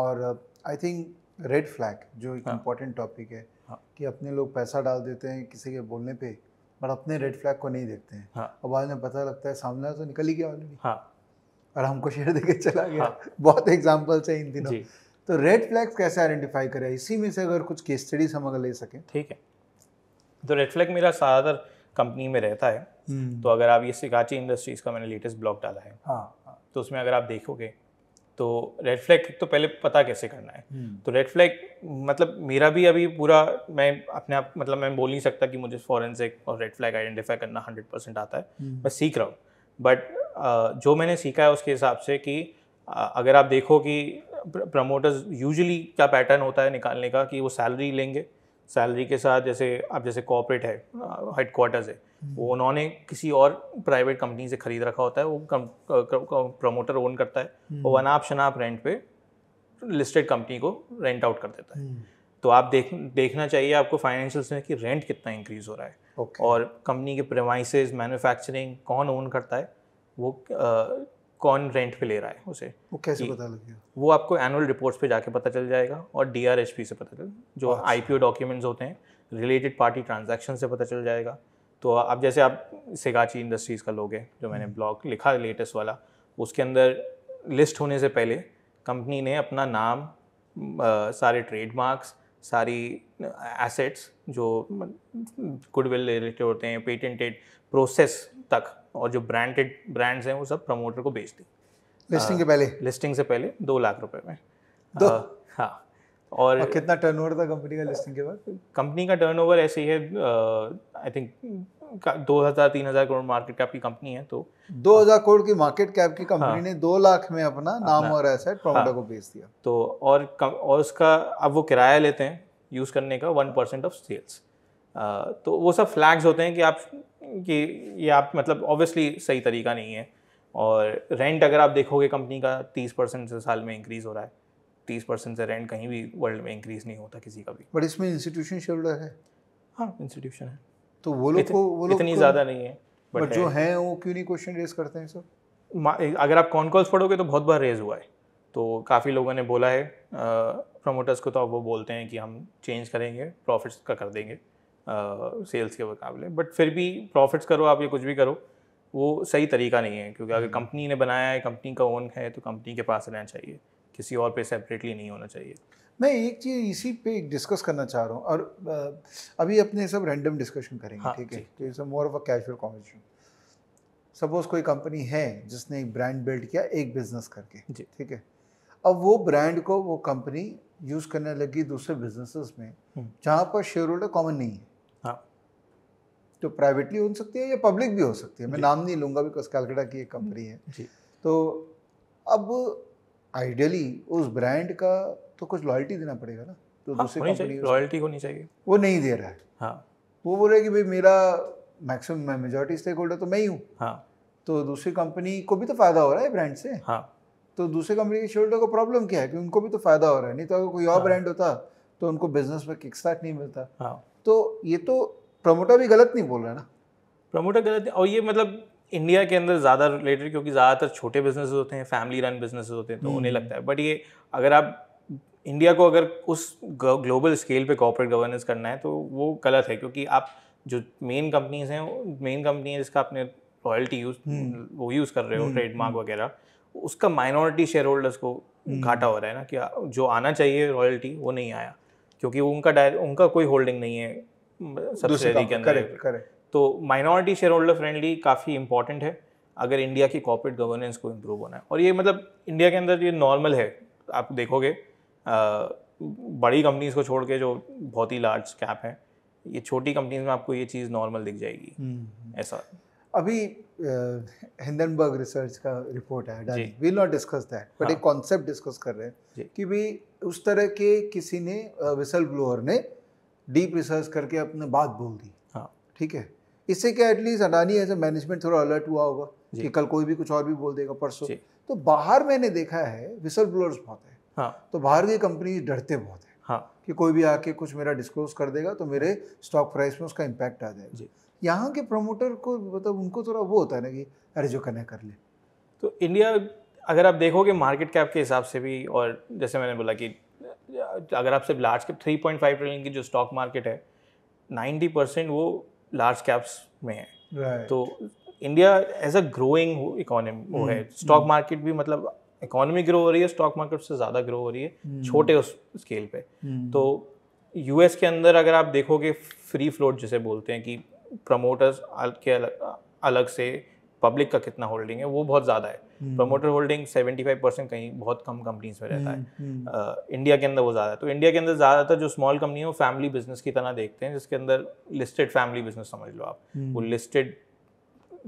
और आई थिंक रेड फ्लैग जो एक इम्पॉर्टेंट हाँ। टॉपिक है हाँ। कि अपने लोग पैसा डाल देते हैं किसी के बोलने पर बट अपने रेड फ्लैग को नहीं देखते हैं हाँ। और बाद में पता लगता है सामने तो निकल ही गया ऑलरेडी हाँ। और हमको शेयर दे चला गया हाँ। बहुत एग्जाम्पल्स है इन दिनों तो रेड फ्लैग कैसे आइडेंटिफाई करें इसी में से अगर कुछ केस स्टडीज हम अगर ले सकें ठीक है तो रेड फ्लैग मेरा ज़्यादातर कंपनी में रहता है हम्म। तो अगर आप ये सिकाची इंडस्ट्रीज का मैंने लेटेस्ट ब्लॉग डाला है हाँ, हाँ। तो उसमें अगर आप देखोगे तो रेड फ्लैग तो पहले पता कैसे करना है हम्म। तो रेड फ्लैग मतलब मेरा भी अभी पूरा मैं अपने आप मतलब मैं बोल नहीं सकता कि मुझे फॉरेंसिक और रेड फ्लैग आइडेंटिफाई करना हंड्रेड परसेंट आता है हम्म। मैं सीख रहा हूँ बट जो मैंने सीखा है उसके हिसाब से कि अगर आप देखो कि प्रमोटर्स यूजली क्या पैटर्न होता है निकालने का कि वो सैलरी लेंगे सैलरी के साथ जैसे अब जैसे कॉपरेट है हेड क्वार्टर्स है वो हम्म। उन्होंने किसी और प्राइवेट कंपनी से ख़रीद रखा होता है वो प्रमोटर ओन करता है वो हम्म। वन आप शनाप रेंट पे लिस्टेड कंपनी को रेंट आउट कर देता है हम्म। तो आप देख देखना चाहिए आपको फाइनेंशियल्स में कि रेंट कितना इंक्रीज हो रहा है okay. और कंपनी के प्रमाइसिस मैन्युफैक्चरिंग कौन ओन करता है वो कौन रेंट पे ले रहा है उसे वो कैसे पता गया वो आपको एनुअल रिपोर्ट्स पे जाके पता चल जाएगा और डी से पता चल जो आई अच्छा। डॉक्यूमेंट्स होते हैं रिलेटेड पार्टी ट्रांजेक्शन से पता चल जाएगा तो अब जैसे आप सिगाची इंडस्ट्रीज़ का लोग हैं जो मैंने ब्लॉग हम्म। लिखा लेटेस्ट वाला उसके अंदर लिस्ट होने से पहले कंपनी ने अपना नाम आ, सारे ट्रेडमार्क्स सारी एसेट्स जो गुडविल रिलेटेड होते हैं पेटेंटेड प्रोसेस तक और जो ब्रांडेड ब्रांड्स हैं वो सब प्रमोटर को बेच दी लिस्टिंग हाँ, के पहले लिस्टिंग से पहले दो लाख रुपए में दो हाँ, हाँ और, और कितना टर्नओवर था कंपनी का लिस्टिंग के बाद कंपनी का टर्नओवर ऐसे ही है आई थिंक दो हज़ार तीन हज़ार करोड़ मार्केट कैप की कंपनी है तो दो हज़ार करोड़ की मार्केट कैप की कंपनी हाँ, ने दो लाख में अपना नाम अपना, और एसेट प्रोमोटर हाँ, को बेच दिया तो और कम, और उसका अब वो किराया लेते हैं यूज़ करने का वन परसेंट ऑफ सेल्स तो वो सब फ्लैग्स होते हैं कि आप कि ये आप मतलब ऑब्वियसली सही तरीका नहीं है और रेंट अगर आप देखोगे कंपनी का तीस परसेंट से साल में इंक्रीज़ हो रहा है तीस परसेंट से रेंट कहीं भी वर्ल्ड में इंक्रीज़ नहीं होता किसी का भी बट इसमें इंस्टीट्यूशन शेयर है हाँ इंस्टीट्यूशन है तो वो लोग को वो इतनी ज़्यादा नहीं है बट जो हैं वो क्यों नहीं क्वेश्चन रेज करते हैं सर अगर आप कॉन कॉल्स पढ़ोगे तो बहुत बार रेज हुआ है तो काफ़ी लोगों ने बोला है प्रमोटर्स को तो अब वो बोलते हैं कि हम चेंज करेंगे प्रॉफिट्स का कर देंगे सेल्स के मुकाबले बट फिर भी प्रॉफिट्स करो आप या कुछ भी करो वो सही तरीका नहीं है क्योंकि अगर कंपनी हम्म। ने बनाया है कंपनी का ओन है तो कंपनी के पास रहना चाहिए किसी और पे सेपरेटली नहीं होना चाहिए मैं एक चीज़ इसी पे डिस्कस करना चाह रहा हूँ और अभी अपने सब रैंडम डिस्कशन करेंगे हाँ, ठीक है तो more of a casual conversation suppose कोई कंपनी है जिसने एक ब्रांड बिल्ड किया एक बिजनेस करके ठीक है अब वो ब्रांड को वो कंपनी यूज़ करने लगी दूसरे बिजनेसेस में हम्म। जहाँ पर शेयर होल्डर कॉमन नहीं है जो तो प्राइवेटली हो सकती है या पब्लिक भी हो सकती है मैं नाम नहीं लूँगा बिकॉज कैलकाटा की एक कंपनी है तो अब आइडियली उस ब्रांड का तो कुछ लॉयल्टी देना पड़ेगा ना तो हाँ, दूसरी कंपनी लॉयल्टी होनी चाहिए वो नहीं दे रहा है हाँ वो बोल रहे कि भाई मेरा मैक्सिमम मैं मेजोरिटी स्टेक होल्डर तो मैं ही हूँ हाँ तो दूसरी कंपनी को भी तो फायदा हो रहा है ब्रांड से हाँ तो दूसरी कंपनी के शेयर होल्डर को प्रॉब्लम क्या है कि उनको भी तो फायदा हो रहा है नहीं तो अगर कोई और हाँ। ब्रांड होता तो उनको बिजनेस में किक स्टार्ट नहीं मिलता हाँ। तो ये तो प्रमोटर भी गलत नहीं बोल रहा ना प्रमोटर गलत और ये मतलब इंडिया के अंदर ज़्यादा रिलेटेड क्योंकि ज़्यादातर छोटे बिजनेस होते हैं फैमिली रन बिजनेस होते हैं तो उन्हें लगता है बट हम्म। ये अगर आप इंडिया को अगर उस ग्लोबल स्केल पे कॉपरेट गवर्नेंस करना है तो वो गलत है क्योंकि आप जो मेन कंपनीज हैं मेन कंपनी है जिसका आपने रॉयल्टी हम्म। यूज वो यूज़ कर रहे हो ट्रेडमार्क हम्म। वगैरह उसका माइनॉरिटी शेयर होल्डर्स को घाटा हो रहा है ना कि जो आना चाहिए रॉयल्टी वो नहीं आया क्योंकि उनका डायर उनका कोई होल्डिंग नहीं है सब्सिडरी के अंदर तो माइनॉरिटी शेयर होल्डर फ्रेंडली काफ़ी इंपॉर्टेंट है अगर इंडिया की कॉपरेट गवर्नेंस को इम्प्रूव होना है और ये मतलब इंडिया के अंदर ये नॉर्मल है आप देखोगे बड़ी कंपनीज को छोड़ के जो बहुत ही लार्ज कैप हैं ये छोटी कंपनीज में आपको ये चीज़ नॉर्मल दिख जाएगी हम्म, हम्म। ऐसा अभी हिंडनबर्ग रिसर्च का रिपोर्ट आया will not discuss that but एक कॉन्सेप्ट डिस्कस कर रहे हैं कि भी उस तरह के किसी ने विसल ब्लोअर ने डीप रिसर्च करके अपने बात बोल दी हाँ ठीक है इससे क्या at least Adani as a management थोड़ा अलर्ट हुआ होगा कि कल कोई भी कुछ और भी बोल देगा परसों तो बाहर मैंने देखा है विसल ब्लोअर्स बहुत है हाँ तो बाहर की कंपनी डरते बहुत है हाँ कि कोई भी आके कुछ मेरा डिस्क्लोज कर देगा तो मेरे स्टॉक प्राइस में उसका इम्पैक्ट आ जाएगा यहाँ के प्रमोटर को मतलब उनको थोड़ा वो होता है ना कि अरे जो कनेक्ट कर ले तो इंडिया अगर आप देखोगे मार्केट कैप के हिसाब से भी और जैसे मैंने बोला कि अगर आप सिर्फ large cap three point five trillion की जो स्टॉक मार्केट है नाइन्टी परसेंट वो लार्ज कैप्स में है तो India as a growing economy वो है स्टॉक hmm. मार्केट भी मतलब इकोनॉमी ग्रो हो रही है स्टॉक मार्केट से ज़्यादा ग्रो हो रही है hmm. छोटे उस स्केल पे hmm. तो यूएस के अंदर अगर आप देखोगे फ्री फ्लोट जिसे बोलते हैं कि प्रमोटर्स के अलग, अलग से पब्लिक का कितना होल्डिंग है वो बहुत ज़्यादा है प्रमोटर होल्डिंग 75 परसेंट कहीं बहुत कम कंपनीज में रहता है इंडिया हम्म, हम्म। के अंदर वो ज़्यादा है तो इंडिया के अंदर ज़्यादातर जो स्मॉल कंपनी है वो फैमिली बिजनेस की तरह देखते हैं जिसके अंदर लिस्टेड फैमिली बिजनेस समझ लो आप हम्म। वो लिस्टेड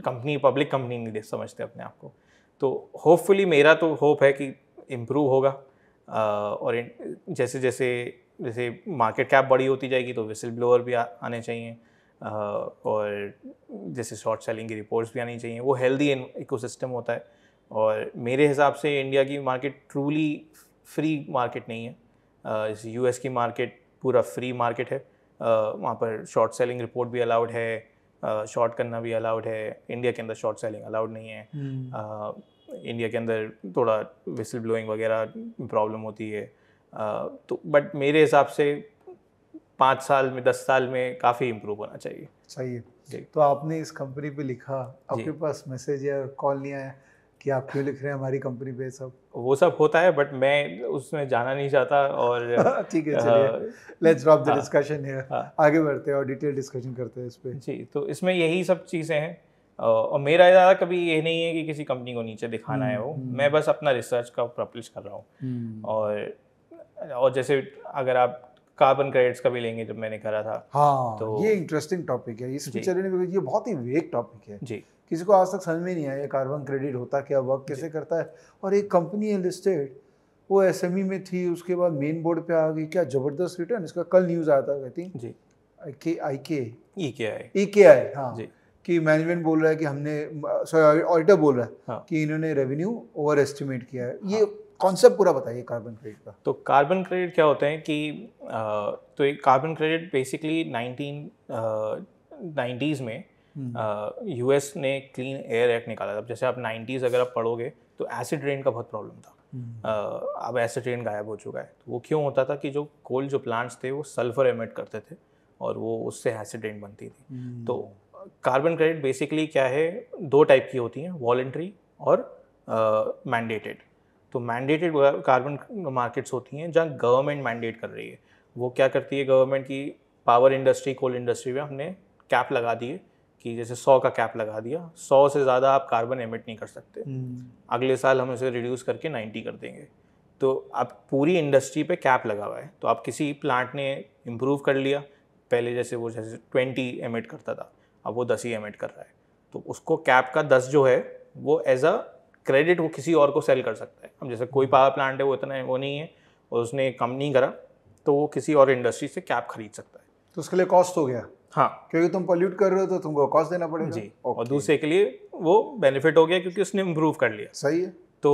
कंपनी पब्लिक कंपनी नहीं समझते अपने आप को तो होपफुली मेरा तो होप है कि इम्प्रूव होगा और जैसे जैसे जैसे मार्केट कैप बड़ी होती जाएगी तो विसिल ब्लोअर भी आने चाहिए और जैसे शॉर्ट सेलिंग की रिपोर्ट्स भी आनी चाहिए वो हेल्दी इकोसिस्टम होता है और मेरे हिसाब से इंडिया की मार्केट ट्रूली फ्री मार्केट नहीं है जैसे एस की मार्केट पूरा फ्री मार्केट है वहाँ पर शॉर्ट सेलिंग रिपोर्ट भी अलाउड है शॉर्ट करना भी अलाउड है इंडिया के अंदर शॉर्ट सेलिंग अलाउड नहीं है इंडिया हम्म। के अंदर थोड़ा विसल ब्लोइंग वगैरह प्रॉब्लम होती है तो बट मेरे हिसाब से पाँच साल में दस साल में काफ़ी इम्प्रूव होना चाहिए सही है तो आपने इस कंपनी पे लिखा आपके पास मैसेज या कॉल नहीं आया कि आप क्यों लिख रहे हैं हमारी कंपनी पे सब वो सब होता है बट मैं उसमें जाना नहीं चाहता और ठीक है चलिए let's drop the discussion here आगे बढ़ते हैं और डिटेल डिस्कशन करते हैं इस पर जी तो इसमें यही सब चीज़ें हैं और मेरा इरादा कभी ये नहीं है कि किसी कंपनी को नीचे दिखाना है हम्म, वो हम्म। मैं बस अपना रिसर्च का पब्लिश कर रहा हूँ हम्म। और और जैसे अगर आप कार्बन क्रेडिट्स का भी लेंगे जब मैंने करा था हाँ तो ये इंटरेस्टिंग टॉपिक है इसमें चलने ये बहुत ही वेक टॉपिक है जी किसी को आज तक समझ में नहीं आया कार्बन क्रेडिट होता क्या वर्क कैसे करता है और एक कंपनी है लिस्टेड वो एस e में थी उसके बाद मेन बोर्ड पे आ गई क्या जबरदस्त रिटर्न इसका कल न्यूज़ आया था आई थिंक जी आई के ई के आई ई के आई हाँ जी कि मैनेजमेंट बोल रहा है कि हमने सॉरी ऑडिटर बोल रहा है हाँ. कि इन्होंने रेवेन्यू ओवर एस्टिमेट किया है हाँ. ये कॉन्सेप्ट पूरा बताइए कार्बन क्रेडिट का तो कार्बन क्रेडिट क्या होता है कि आ, तो एक carbon credit basically nineteen nineties में यूएस हम्म। ने क्लीन एयर एक्ट निकाला था जैसे आप नाइन्टीज़ अगर आप पढ़ोगे तो एसिड रेन का बहुत प्रॉब्लम था uh, अब एसिड रेन गायब हो चुका है तो वो क्यों होता था कि जो कोल जो प्लांट्स थे वो सल्फर एमिट करते थे और वो उससे एसिड रेन बनती थी हम्म। तो कार्बन क्रेडिट बेसिकली क्या है दो टाइप की होती हैं वॉल्ट्री और मैंडेटेड तो मैंडेटेड कार्बन मार्केट्स होती हैं जहाँ गवर्नमेंट मैंडेट कर रही है वो क्या करती है गवर्नमेंट की पावर इंडस्ट्री कोल इंडस्ट्री में हमने कैप लगा दिए कि जैसे सौ का कैप लगा दिया सौ से ज़्यादा आप कार्बन एमिट नहीं कर सकते हम्म। अगले साल हम इसे रिड्यूस करके नाइन्टी कर देंगे तो आप पूरी इंडस्ट्री पे कैप लगा हुआ है तो आप किसी प्लांट ने इम्प्रूव कर लिया पहले जैसे वो जैसे ट्वेंटी एमिट करता था अब वो दस ही एमिट कर रहा है तो उसको कैप का दस जो है वो एज अ क्रेडिट वो किसी और को सेल कर सकता है अब जैसे कोई हम्म। पावर प्लांट है वो इतना वो नहीं है और उसने कम नहीं करा तो वो किसी और इंडस्ट्री से कैप खरीद सकता है तो उसके लिए कॉस्ट हो गया हाँ क्योंकि तुम पोल्यूट कर रहे हो तो तुमको कॉस्ट देना पड़ेगा जी और दूसरे के लिए वो बेनिफिट हो गया क्योंकि उसने इम्प्रूव कर लिया सही है तो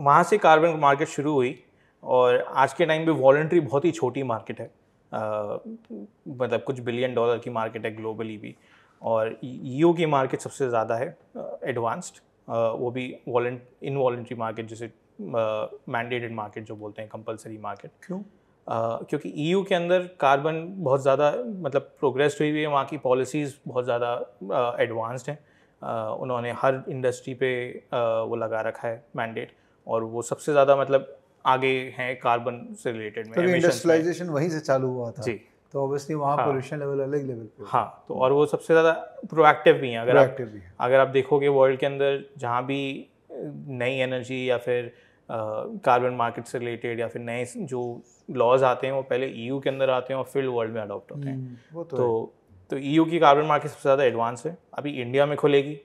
वहाँ से कार्बन मार्केट शुरू हुई और आज के टाइम में वॉल्ट्री बहुत ही छोटी मार्केट है मतलब कुछ बिलियन डॉलर की मार्केट है ग्लोबली भी और यू की मार्केट सबसे ज़्यादा है एडवांस्ड वो भी वॉलेंट मार्केट जिसे मैंडेटेड मार्केट जो बोलते हैं कंपलसरी मार्केट क्यों Uh, क्योंकि ईयू e के अंदर कार्बन बहुत ज़्यादा मतलब प्रोग्रेस हुई हुई है वहाँ की पॉलिसीज़ बहुत ज़्यादा एडवांस्ड uh, हैं uh, उन्होंने हर इंडस्ट्री पे वो लगा रखा है मैंडेट और वो सबसे ज़्यादा मतलब आगे हैं कार्बन से रिलेटेड में इंडस्ट्रियलाइजेशन तो वहीं से चालू हुआ था जी तो ऑब्वियसली वहाँ पोल्यूशन हाँ। लेवल अलग लेवल पे हाँ तो और वो सबसे ज़्यादा प्रोएक्टिव भी हैं अगर प्रोएक्टिव भी है। अगर आप देखोगे वर्ल्ड के अंदर जहाँ भी नई एनर्जी या फिर कार्बन मार्केट से रिलेटेड या फिर नए जो लॉज आते हैं वो पहले ईयू e के अंदर आते हैं और फिर वर्ल्ड में अडॉप्ट होते हैं हम्म, तो तो, तो ईयू e की कार्बन मार्केट सबसे ज़्यादा एडवांस है अभी इंडिया में खुलेगी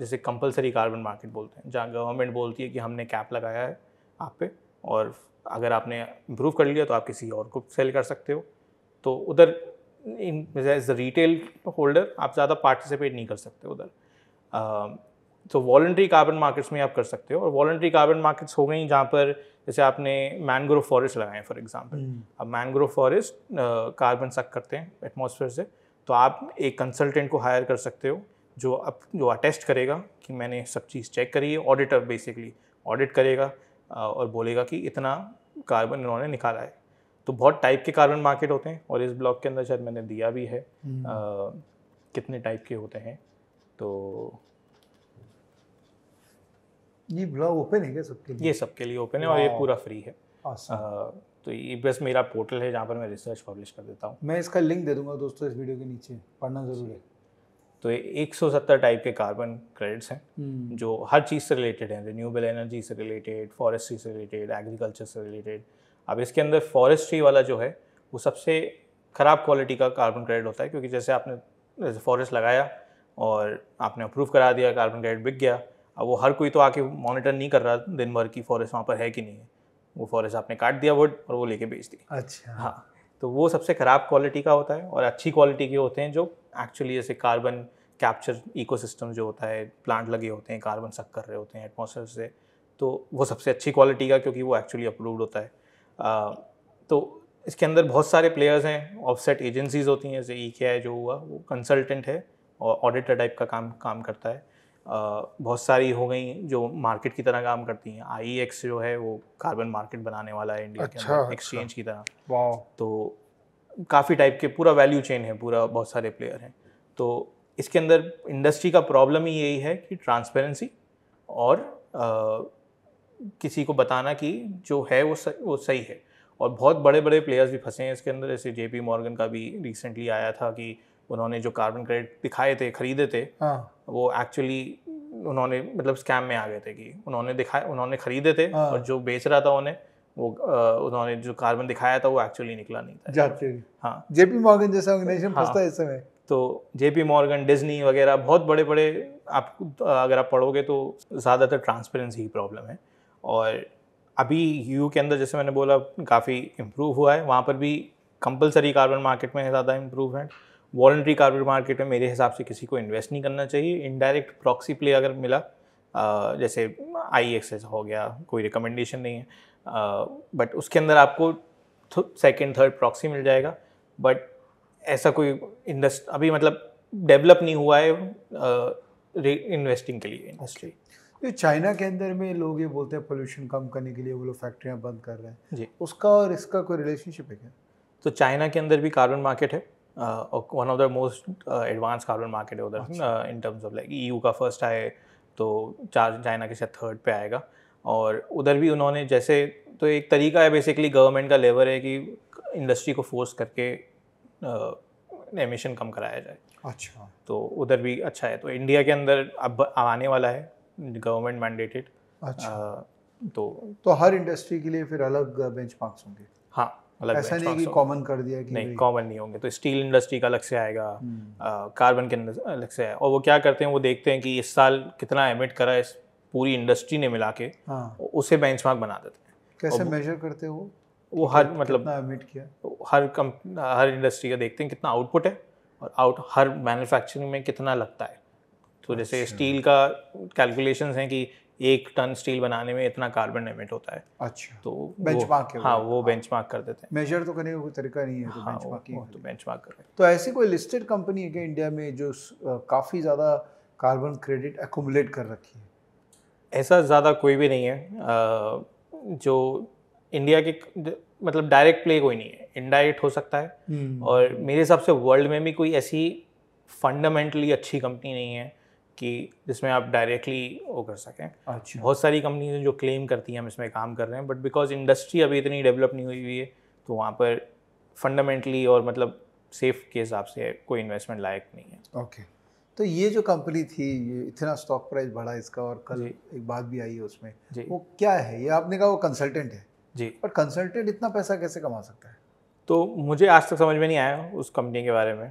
जैसे कंपलसरी कार्बन मार्केट बोलते हैं जहाँ गवर्नमेंट बोलती है कि हमने कैप लगाया है आप पे और अगर आपने इम्प्रूव कर लिया तो आप किसी और को सेल कर सकते हो तो उधर in as the retail holder आप ज़्यादा पार्टिसिपेट नहीं कर सकते उधर तो वॉल्ट्री कार्बन मार्केट्स में आप कर सकते हो और वॉल्ट्री कार्बन मार्केट्स हो गई जहाँ पर जैसे आपने मैनग्रोव फॉरेस्ट लगाए फॉर एग्जांपल हम्म। अब मैनग्रोव फॉरेस्ट कार्बन सक करते हैं एटमॉस्फेयर से तो आप एक कंसल्टेंट को हायर कर सकते हो जो अब जो अटेस्ट करेगा कि मैंने सब चीज़ चेक करी है ऑडिटर बेसिकली ऑडिट करेगा और बोलेगा कि इतना कार्बन इन्होंने निकाला है तो बहुत टाइप के कार्बन मार्केट होते हैं और इस ब्लॉग के अंदर शायद मैंने दिया भी है आ, हम्म। कितने टाइप के होते हैं तो ये ब्लॉग ओपन है क्या सबके लिए ये सबके लिए ओपन है और ये पूरा फ्री है तो ये बस मेरा पोर्टल है जहाँ पर मैं रिसर्च पब्लिश कर देता हूँ मैं इसका लिंक दे दूंगा दोस्तों इस वीडियो के नीचे पढ़ना ज़रूर है तो एक सौ सत्तर टाइप के कार्बन क्रेडिट्स हैं हम्म। जो हर चीज़ से रिलेटेड हैं रिन्यूएबल एनर्जी से रिलेटेड फॉरेस्ट्री से रिलेटेड एग्रीकल्चर से रिलेटेड अब इसके अंदर फॉरेस्ट्री वाला जो है वो सबसे ख़राब क्वालिटी का कार्बन क्रेडिट होता है क्योंकि जैसे आपने फॉरेस्ट लगाया और आपने अप्रूव करा दिया कार्बन क्रेडिट बिक गया अब वो हर कोई तो आके मॉनिटर नहीं कर रहा दिन भर की फॉरेस्ट वहाँ पर है कि नहीं है वो फॉरेस्ट आपने काट दिया वुड और वो लेके बेच दी अच्छा हाँ तो वो सबसे ख़राब क्वालिटी का होता है और अच्छी क्वालिटी के होते हैं जो एक्चुअली जैसे कार्बन कैप्चर इकोसिस्टम जो होता है प्लांट लगे होते हैं कार्बन सक कर रहे होते हैं एटमोसफेयर से तो वो सबसे अच्छी क्वालिटी का क्योंकि वो एक्चुअली अप्रूव्ड होता है तो इसके अंदर बहुत सारे प्लेयर्स हैं ऑफसेट एजेंसीज होती हैं जैसे ई के आई जो हुआ वो कंसल्टेंट है और ऑडिटर टाइप का काम काम करता है बहुत सारी हो गई जो मार्केट की तरह काम करती हैं आई एक्स e जो है वो कार्बन मार्केट बनाने वाला है इंडिया अच्छा, के अंदर एक्सचेंज अच्छा। की तरह तो काफ़ी टाइप के पूरा वैल्यू चेन है पूरा बहुत सारे प्लेयर हैं तो इसके अंदर इंडस्ट्री का प्रॉब्लम ही यही है कि ट्रांसपेरेंसी और किसी को बताना कि जो है वो सही, वो सही है और बहुत बड़े बड़े प्लेयर्स भी फंसे हैं इसके अंदर जैसे जेपी मॉर्गन का भी रिसेंटली आया था कि उन्होंने जो कार्बन क्रेडिट दिखाए थे खरीदे थे हाँ। वो एक्चुअली उन्होंने मतलब स्कैम में आ गए थे कि उन्होंने दिखाए उन्होंने खरीदे थे हाँ। और जो बेच रहा था उन्हें वो उन्होंने जो कार्बन दिखाया था वो एक्चुअली निकला नहीं था हाँ जेपी मॉर्गन जैसा ऑर्गेनाइजेशन हाँ। फंसता है इस समय तो जेपी मॉर्गन डिज्नी वगैरह बहुत बड़े बड़े आप अगर आप पढ़ोगे तो ज़्यादातर ट्रांसपेरेंसी ही प्रॉब्लम है और अभी यू के अंदर जैसे मैंने बोला काफ़ी इम्प्रूव हुआ है वहाँ पर भी कंपलसरी कार्बन मार्केट में ज़्यादा इम्प्रूव है वॉल्ट्री कार्बन मार्केट में मेरे हिसाब से किसी को इन्वेस्ट नहीं करना चाहिए इनडायरेक्ट प्रॉक्सी प्ले अगर मिला जैसे आई एक्सेस e हो गया कोई रिकमेंडेशन नहीं है बट उसके अंदर आपको सेकेंड थर्ड प्रॉक्सी मिल जाएगा बट ऐसा कोई इंडस्ट अभी मतलब डेवलप नहीं हुआ है इन्वेस्टिंग के लिए इंडस्ट्री तो चाइना के अंदर में लोग ये बोलते हैं पोल्यूशन कम करने के लिए वो लोग फैक्ट्रियाँ बंद कर रहे हैं जी उसका और इसका कोई रिलेशनशिप है क्या तो चाइना के अंदर भी कार्बन मार्केट है one of the most advance carbon market है उधर in terms of like EU का फर्स्ट आए तो चार चाइना के साथ थर्ड पे आएगा और उधर भी उन्होंने जैसे तो एक तरीका है बेसिकली गवर्नमेंट का लेवर है कि इंडस्ट्री को फोर्स करके एमिशन कम कराया जाए अच्छा तो उधर भी अच्छा है तो इंडिया के अंदर अब आने वाला है गवर्नमेंट मैंडेटेड अच्छा तो तो हर इंडस्ट्री के लिए फिर अलग बेंच होंगे हाँ अलग ऐसा नहीं कि कॉमन कर दिया कि नहीं कॉमन नहीं होंगे तो स्टील इंडस्ट्री का अलग से आएगा कार्बन हम्म। के अलग से आएगा और वो क्या करते हैं वो देखते हैं कि इस साल कितना एमिट करा इस पूरी इंडस्ट्री ने मिला के हाँ। उसे बेंच बना देते हैं कैसे मेजर करते हैं वो हर मतलब एमिट किया हर कम हर इंडस्ट्री का देखते हैं कितना आउटपुट है और आउट हर मैन्युफैक्चरिंग में कितना लगता है तो जैसे अच्छा। स्टील का कैलकुलेशन है कि एक टन स्टील बनाने में इतना कार्बन एमिट होता है अच्छा तो बेंचमार्क हाँ वो बेंचमार्क हाँ। कर देते हैं मेजर तो करने का कोई तरीका नहीं है तो हाँ, बेंचमार्क तो बेंचमार्क कर हैं तो ऐसी कोई लिस्टेड कंपनी है क्या इंडिया में जो काफ़ी ज़्यादा कार्बन क्रेडिट एकोमुलेट कर रखी है ऐसा ज़्यादा कोई भी नहीं है जो इंडिया के मतलब डायरेक्ट प्ले कोई नहीं है इनडायरेक्ट हो सकता है हम्म। और मेरे हिसाब से वर्ल्ड में भी कोई ऐसी फंडामेंटली अच्छी कंपनी नहीं है कि जिसमें आप डायरेक्टली वो कर सकें अच्छा बहुत सारी कंपनीज हैं जो क्लेम करती हैं हम इसमें काम कर रहे हैं बट बिकॉज इंडस्ट्री अभी इतनी डेवलप नहीं हुई हुई है तो वहाँ पर फंडामेंटली और मतलब सेफ के हिसाब से कोई इन्वेस्टमेंट लायक नहीं है ओके तो ये जो कंपनी थी ये इतना स्टॉक प्राइस बढ़ा इसका और कल एक बात भी आई है उसमें वो क्या है ये आपने कहा वो कंसल्टेंट है जी पर कंसल्टेंट इतना पैसा कैसे कमा सकता है तो मुझे आज तक समझ में नहीं आया उस कंपनी के बारे में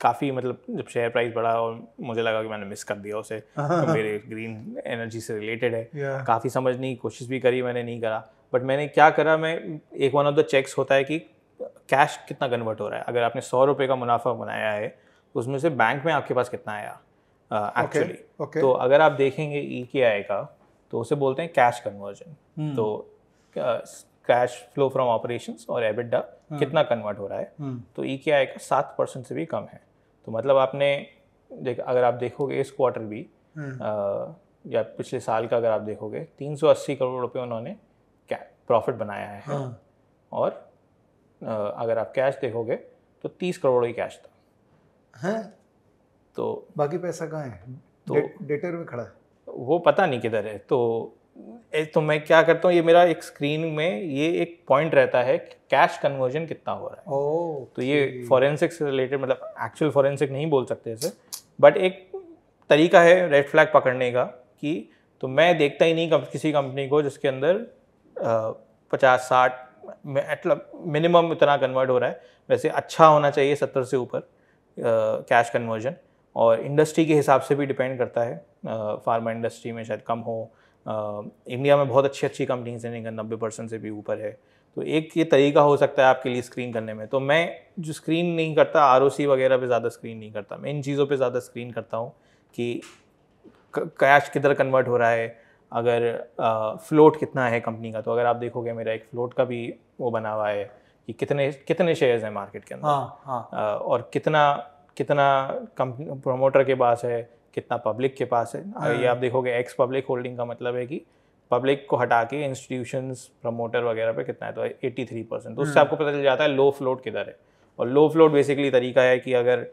काफ़ी मतलब जब शेयर प्राइस बढ़ा और मुझे लगा कि मैंने मिस कर दिया उसे तो मेरे ग्रीन एनर्जी से रिलेटेड है yeah. काफ़ी समझने की कोशिश भी करी मैंने नहीं करा बट मैंने क्या करा मैं एक वन ऑफ द चेक्स होता है कि कैश कितना कन्वर्ट हो रहा है अगर आपने सौ रुपये का मुनाफा बनाया है तो उसमें से बैंक में आपके पास कितना आया एक्चुअली uh, okay, okay. तो अगर आप देखेंगे ई के आई का तो उसे बोलते हैं कैश कन्वर्जन hmm. तो कैश फ्लो फ्रॉम ऑपरेशंस और एबिडा hmm. कितना कन्वर्ट हो रहा है hmm. तो ई के आई का सात परसेंट से भी कम है तो मतलब आपने देख अगर आप देखोगे इस क्वार्टर भी हम्म। आ, या पिछले साल का अगर आप देखोगे 380 करोड़ रुपए उन्होंने प्रॉफिट बनाया है हाँ। और आ, अगर आप कैश देखोगे तो 30 करोड़ ही कैश था हाँ? तो बाकी पैसा कहाँ है तो डेटर में खड़ा है वो पता नहीं किधर है तो तो मैं क्या करता हूँ ये मेरा एक स्क्रीन में ये एक पॉइंट रहता है कि कैश कन्वर्जन कितना हो रहा है oh, तो ये फॉरेंसिक से रिलेटेड मतलब एक्चुअल फॉरेंसिक नहीं बोल सकते इसे बट एक तरीका है रेड फ्लैग पकड़ने का कि तो मैं देखता ही नहीं किसी कंपनी को जिसके अंदर पचास साठ मतलब मिनिमम इतना कन्वर्ट हो रहा है वैसे अच्छा होना चाहिए सत्तर से ऊपर कैश कन्वर्जन और इंडस्ट्री के हिसाब से भी डिपेंड करता है फार्मा इंडस्ट्री में शायद कम हो इंडिया में बहुत अच्छी अच्छी कंपनीज हैं जिनका नब्बे परसेंट से भी ऊपर है तो एक ये तरीका हो सकता है आपके लिए स्क्रीन करने में तो मैं जो स्क्रीन नहीं करता आर वगैरह पे ज़्यादा स्क्रीन नहीं करता मैं इन चीज़ों पे ज़्यादा स्क्रीन करता हूँ कि कैश किधर कन्वर्ट हो रहा है अगर आ, फ्लोट कितना है कंपनी का तो अगर आप देखोगे मेरा एक फ्लोट का भी वो बना हुआ है कि कितने कितने शेयर्स हैं मार्केट के अंदर हाँ, हाँ. और कितना कितना कंपनी प्रमोटर के पास है कितना पब्लिक के पास है हाँ। ये आप देखोगे एक्स पब्लिक होल्डिंग का मतलब है कि पब्लिक को हटा के इंस्टीट्यूशन प्रमोटर वगैरह पे कितना है तो एट्टी थ्री परसेंट तो उससे हम्म। आपको पता चल जाता है लो फ्लोट किधर है और लो फ्लोट बेसिकली तरीका है कि अगर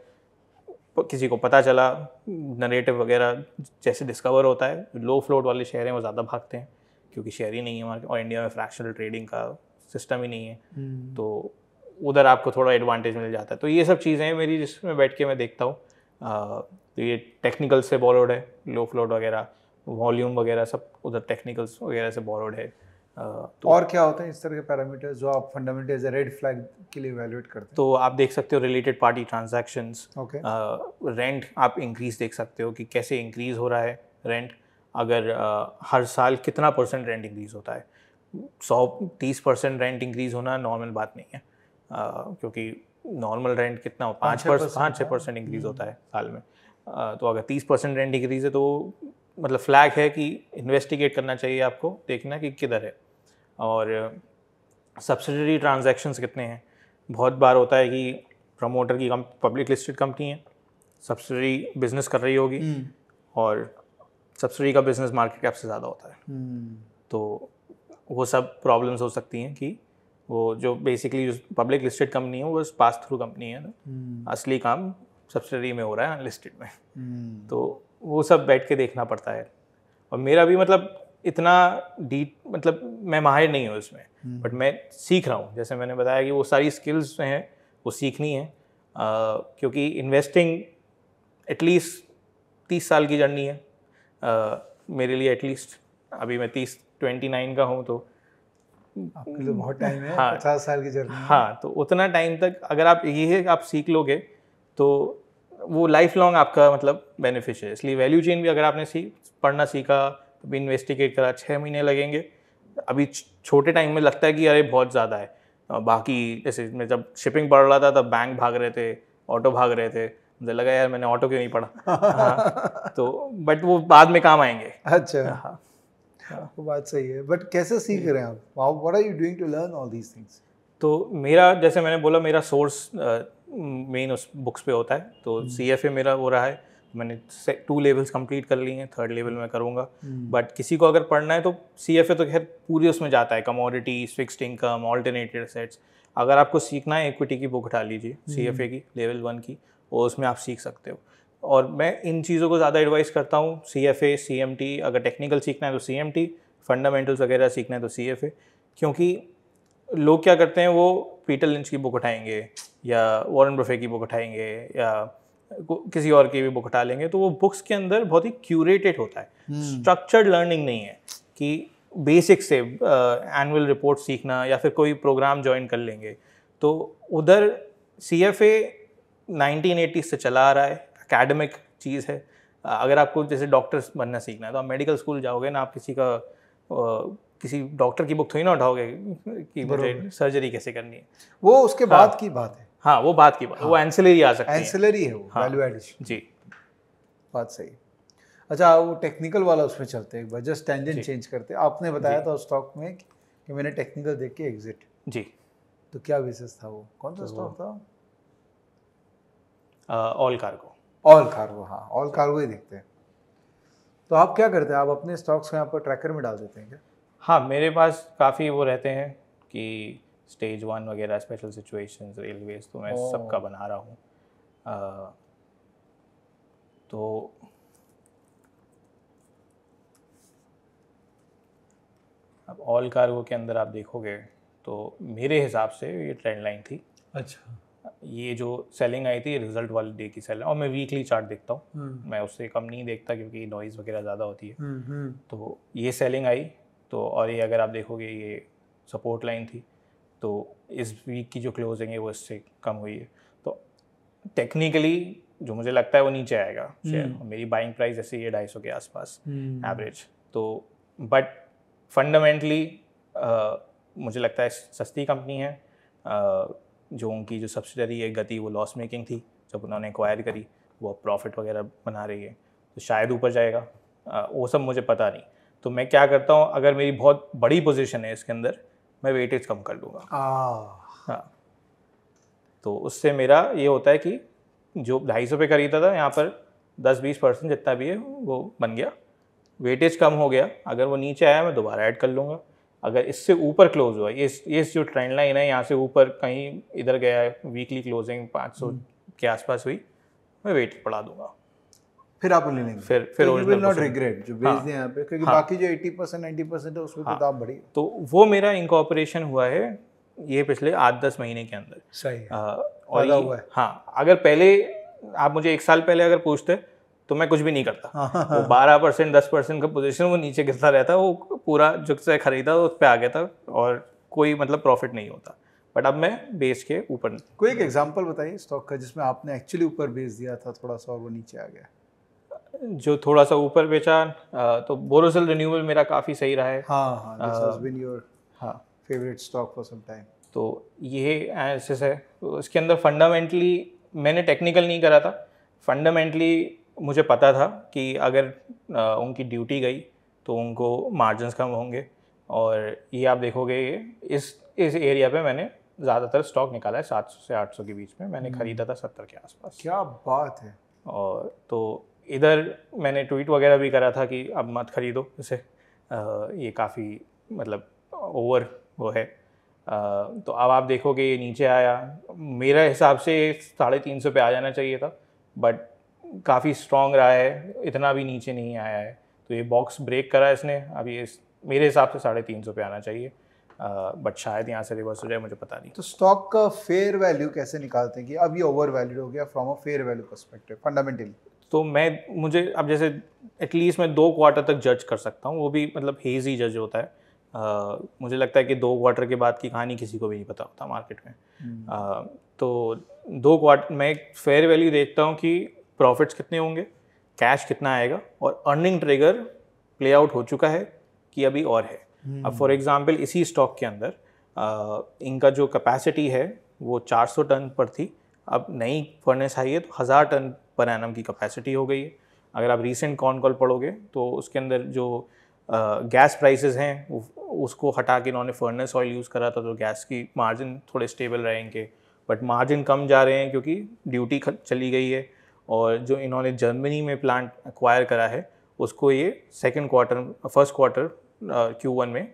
किसी को पता चला नरेटिव वगैरह जैसे डिस्कवर होता है लो फ्लोट वाले शहर हैं वो ज़्यादा भागते हैं क्योंकि शेयर ही नहीं है मार्केट और इंडिया में फ्रैक्शनल ट्रेडिंग का सिस्टम ही नहीं है हम्म। तो उधर आपको थोड़ा एडवांटेज मिल जाता है तो ये सब चीज़ें मेरी जिसमें बैठ के मैं देखता हूँ तो ये टेक्निकल से बॉलोड है लो फ्लोट वगैरह वॉल्यूम वगैरह सब उधर टेक्निकल्स वगैरह से बॉलोड है तो और क्या होता है इस तरह के पैरामीटर्स जो आप फंडामेंटल एज रेड फ्लैग के लिए वैल्यूएट करते हैं तो आप देख सकते हो related party transaction okay rent आप इंक्रीज देख सकते हो कि कैसे इंक्रीज हो रहा है रेंट अगर uh, हर साल कितना परसेंट रेंट इंक्रीज होता है सौ तीस परसेंट रेंट इंक्रीज होना नॉर्मल बात नहीं है uh, क्योंकि नॉर्मल रेंट कितना हो पाँच पाँच छः परसेंट इंक्रीज हम्म। होता है साल में तो अगर तीस परसेंट रेंट इंक्रीज है तो मतलब फ्लैग है कि इन्वेस्टिगेट करना चाहिए आपको देखना कि किधर है और सब्सिडरी ट्रांजेक्शन्स कितने हैं बहुत बार होता है कि प्रमोटर की पब्लिक लिस्टेड कंपनी है सब्सिडरी बिजनेस कर रही होगी हम्म। और सब्सिडी का बिजनेस मार्केट कैप से ज़्यादा होता है हम्म। तो वो सब प्रॉब्लम्स हो सकती हैं कि वो जो बेसिकली पब्लिक लिस्टेड कंपनी है वो पास थ्रू कंपनी है ना हम्म। असली काम सब्सिडरी में हो रहा है अनलिस्टेड में हम्म। तो वो सब बैठ के देखना पड़ता है और मेरा भी मतलब इतना डीप मतलब मैं माहिर नहीं हूँ इसमें बट हम्म। मैं सीख रहा हूँ जैसे मैंने बताया कि वो सारी स्किल्स हैं वो सीखनी है आ, क्योंकि इन्वेस्टिंग एटलीस्ट तीस साल की जर्नी है आ, मेरे लिए एटलीस्ट अभी मैं तीस ट्वेंटी नाइन का हूँ तो आपके हाँ, लिए बहुत टाइम हम्म। है हाँ, पचास साल की जर्नी हाँ तो उतना टाइम तक अगर आप ये आप सीख लोगे तो वो लाइफ लॉन्ग आपका मतलब बेनिफिश है इसलिए वैल्यू चेन भी अगर आपने सीख पढ़ना सीखा भी इन्वेस्टिगेट करा छः महीने लगेंगे अभी छोटे टाइम में लगता है कि अरे बहुत ज़्यादा है बाकी जैसे मैं जब शिपिंग पढ़ रहा था तब बैंक भाग रहे थे ऑटो भाग रहे थे मुझे लगा यार मैंने ऑटो क्यों नहीं पढ़ा हाँ, तो बट वो बाद में काम आएंगे अच्छा हाँ हाँ। वो बात सही है बट कैसे सीख रहे हैं आप what are you doing to learn all these things तो मेरा जैसे मैंने बोला मेरा सोर्स मेन उस बुक्स पे होता है तो सी एफ ए मेरा हो रहा है मैंने टू लेवल्स कंप्लीट कर ली हैं थर्ड लेवल में करूँगा बट हम्म। किसी को अगर पढ़ना है तो सी एफ ए तो खैर पूरी उसमें जाता है commodities fixed income alternate assets अगर आपको सीखना है इक्विटी की बुक उठा लीजिए सी एफ ए की लेवल वन की और उसमें आप सीख सकते हो और मैं इन चीज़ों को ज़्यादा एडवाइस करता हूँ C F A C M T अगर टेक्निकल सीखना है तो सी एम टी फंडामेंटल्स वगैरह सीखना है तो सी एफ ए क्योंकि लोग क्या करते हैं वो पीटर लिंच की बुक उठाएंगे या वॉरन ब्रफे की बुक उठाएंगे या किसी और की भी बुक उठा लेंगे तो वो बुक्स के अंदर बहुत ही क्यूरेटेड होता है स्ट्रक्चर्ड hmm. लर्निंग नहीं है कि बेसिक से एनुअल रिपोर्ट सीखना या फिर कोई प्रोग्राम ज्वाइन कर लेंगे तो उधर सी एफ ए से चला आ रहा है एकेडमिक चीज़ है अगर आपको जैसे डॉक्टर बनना सीखना है तो आप मेडिकल स्कूल जाओगे ना आप किसी का किसी डॉक्टर की बुक थोड़ी ना उठाओगे कि मुझे मतलब सर्जरी कैसे करनी है वो उसके हाँ, बाद की बात है हाँ वो बात की बात हाँ, वो एंसिलरी आ सकती एंसिलरी है वो वैल्यू हाँ। एडिशन जी बात सही अच्छा वो टेक्निकल वाला उसमें चलते हैं जस्ट टेंजेंट चेंज करते आपने बताया था स्टॉक में कि मैंने टेक्निकल देख के एग्जिट जी तो क्या बिजनेस था वो कौन सा स्टॉक तो था ऑल कार्गो ऑल कार्गो हाँ ऑल कार्गो ही देखते हैं तो आप क्या करते हैं आप अपने स्टॉक्स को यहाँ पर ट्रैकर में डाल देते हैं क्या हाँ मेरे पास काफ़ी वो रहते हैं कि स्टेज वन वगैरह स्पेशल सिचुएशंस रेलवेज तो मैं oh. सबका बना रहा हूँ तो अब ऑल कार्गो के अंदर आप देखोगे तो मेरे हिसाब से ये ट्रेंड लाइन थी अच्छा ये जो सेलिंग आई थी रिजल्ट वाले डे की सेलिंग और मैं वीकली चार्ट देखता हूँ हम्म। मैं उससे कम नहीं देखता क्योंकि नॉइज़ वगैरह ज़्यादा होती है हम्म, हम्म। तो ये सेलिंग आई तो और ये अगर आप देखोगे ये सपोर्ट लाइन थी तो इस वीक की जो क्लोजिंग है वो इससे कम हुई है तो टेक्निकली जो मुझे लगता है वो नीचे आएगा शेयर मेरी बाइंग प्राइस ऐसे ये ढाई सौ के आसपास एवरेज तो बट फंडामेंटली मुझे लगता है सस्ती कंपनी है जो उनकी जो सब्सिडरी है गति वो लॉस मेकिंग थी जब उन्होंने एक्वायर करी वो अब प्रॉफिट वगैरह बना रही है तो शायद ऊपर जाएगा वो सब मुझे पता नहीं तो मैं क्या करता हूँ अगर मेरी बहुत बड़ी पोजिशन है इसके अंदर मैं वेटेज कम कर लूँगा हाँ तो उससे मेरा ये होता है कि जो ढाई सौ पे खरीदा था यहाँ पर दस बीस परसेंट जितना भी है वो बन गया वेटेज कम हो गया अगर वो नीचे आया मैं दोबारा ऐड कर लूँगा अगर इससे ऊपर क्लोज हुआ ये ये जो ट्रेंड लाइन है यहाँ से ऊपर कहीं इधर गया है वीकली क्लोजिंग 500 के आसपास हुई मैं वेट बढ़ा दूंगा फिर आप ले लेंगे फिर फिर यू विल नॉट रिग्रेट जो हाँ। बेच दें यहाँ पे क्योंकि हाँ, बाकी जो 80 परसेंट नाइन्टी परसेंट है उसमें हाँ, किताब बढ़ी तो वो मेरा इंकॉपरेशन हुआ है ये पिछले आठ दस महीने के अंदर सही है। आ, और हुआ है हाँ अगर पहले आप मुझे एक साल पहले अगर पूछते तो मैं कुछ भी नहीं करता हाँ, हाँ, वो हाँ। बारह परसेंट दस परसेंट का पोजीशन वो नीचे गिरता रहता वो पूरा जो खरीदा उस पर आ गया था और कोई मतलब प्रॉफिट नहीं होता बट अब मैं बेच के ऊपर कोई एक एग्जांपल बताइए स्टॉक का जिसमें आपने एक्चुअली ऊपर बेच दिया था थोड़ा सा और वो नीचे आ गया जो थोड़ा सा ऊपर बेचा तो बोरोसिल रिन्यूबल मेरा काफ़ी सही रहा है हाँ हाँ favourite stock for some time तो ये एनालिसिस है तो इसके अंदर फंडामेंटली मैंने टेक्निकल नहीं करा था फंडामेंटली मुझे पता था कि अगर उनकी ड्यूटी गई तो उनको मार्जिन कम होंगे और ये आप देखोगे ये इस इस एरिया पे मैंने ज़्यादातर स्टॉक निकाला है 700 से 800 के बीच में मैंने हम्म। ख़रीदा था 70 के आसपास क्या बात है और तो इधर मैंने ट्वीट वगैरह भी करा था कि अब मत खरीदो इसे आ, ये काफ़ी मतलब ओवर वो है आ, तो अब आप देखोगे ये नीचे आया मेरे हिसाब से साढ़े तीन सौ पे आ जाना चाहिए था बट काफ़ी स्ट्रॉन्ग रहा है इतना भी नीचे नहीं आया है तो ये बॉक्स ब्रेक करा इसने अब ये मेरे हिसाब से साढ़े तीन सौ पे आना चाहिए बट शायद यहाँ से रिवर्स हो जाए मुझे पता नहीं तो स्टॉक का फेयर वैल्यू कैसे निकालते हैं कि अब ये ओवर वैल्यूड हो गया from a fair value perspective fundamentally तो मैं मुझे अब जैसे एटलीस्ट मैं दो क्वार्टर तक जज कर सकता हूँ वो भी मतलब हेजी जज होता है आ, मुझे लगता है कि दो क्वार्टर के बाद की कहानी किसी को भी नहीं पता होता मार्केट में हम्म। तो दो क्वार्टर मैं फेयर वैल्यू देखता हूँ कि प्रॉफिट्स कितने होंगे कैश कितना आएगा और अर्निंग ट्रिगर प्ले आउट हो चुका है कि अभी और है हम्म। अब फॉर एग्जांपल इसी स्टॉक के अंदर आ, इनका जो कैपेसिटी है वो 400 टन पर थी अब नई फर्नेस आई है तो हज़ार टन पर एनम की कैपेसिटी हो गई है अगर आप रिसेंट कॉन कॉल पढ़ोगे तो उसके अंदर जो गैस प्राइसेस हैं उसको हटा के इन्होंने फर्नेस ऑयल यूज़ करा था तो गैस की मार्जिन थोड़े स्टेबल रहेंगे बट मार्जिन कम जा रहे हैं क्योंकि ड्यूटी चली गई है और जो इन्होंने जर्मनी में प्लांट एक्वायर करा है उसको ये second quarter first quarter Q one में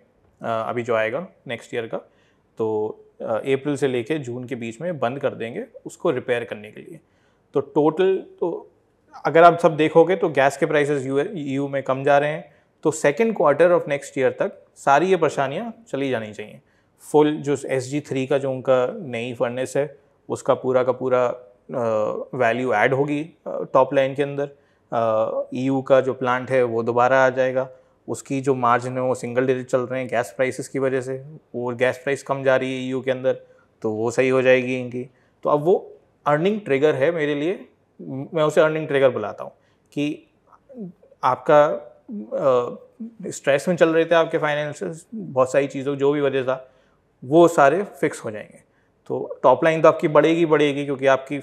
अभी जो आएगा नेक्स्ट ईयर का तो अप्रैल से लेके जून के बीच में बंद कर देंगे उसको रिपेयर करने के लिए तो टोटल तो अगर आप सब देखोगे तो गैस के प्राइसेस यू यू में कम जा रहे हैं तो second quarter of next year तक सारी ये परेशानियाँ चली जानी चाहिए फुल जो एस जी थ्री का जो उनका नई फर्नेस है उसका पूरा का पूरा वैल्यू ऐड होगी टॉप लाइन के अंदर ईयू e का जो प्लांट है वो दोबारा आ जाएगा उसकी जो मार्जिन है वो सिंगल डिजिट चल रहे हैं गैस प्राइसेस की वजह से वो गैस प्राइस कम जा रही है ईयू e के अंदर तो वो सही हो जाएगी इनकी तो अब वो अर्निंग ट्रिगर है मेरे लिए मैं उसे अर्निंग ट्रिगर बुलाता हूँ कि आपका स्ट्रेस में चल रहे थे आपके फाइनेंस बहुत सारी चीज़ों जो भी वजह था वो सारे फिक्स हो जाएंगे तो टॉप लाइन तो आपकी बढ़ेगी बढ़ेगी क्योंकि आपकी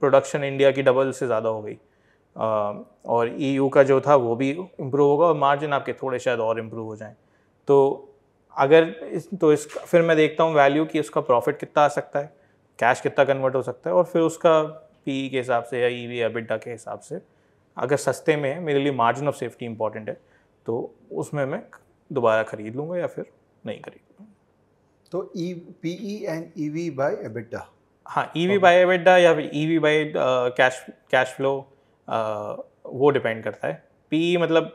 प्रोडक्शन इंडिया की डबल से ज़्यादा हो गई और ई e का जो था वो भी इम्प्रूव होगा और मार्जिन आपके थोड़े शायद और इम्प्रूव हो जाए तो अगर इस तो इस फिर मैं देखता हूँ वैल्यू कि उसका प्रॉफिट कितना आ सकता है कैश कितना कन्वर्ट हो सकता है और फिर उसका पी e के हिसाब से या ई e वी या के हिसाब से अगर सस्ते में है मेरे लिए मार्जिन ऑफ सेफ्टी इंपॉर्टेंट है तो उसमें मैं दोबारा ख़रीद लूँगा या फिर नहीं खरीद तो E P E and E V by EBITDA हाँ ई वी बाई एबिडा या E V by cash cash flow वो डिपेंड करता है पी ई e मतलब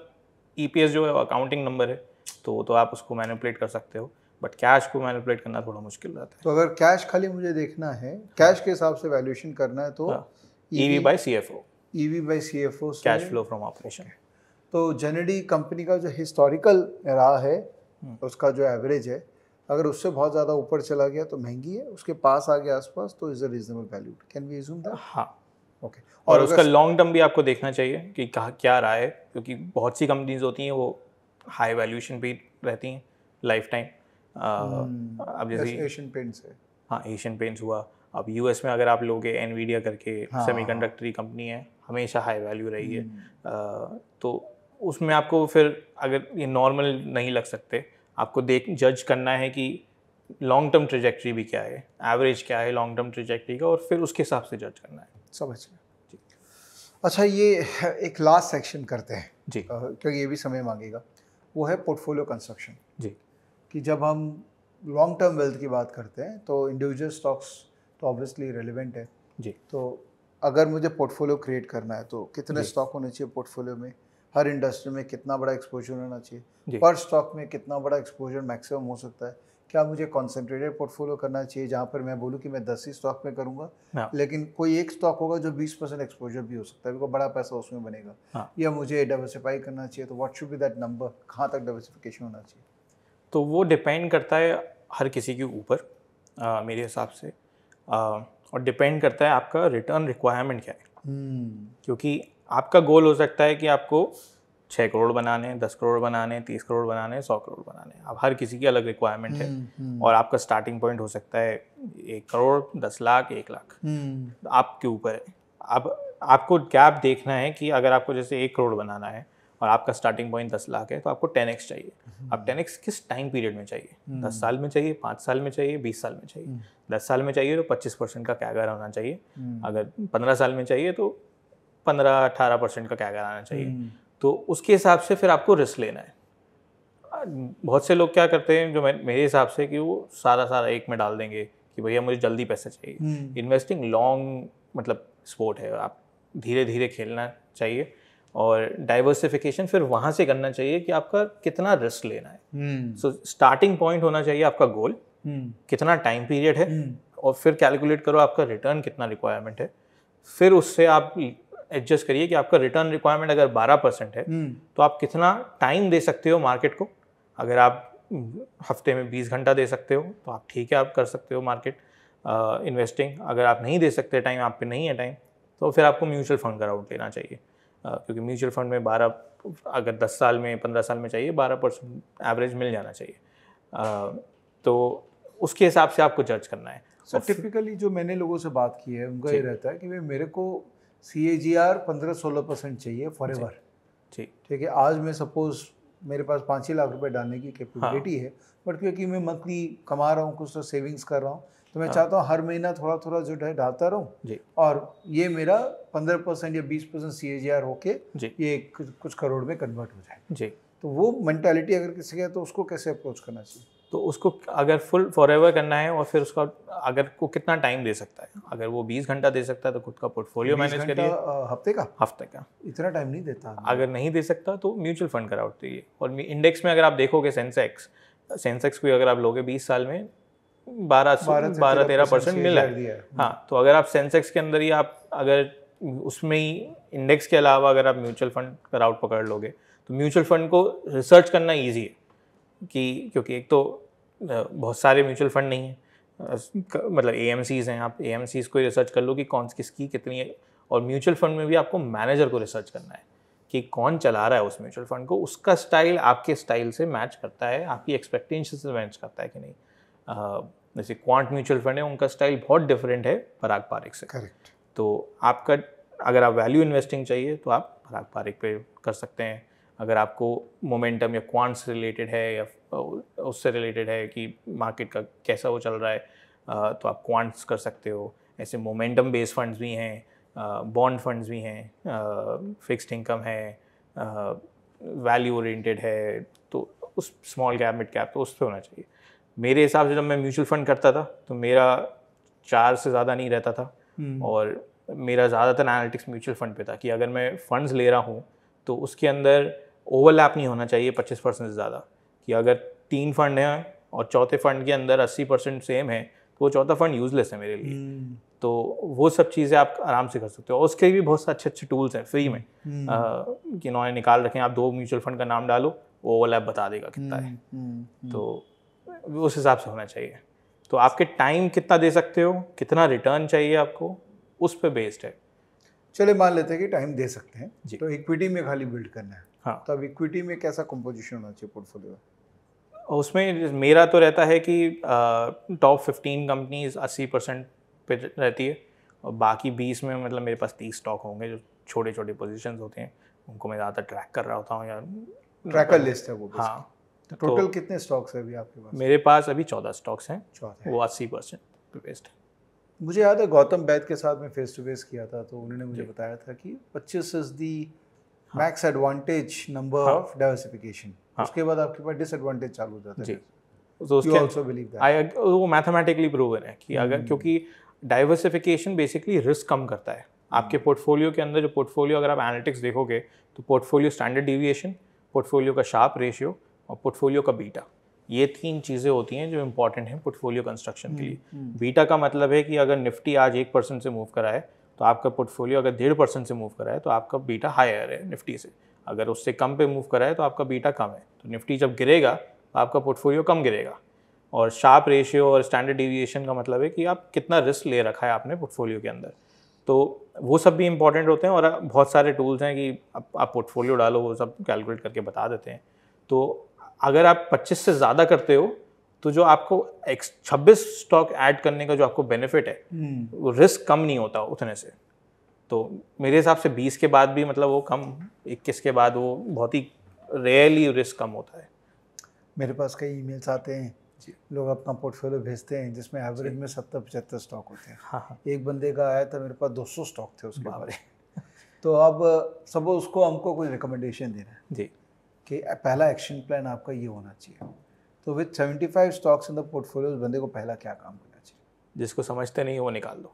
ई पी एस जो है अकाउंटिंग नंबर है तो तो आप उसको मैनिपुलेट कर सकते हो बट कैश को मैनिपुलेट करना थोड़ा मुश्किल रहता है तो अगर कैश खाली मुझे देखना है कैश के हिसाब से वैल्यूएशन करना है तो E V by C F O E V by C F O cash flow from operation तो जनरली कंपनी का जो हिस्टोरिकल रहा है हम्म। उसका जो एवरेज है अगर उससे बहुत ज़्यादा ऊपर चला गया तो महंगी है उसके पास आ गया आसपास तो is a reasonable value can we assume that हाँ ओके okay. और, और उसका लॉन्ग टर्म भी आपको देखना चाहिए कि कहा क्या रहा है क्योंकि बहुत सी कंपनीज होती हैं वो हाई वैल्यूशन भी रहती हैं लाइफ टाइम हम्म। अब जैसे एशियन पेंट्स है हाँ एशियन पेंट्स हुआ अब यूएस में अगर आप लोगे एन करके सेमी कंडक्टरी कंपनी है हमेशा हाई वैल्यू रही है हम्म। आ, तो उसमें आपको फिर अगर ये नॉर्मल नहीं लग सकते आपको देख जज करना है कि लॉन्ग टर्म ट्रिजेक्ट्री भी क्या है एवरेज क्या है लॉन्ग टर्म ट्रिजेक्ट्री का और फिर उसके हिसाब से जज करना है समझ जी अच्छा ये एक लास्ट सेक्शन करते हैं जी आ, क्योंकि ये भी समय मांगेगा वो है पोर्टफोलियो कंस्ट्रक्शन जी कि जब हम लॉन्ग टर्म वेल्थ की बात करते हैं तो इंडिविजुअल स्टॉक्स तो ऑब्वियसली रेलिवेंट है जी तो अगर मुझे पोर्टफोलियो क्रिएट करना है तो कितने स्टॉक होने चाहिए पोर्टफोलियो में हर इंडस्ट्री में कितना बड़ा एक्सपोजर होना चाहिए पर स्टॉक में कितना बड़ा एक्सपोजर मैक्सिमम हो सकता है क्या मुझे कॉन्सेंट्रेटेड पोर्टफोलियो करना चाहिए जहाँ पर मैं बोलूँ कि मैं दस ही स्टॉक में करूँगा हाँ। लेकिन कोई एक स्टॉक होगा जो बीस परसेंट एक्सपोजर भी हो सकता है बड़ा पैसा उसमें बनेगा हाँ। या मुझे डाइवर्सिफाई करना चाहिए तो what should be that number कहाँ तक डाइवर्सिफिकेशन होना चाहिए तो वो डिपेंड करता है हर किसी के ऊपर मेरे हिसाब से आ, और डिपेंड करता है आपका रिटर्न रिक्वायरमेंट क्या है हम्म। क्योंकि आपका गोल हो सकता है कि आपको छः करोड़ बनाने दस करोड़ बनाने तीस करोड़ बनाने सौ करोड़ बनाने अब हर किसी की अलग रिक्वायरमेंट है हम्म, हम्म। और आपका स्टार्टिंग पॉइंट हो सकता है एक करोड़ दस लाख एक लाख हम्म। आपके ऊपर है आप आपको गैप देखना है कि अगर आपको जैसे एक करोड़ बनाना है और आपका स्टार्टिंग पॉइंट दस लाख है तो आपको टेन एक्स चाहिए अब टेन एक्स किस टाइम पीरियड में चाहिए दस साल में चाहिए पाँच साल में चाहिए बीस साल में चाहिए दस साल में चाहिए तो पच्चीस परसेंट का कैगर होना चाहिए अगर पंद्रह साल में चाहिए तो पंद्रह अठारह परसेंट का क्या कराना चाहिए हम्म। तो उसके हिसाब से फिर आपको रिस्क लेना है बहुत से लोग क्या करते हैं जो मेरे हिसाब से कि वो सारा सारा एक में डाल देंगे कि भैया मुझे जल्दी पैसा चाहिए इन्वेस्टिंग हम्म। लॉन्ग मतलब स्पोर्ट है आप धीरे धीरे खेलना चाहिए और डाइवर्सिफिकेशन फिर वहाँ से करना चाहिए कि आपका कितना रिस्क लेना है सो स्टार्टिंग पॉइंट होना चाहिए आपका गोल हम्म। कितना टाइम पीरियड है और फिर कैलकुलेट करो आपका रिटर्न कितना रिक्वायरमेंट है फिर उससे आप एडजस्ट करिए कि आपका रिटर्न रिक्वायरमेंट अगर 12 परसेंट है हम्म। तो आप कितना टाइम दे सकते हो मार्केट को अगर आप हम्म, हफ्ते में 20 घंटा दे सकते हो तो आप ठीक है आप कर सकते हो मार्केट इन्वेस्टिंग अगर आप नहीं दे सकते टाइम आप पे नहीं है टाइम तो फिर आपको म्यूचुअल फंड का राउंड लेना चाहिए आ, क्योंकि म्यूचुअल फंड में बारह अगर दस साल में पंद्रह साल में चाहिए बारह परसेंट एवरेज मिल जाना चाहिए आ, तो उसके हिसाब से आपको जज करना है सर टिपिकली जो मैंने लोगों से बात की है उनका ये रहता है कि वे मेरे को सी ए जी आर पंद्रह सोलह परसेंट चाहिए फॉर एवर ठीक ठीक है आज मैं सपोज मेरे पास पाँच ही लाख रुपए डालने की कैपेबिलिटी हाँ। है बट क्योंकि मैं मंथली कमा रहा हूँ कुछ तो सेविंग्स कर रहा हूँ तो मैं हाँ। चाहता हूँ हर महीना थोड़ा थोड़ा जो है डालता रहूँ और ये मेरा पंद्रह परसेंट या बीस percent C A ji are होके ये कुछ करोड़ में कन्वर्ट हो जाए जी तो वो मैंटेलिटी अगर किसी का तो उसको कैसे अप्रोच करना चाहिए तो उसको अगर फुल फॉर एवर करना है और फिर उसका अगर को कितना टाइम दे सकता है अगर वो बीस घंटा दे सकता है तो खुद का पोर्टफोलियो मैनेज करिए हफ्ते का हफ्ते का इतना टाइम नहीं देता अगर नहीं दे सकता तो म्यूचुअल फंड कराउट चाहिए और इंडेक्स में अगर आप देखोगे सेंसेक्स सेंसेक्स को अगर आप लोगे बीस साल में बारह बारह तेरह परसेंट मिला है हाँ तो अगर आप सेंसेक्स के अंदर ही आप अगर उसमें ही इंडेक्स के अलावा अगर आप म्यूचुअल फंड कराउट पकड़ लोगे तो म्यूचुअल फंड को रिसर्च करना ईजी है कि क्योंकि एक तो बहुत सारे म्यूचुअल फंड नहीं हैं मतलब ए हैं आप ए को रिसर्च कर लो कि कौन किसकी कितनी है और म्यूचुअल फंड में भी आपको मैनेजर को रिसर्च करना है कि कौन चला रहा है उस म्यूचुअल फंड को उसका स्टाइल आपके स्टाइल से मैच करता है आपकी एक्सपेक्टेशन से मैच करता है कि नहीं जैसे क्वांट म्यूचुअल फंड है उनका स्टाइल बहुत डिफरेंट है पराग पारिक से करेक्ट तो आपका अगर आप वैल्यू इन्वेस्टिंग चाहिए तो आप पराग पारिक पे कर सकते हैं अगर आपको मोमेंटम या क्वांट्स रिलेटेड है या उससे रिलेटेड है कि मार्केट का कैसा वो चल रहा है तो आप क्वांट्स कर सकते हो ऐसे मोमेंटम बेस्ड फंड्स भी हैं बॉन्ड फंड्स भी हैं फिक्स्ड इनकम है वैल्यू ओरिएंटेड है तो उस स्मॉल कैप मिड कैप तो उस पर होना चाहिए मेरे हिसाब से जब मैं म्यूचुअल फंड करता था तो मेरा चार से ज़्यादा नहीं रहता था हम्म। और मेरा ज़्यादातर एनालिटिक्स म्यूचुअल फंड पे था कि अगर मैं फंड्स ले रहा हूँ तो उसके अंदर ओवरलैप नहीं होना चाहिए पच्चीस परसेंट से ज़्यादा कि अगर तीन फंड हैं और चौथे फंड के अंदर अस्सी परसेंट सेम है तो वो चौथा फंड यूजलेस है मेरे लिए hmm. तो वो सब चीज़ें आप आराम से कर सकते हो और उसके भी बहुत से अच्छे अच्छे टूल्स हैं फ्री में hmm. कि इन्होंने निकाल रखें आप दो म्यूचुअल फंड का नाम डालो वो ओवरलैप बता देगा कितना hmm. है हम्म, तो उस हिसाब से होना चाहिए तो आपके टाइम कितना दे सकते हो कितना रिटर्न चाहिए आपको उस पर बेस्ड है चले मान लेते हैं कि टाइम दे सकते हैं तो इक्विटी में खाली बिल्ड करना है हाँ तो अब इक्विटी में कैसा कंपोजिशन होना चाहिए पोर्टफोलियो उसमें मेरा तो रहता है कि टॉप फिफ्टीन कंपनीज अस्सी परसेंट पे रहती है और बाकी बीस में मतलब मेरे पास तीस स्टॉक होंगे जो छोटे छोटे पोजिशन होते हैं उनको मैं ज़्यादा ट्रैक कर रहा होता हूँ या ट्रैकर लिस्ट है वो हाँ तो टोटल तो, कितने स्टॉक्स है अभी आपके पास मेरे पास अभी चौदह स्टॉक्स हैं वो अस्सी परसेंट बेस्ट है मुझे याद है गौतम बैद के साथ मैं फेस टू फेस किया था तो उन्होंने मुझे बताया था कि पच्चीस फीसदी हाँ। मैक्स एडवांटेज नंबर हाँ। ऑफ डाइवर्सिफिकेशन हाँ। उसके बाद आपके पास डिसएडवांटेज चालू हो जाता है तो उसके आई तो वो मैथमेटिकली प्रूवन है कि अगर hmm। क्योंकि डाइवर्सिफिकेशन बेसिकली रिस्क कम करता है hmm। आपके पोर्टफोलियो के अंदर जो पोर्टफोलियो अगर आप एनालिटिक्स देखोगे तो पोर्टफोलियो स्टैंडर्ड डिविएशन पोर्टफोलियो का शार्प रेशियो और पोर्टफोलियो का बीटा ये तीन चीज़ें होती हैं जो इंपॉर्टेंट हैं पोर्टफोलियो कंस्ट्रक्शन के hmm। लिए बीटा का मतलब है कि अगर निफ्टी आज एक परसेंट से मूव कराए तो आपका पोर्टफोलियो अगर डेढ़ परसेंट से मूव करा है तो आपका बीटा हायर है निफ्टी से अगर उससे कम पे मूव करा है तो आपका बीटा कम है तो निफ्टी जब गिरेगा तो आपका पोर्टफोलियो कम गिरेगा और शार्प रेशियो और स्टैंडर्ड डिविएशन का मतलब है कि आप कितना रिस्क ले रखा है आपने पोर्टफोलियो के अंदर तो वो सब भी इम्पॉर्टेंट होते हैं और बहुत सारे टूल्स हैं कि आप पोर्टफोलियो डालो वो सब कैलकुलेट करके बता देते हैं तो अगर आप 25 से ज़्यादा करते हो तो जो आपको छब्बीस स्टॉक ऐड करने का जो आपको बेनिफिट है हम्म। वो रिस्क कम नहीं होता उतने से तो मेरे हिसाब से बीस के बाद भी मतलब वो कम इक्कीस के बाद वो बहुत ही रेयरली रिस्क कम होता है मेरे पास कई ईमेल्स आते हैं लोग अपना पोर्टफोलियो भेजते हैं जिसमें एवरेज में सत्तर पचहत्तर स्टॉक होते हैं हाँ, हाँ। एक बंदे का आया था मेरे पास 200 स्टॉक थे उसके बारे तो अब सब उसको हमको कुछ रिकमेंडेशन देना है जी कि पहला एक्शन प्लान आपका ये होना चाहिए तो with seventy five stocks in the portfolio बंदे को पहला क्या काम करना चाहिए जिसको समझते नहीं वो निकाल दो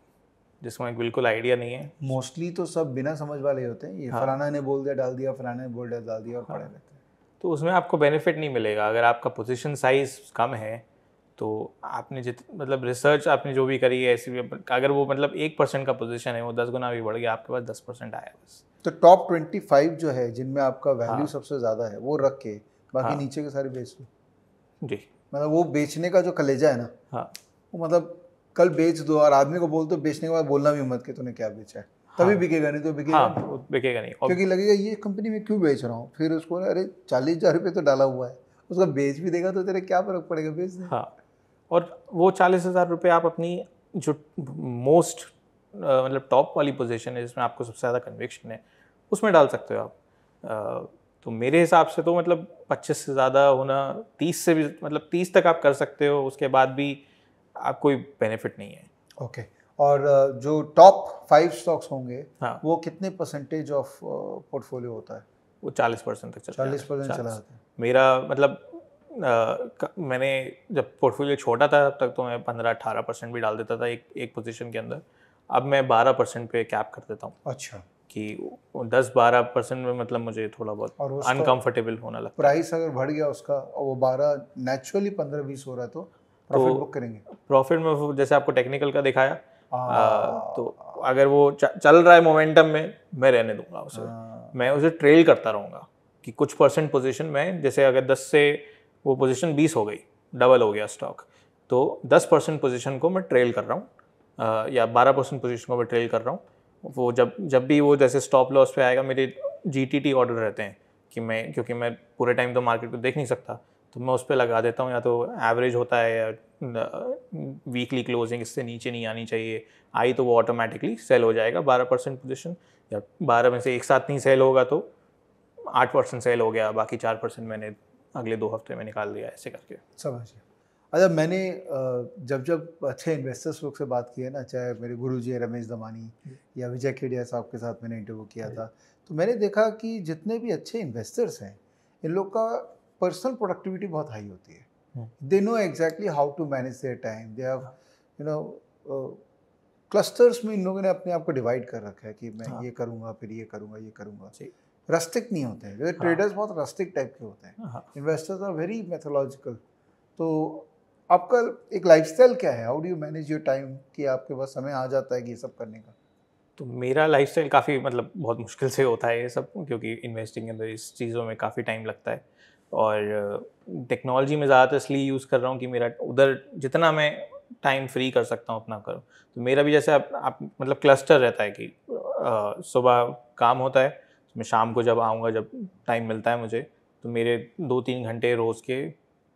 जिसको बिल्कुल आइडिया नहीं है मोस्टली तो सब बिना समझ वाले होते हैं ये हाँ। फलाना ने बोल दिया डाल दिया फलाना ने बोल दिया डाल दिया और हाँ। पड़े रहते हैं तो उसमें आपको बेनिफिट नहीं मिलेगा अगर आपका पोजिशन साइज कम है तो आपने जित मतलब रिसर्च आपने जो भी करी है ऐसी भी अगर वो मतलब एक परसेंट का पोजिशन है वो दस गुना भी बढ़ गया आपके पास दस परसेंट आया बस तो टॉप ट्वेंटी फाइव जो है जिनमें आपका वैल्यू हाँ। सबसे ज़्यादा है वो रख के बाकी हाँ। नीचे के सारे बेच दो जी मतलब वो बेचने का जो कलेजा है ना हाँ वो मतलब कल बेच दो और आदमी को बोल दो बेचने के बाद बोलना भी मत कि तूने क्या बेचा है तभी हाँ। बिकेगा नहीं तो बिकेगा हाँ, बिकेगा नहीं क्योंकि लगेगा ये कंपनी में क्यों बेच रहा हूँ फिर उसको अरे चालीस हजार रुपये तो डाला हुआ है उसका बेच भी देगा तो तेरे क्या फर्क पड़ेगा बेच दे हाँ और वो चालीस हजार रुपये आप अपनी जो मोस्ट मतलब टॉप वाली पोजिशन है जिसमें आपको सबसे ज़्यादा कन्विक्शन है उसमें डाल सकते हो आप तो मेरे हिसाब से तो मतलब 25 से ज़्यादा होना 30 से भी मतलब 30 तक आप कर सकते हो उसके बाद भी आप कोई बेनिफिट नहीं है ओके okay. और जो टॉप फाइव स्टॉक्स होंगे हाँ वो कितने परसेंटेज ऑफ पोर्टफोलियो होता है वो चालीस परसेंट तक चला चालीस परसेंट चला जाता है मेरा मतलब आ, मैंने जब पोर्टफोलियो छोटा था तब तक तो मैं पंद्रह अठारह परसेंट भी डाल देता था एक एक पोजीशन के अंदर अब मैं बारह परसेंट पे कैप कर देता हूँ अच्छा कि 10-12 परसेंट में मतलब मुझे थोड़ा बहुत अनकंफर्टेबल होना लगा प्राइस अगर बढ़ गया उसका और वो 12 नेचुरली 15-20 हो रहा है तो प्रॉफिट तो बुक करेंगे प्रॉफिट में जैसे आपको टेक्निकल का दिखाया हाँ। आ, तो अगर वो चल रहा है मोमेंटम में मैं रहने दूंगा उसे हाँ। मैं उसे ट्रेल करता रहूँगा कि कुछ परसेंट पोजीशन में जैसे अगर 10 से वो पोजीशन 20 हो गई डबल हो गया स्टॉक तो 10 परसेंट पोजिशन को मैं ट्रेल कर रहा हूँ या 12 परसेंट पोजिशन को मैं ट्रेल कर रहा हूँ वो जब जब भी वो जैसे स्टॉप लॉस पे आएगा मेरे जी टी टी ऑर्डर रहते हैं कि मैं क्योंकि मैं पूरे टाइम तो मार्केट को देख नहीं सकता तो मैं उस पर लगा देता हूँ या तो एवरेज होता है या वीकली क्लोजिंग इससे नीचे नहीं आनी चाहिए आई तो वो ऑटोमेटिकली सेल हो जाएगा बारह परसेंट पोजिशन या बारह में से एक साथ नहीं सेल होगा तो आठ परसेंट सेल हो गया बाकी चार परसेंट मैंने अगले दो हफ्ते में निकाल दिया ऐसे करके समझिए अच्छा मैंने जब जब अच्छे इन्वेस्टर्स लोग से बात की है ना चाहे मेरे गुरु जी रमेश दमानी हम्म। या विजय खेडिया साहब के साथ मैंने इंटरव्यू किया हाँ था तो मैंने देखा कि जितने भी अच्छे इन्वेस्टर्स हैं इन लोग का पर्सनल प्रोडक्टिविटी बहुत हाई होती है they know exactly how to manage their time they have you know clusters में इन लोगों ने अपने आप को डिवाइड कर रखा है कि मैं हाँ। ये करूँगा फिर ये करूँगा ये करूँगा रस्टिक नहीं होते हैं जैसे ट्रेडर्स हाँ। बहुत रस्टिक टाइप के होते हैं इन्वेस्टर्स आर वेरी मेथोलॉजिकल तो आपका एक स्टाइल क्या है how do you manage your time कि आपके पास समय आ जाता है कि ये सब करने का तो मेरा स्टाइल काफ़ी मतलब बहुत मुश्किल से होता है ये सब क्योंकि इन्वेस्टिंग के अंदर इस चीज़ों में काफ़ी टाइम लगता है और टेक्नोलॉजी में ज़्यादातर इसलिए यूज़ कर रहा हूँ कि मेरा उधर जितना मैं टाइम फ्री कर सकता हूँ अपना करूँ तो मेरा भी जैसे आप, आप मतलब क्लस्टर रहता है कि सुबह काम होता है तो मैं शाम को जब आऊँगा जब टाइम मिलता है मुझे तो मेरे दो तीन घंटे रोज़ के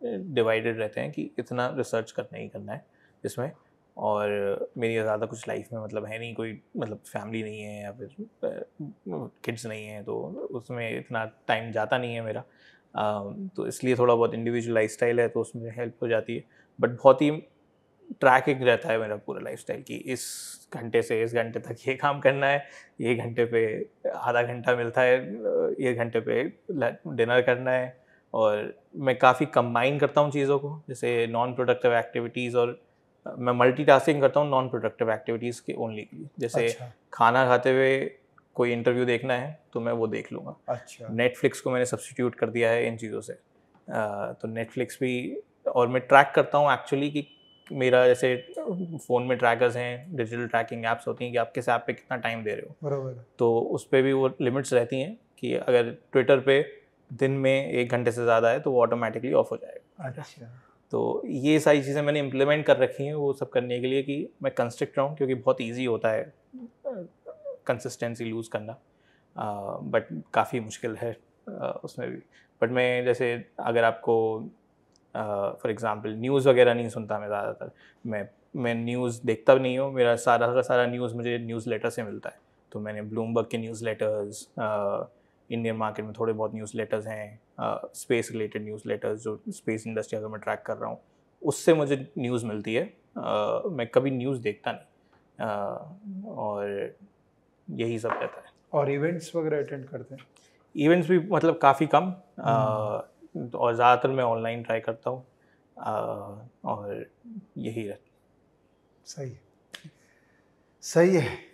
डिवाइडेड रहते हैं कि इतना रिसर्च करना ही करना है इसमें और मेरी ज़्यादा कुछ लाइफ में मतलब है नहीं कोई मतलब फैमिली नहीं है या फिर किड्स नहीं है तो उसमें इतना टाइम जाता नहीं है मेरा तो इसलिए थोड़ा बहुत इंडिविजुअल लाइफ स्टाइल है तो उसमें हेल्प हो जाती है बट बहुत ही ट्रैकिंग रहता है मेरा पूरा लाइफ स्टाइल की इस घंटे से इस घंटे तक ये काम करना है ये घंटे पे आधा घंटा मिलता है ये घंटे पे डिनर करना है और मैं काफ़ी कंबाइन करता हूँ चीज़ों को जैसे नॉन प्रोडक्टिव एक्टिविटीज़ और मैं मल्टीटास्किंग करता हूँ नॉन प्रोडक्टिव एक्टिविटीज़ के ओनली के लिए जैसे अच्छा। खाना खाते हुए कोई इंटरव्यू देखना है तो मैं वो देख लूँगा अच्छा नेटफ्लिक्स को मैंने सब्सटीट्यूट कर दिया है इन चीज़ों से आ, तो नेटफ्लिक्स भी और मैं ट्रैक करता हूँ एक्चुअली कि मेरा जैसे फ़ोन में ट्रैकर्स हैं डिजिटल ट्रैकिंग ऐप्स होती हैं कि आप किस ऐप पे कितना टाइम दे रहे हो बराबर तो उस पर भी वो लिमिट्स रहती हैं कि अगर ट्विटर पर दिन में एक घंटे से ज़्यादा है तो वो ऑटोमेटिकली ऑफ हो जाएगा अच्छा तो ये सारी चीज़ें मैंने इम्प्लीमेंट कर रखी हैं वो सब करने के लिए कि मैं कंस्ट्रिक्ट रहूँ क्योंकि बहुत ईजी होता है कंसिस्टेंसी लूज़ करना बट काफ़ी मुश्किल है उसमें भी बट मैं जैसे अगर आपको फॉर एग्ज़ाम्पल न्यूज़ वगैरह नहीं सुनता मैं ज़्यादातर मैं मैं न्यूज़ देखता भी नहीं हूँ मेरा सारा का सारा न्यूज़ मुझे न्यूज़ लेटर से मिलता है तो मैंने ब्लूमबर्ग के न्यूज़ लेटर्स इंडियन मार्केट में थोड़े बहुत न्यूज़ लेटर्स हैं स्पेस रिलेटेड न्यूज़ लेटर्स जो स्पेस इंडस्ट्री अगर मैं ट्रैक कर रहा हूँ उससे मुझे न्यूज़ मिलती है uh, मैं कभी न्यूज़ देखता नहीं uh, और यही सब रहता है और इवेंट्स वगैरह अटेंड करते हैं इवेंट्स भी मतलब काफ़ी कम uh, और ज़्यादातर मैं ऑनलाइन ट्राई करता हूँ और यही रहता सही है सही है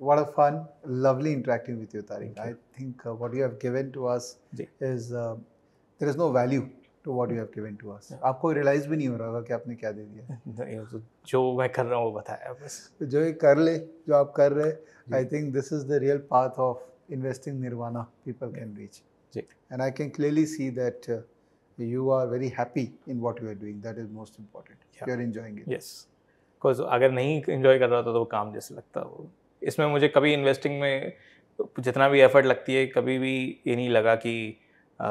what a fun, lovely interacting with you, Tariq. You. I think uh, what you have given to us जी. is uh, there is no value to what you have given to us. Yeah. आपको realise भी नहीं हो रहा होगा कि आपने क्या दे दिया तो जो मैं कर रहा हूँ बताया बस जो ये कर ले जो आप कर रहे I think this is the real path of investing nirvana people can reach and I can clearly see that you are very happy in what you are doing that is most important you are enjoying it yes because अगर नहीं enjoy कर रहा था तो वो काम जैसे लगता है वो इसमें मुझे कभी इन्वेस्टिंग में जितना भी एफर्ट लगती है कभी भी ये नहीं लगा कि आ,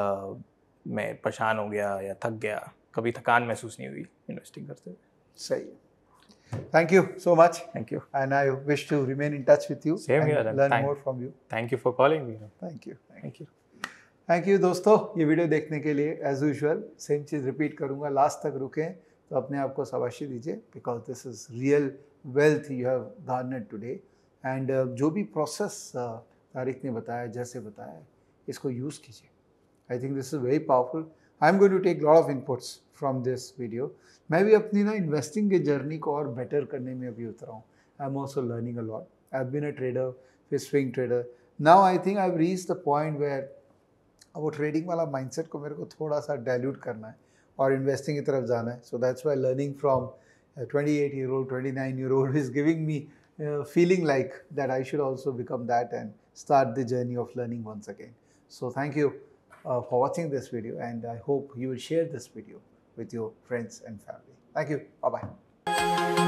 मैं परेशान हो गया या थक गया कभी थकान महसूस नहीं हुई इन्वेस्टिंग करते हुए सही है you so much thank you and I wish to remain in touch with you same Same here. Learn thank, more from you. Thank you for calling me. Thank thank you दोस्तों ये video देखने के लिए as usual same चीज़ repeat करूंगा last तक रुकें तो अपने आप को सवाशी दीजिए because this is real wealth you have garnered today and uh, जो भी प्रोसेस uh, तारिक ने बताया जैसे बताया इसको यूज़ कीजिए I think this is very powerful I am going to take lot of inputs from this video मैं भी अपनी ना इन्वेस्टिंग के जर्नी को और बेटर करने में अभी उतरा हूँ I am also learning a lot I have been a trader फिर swing trader now I think I reach the point where अब वो ट्रेडिंग वाला माइंडसेट को मेरे को थोड़ा सा डायल्यूट करना है और इन्वेस्टिंग की तरफ जाना है so that's why learning from year old twenty nine year old is giving me uh, feeling like that I should also become that and start the journey of learning once again. So thank you uh, for watching this video and I hope you will share this video with your friends and family. Thank you. Bye-bye.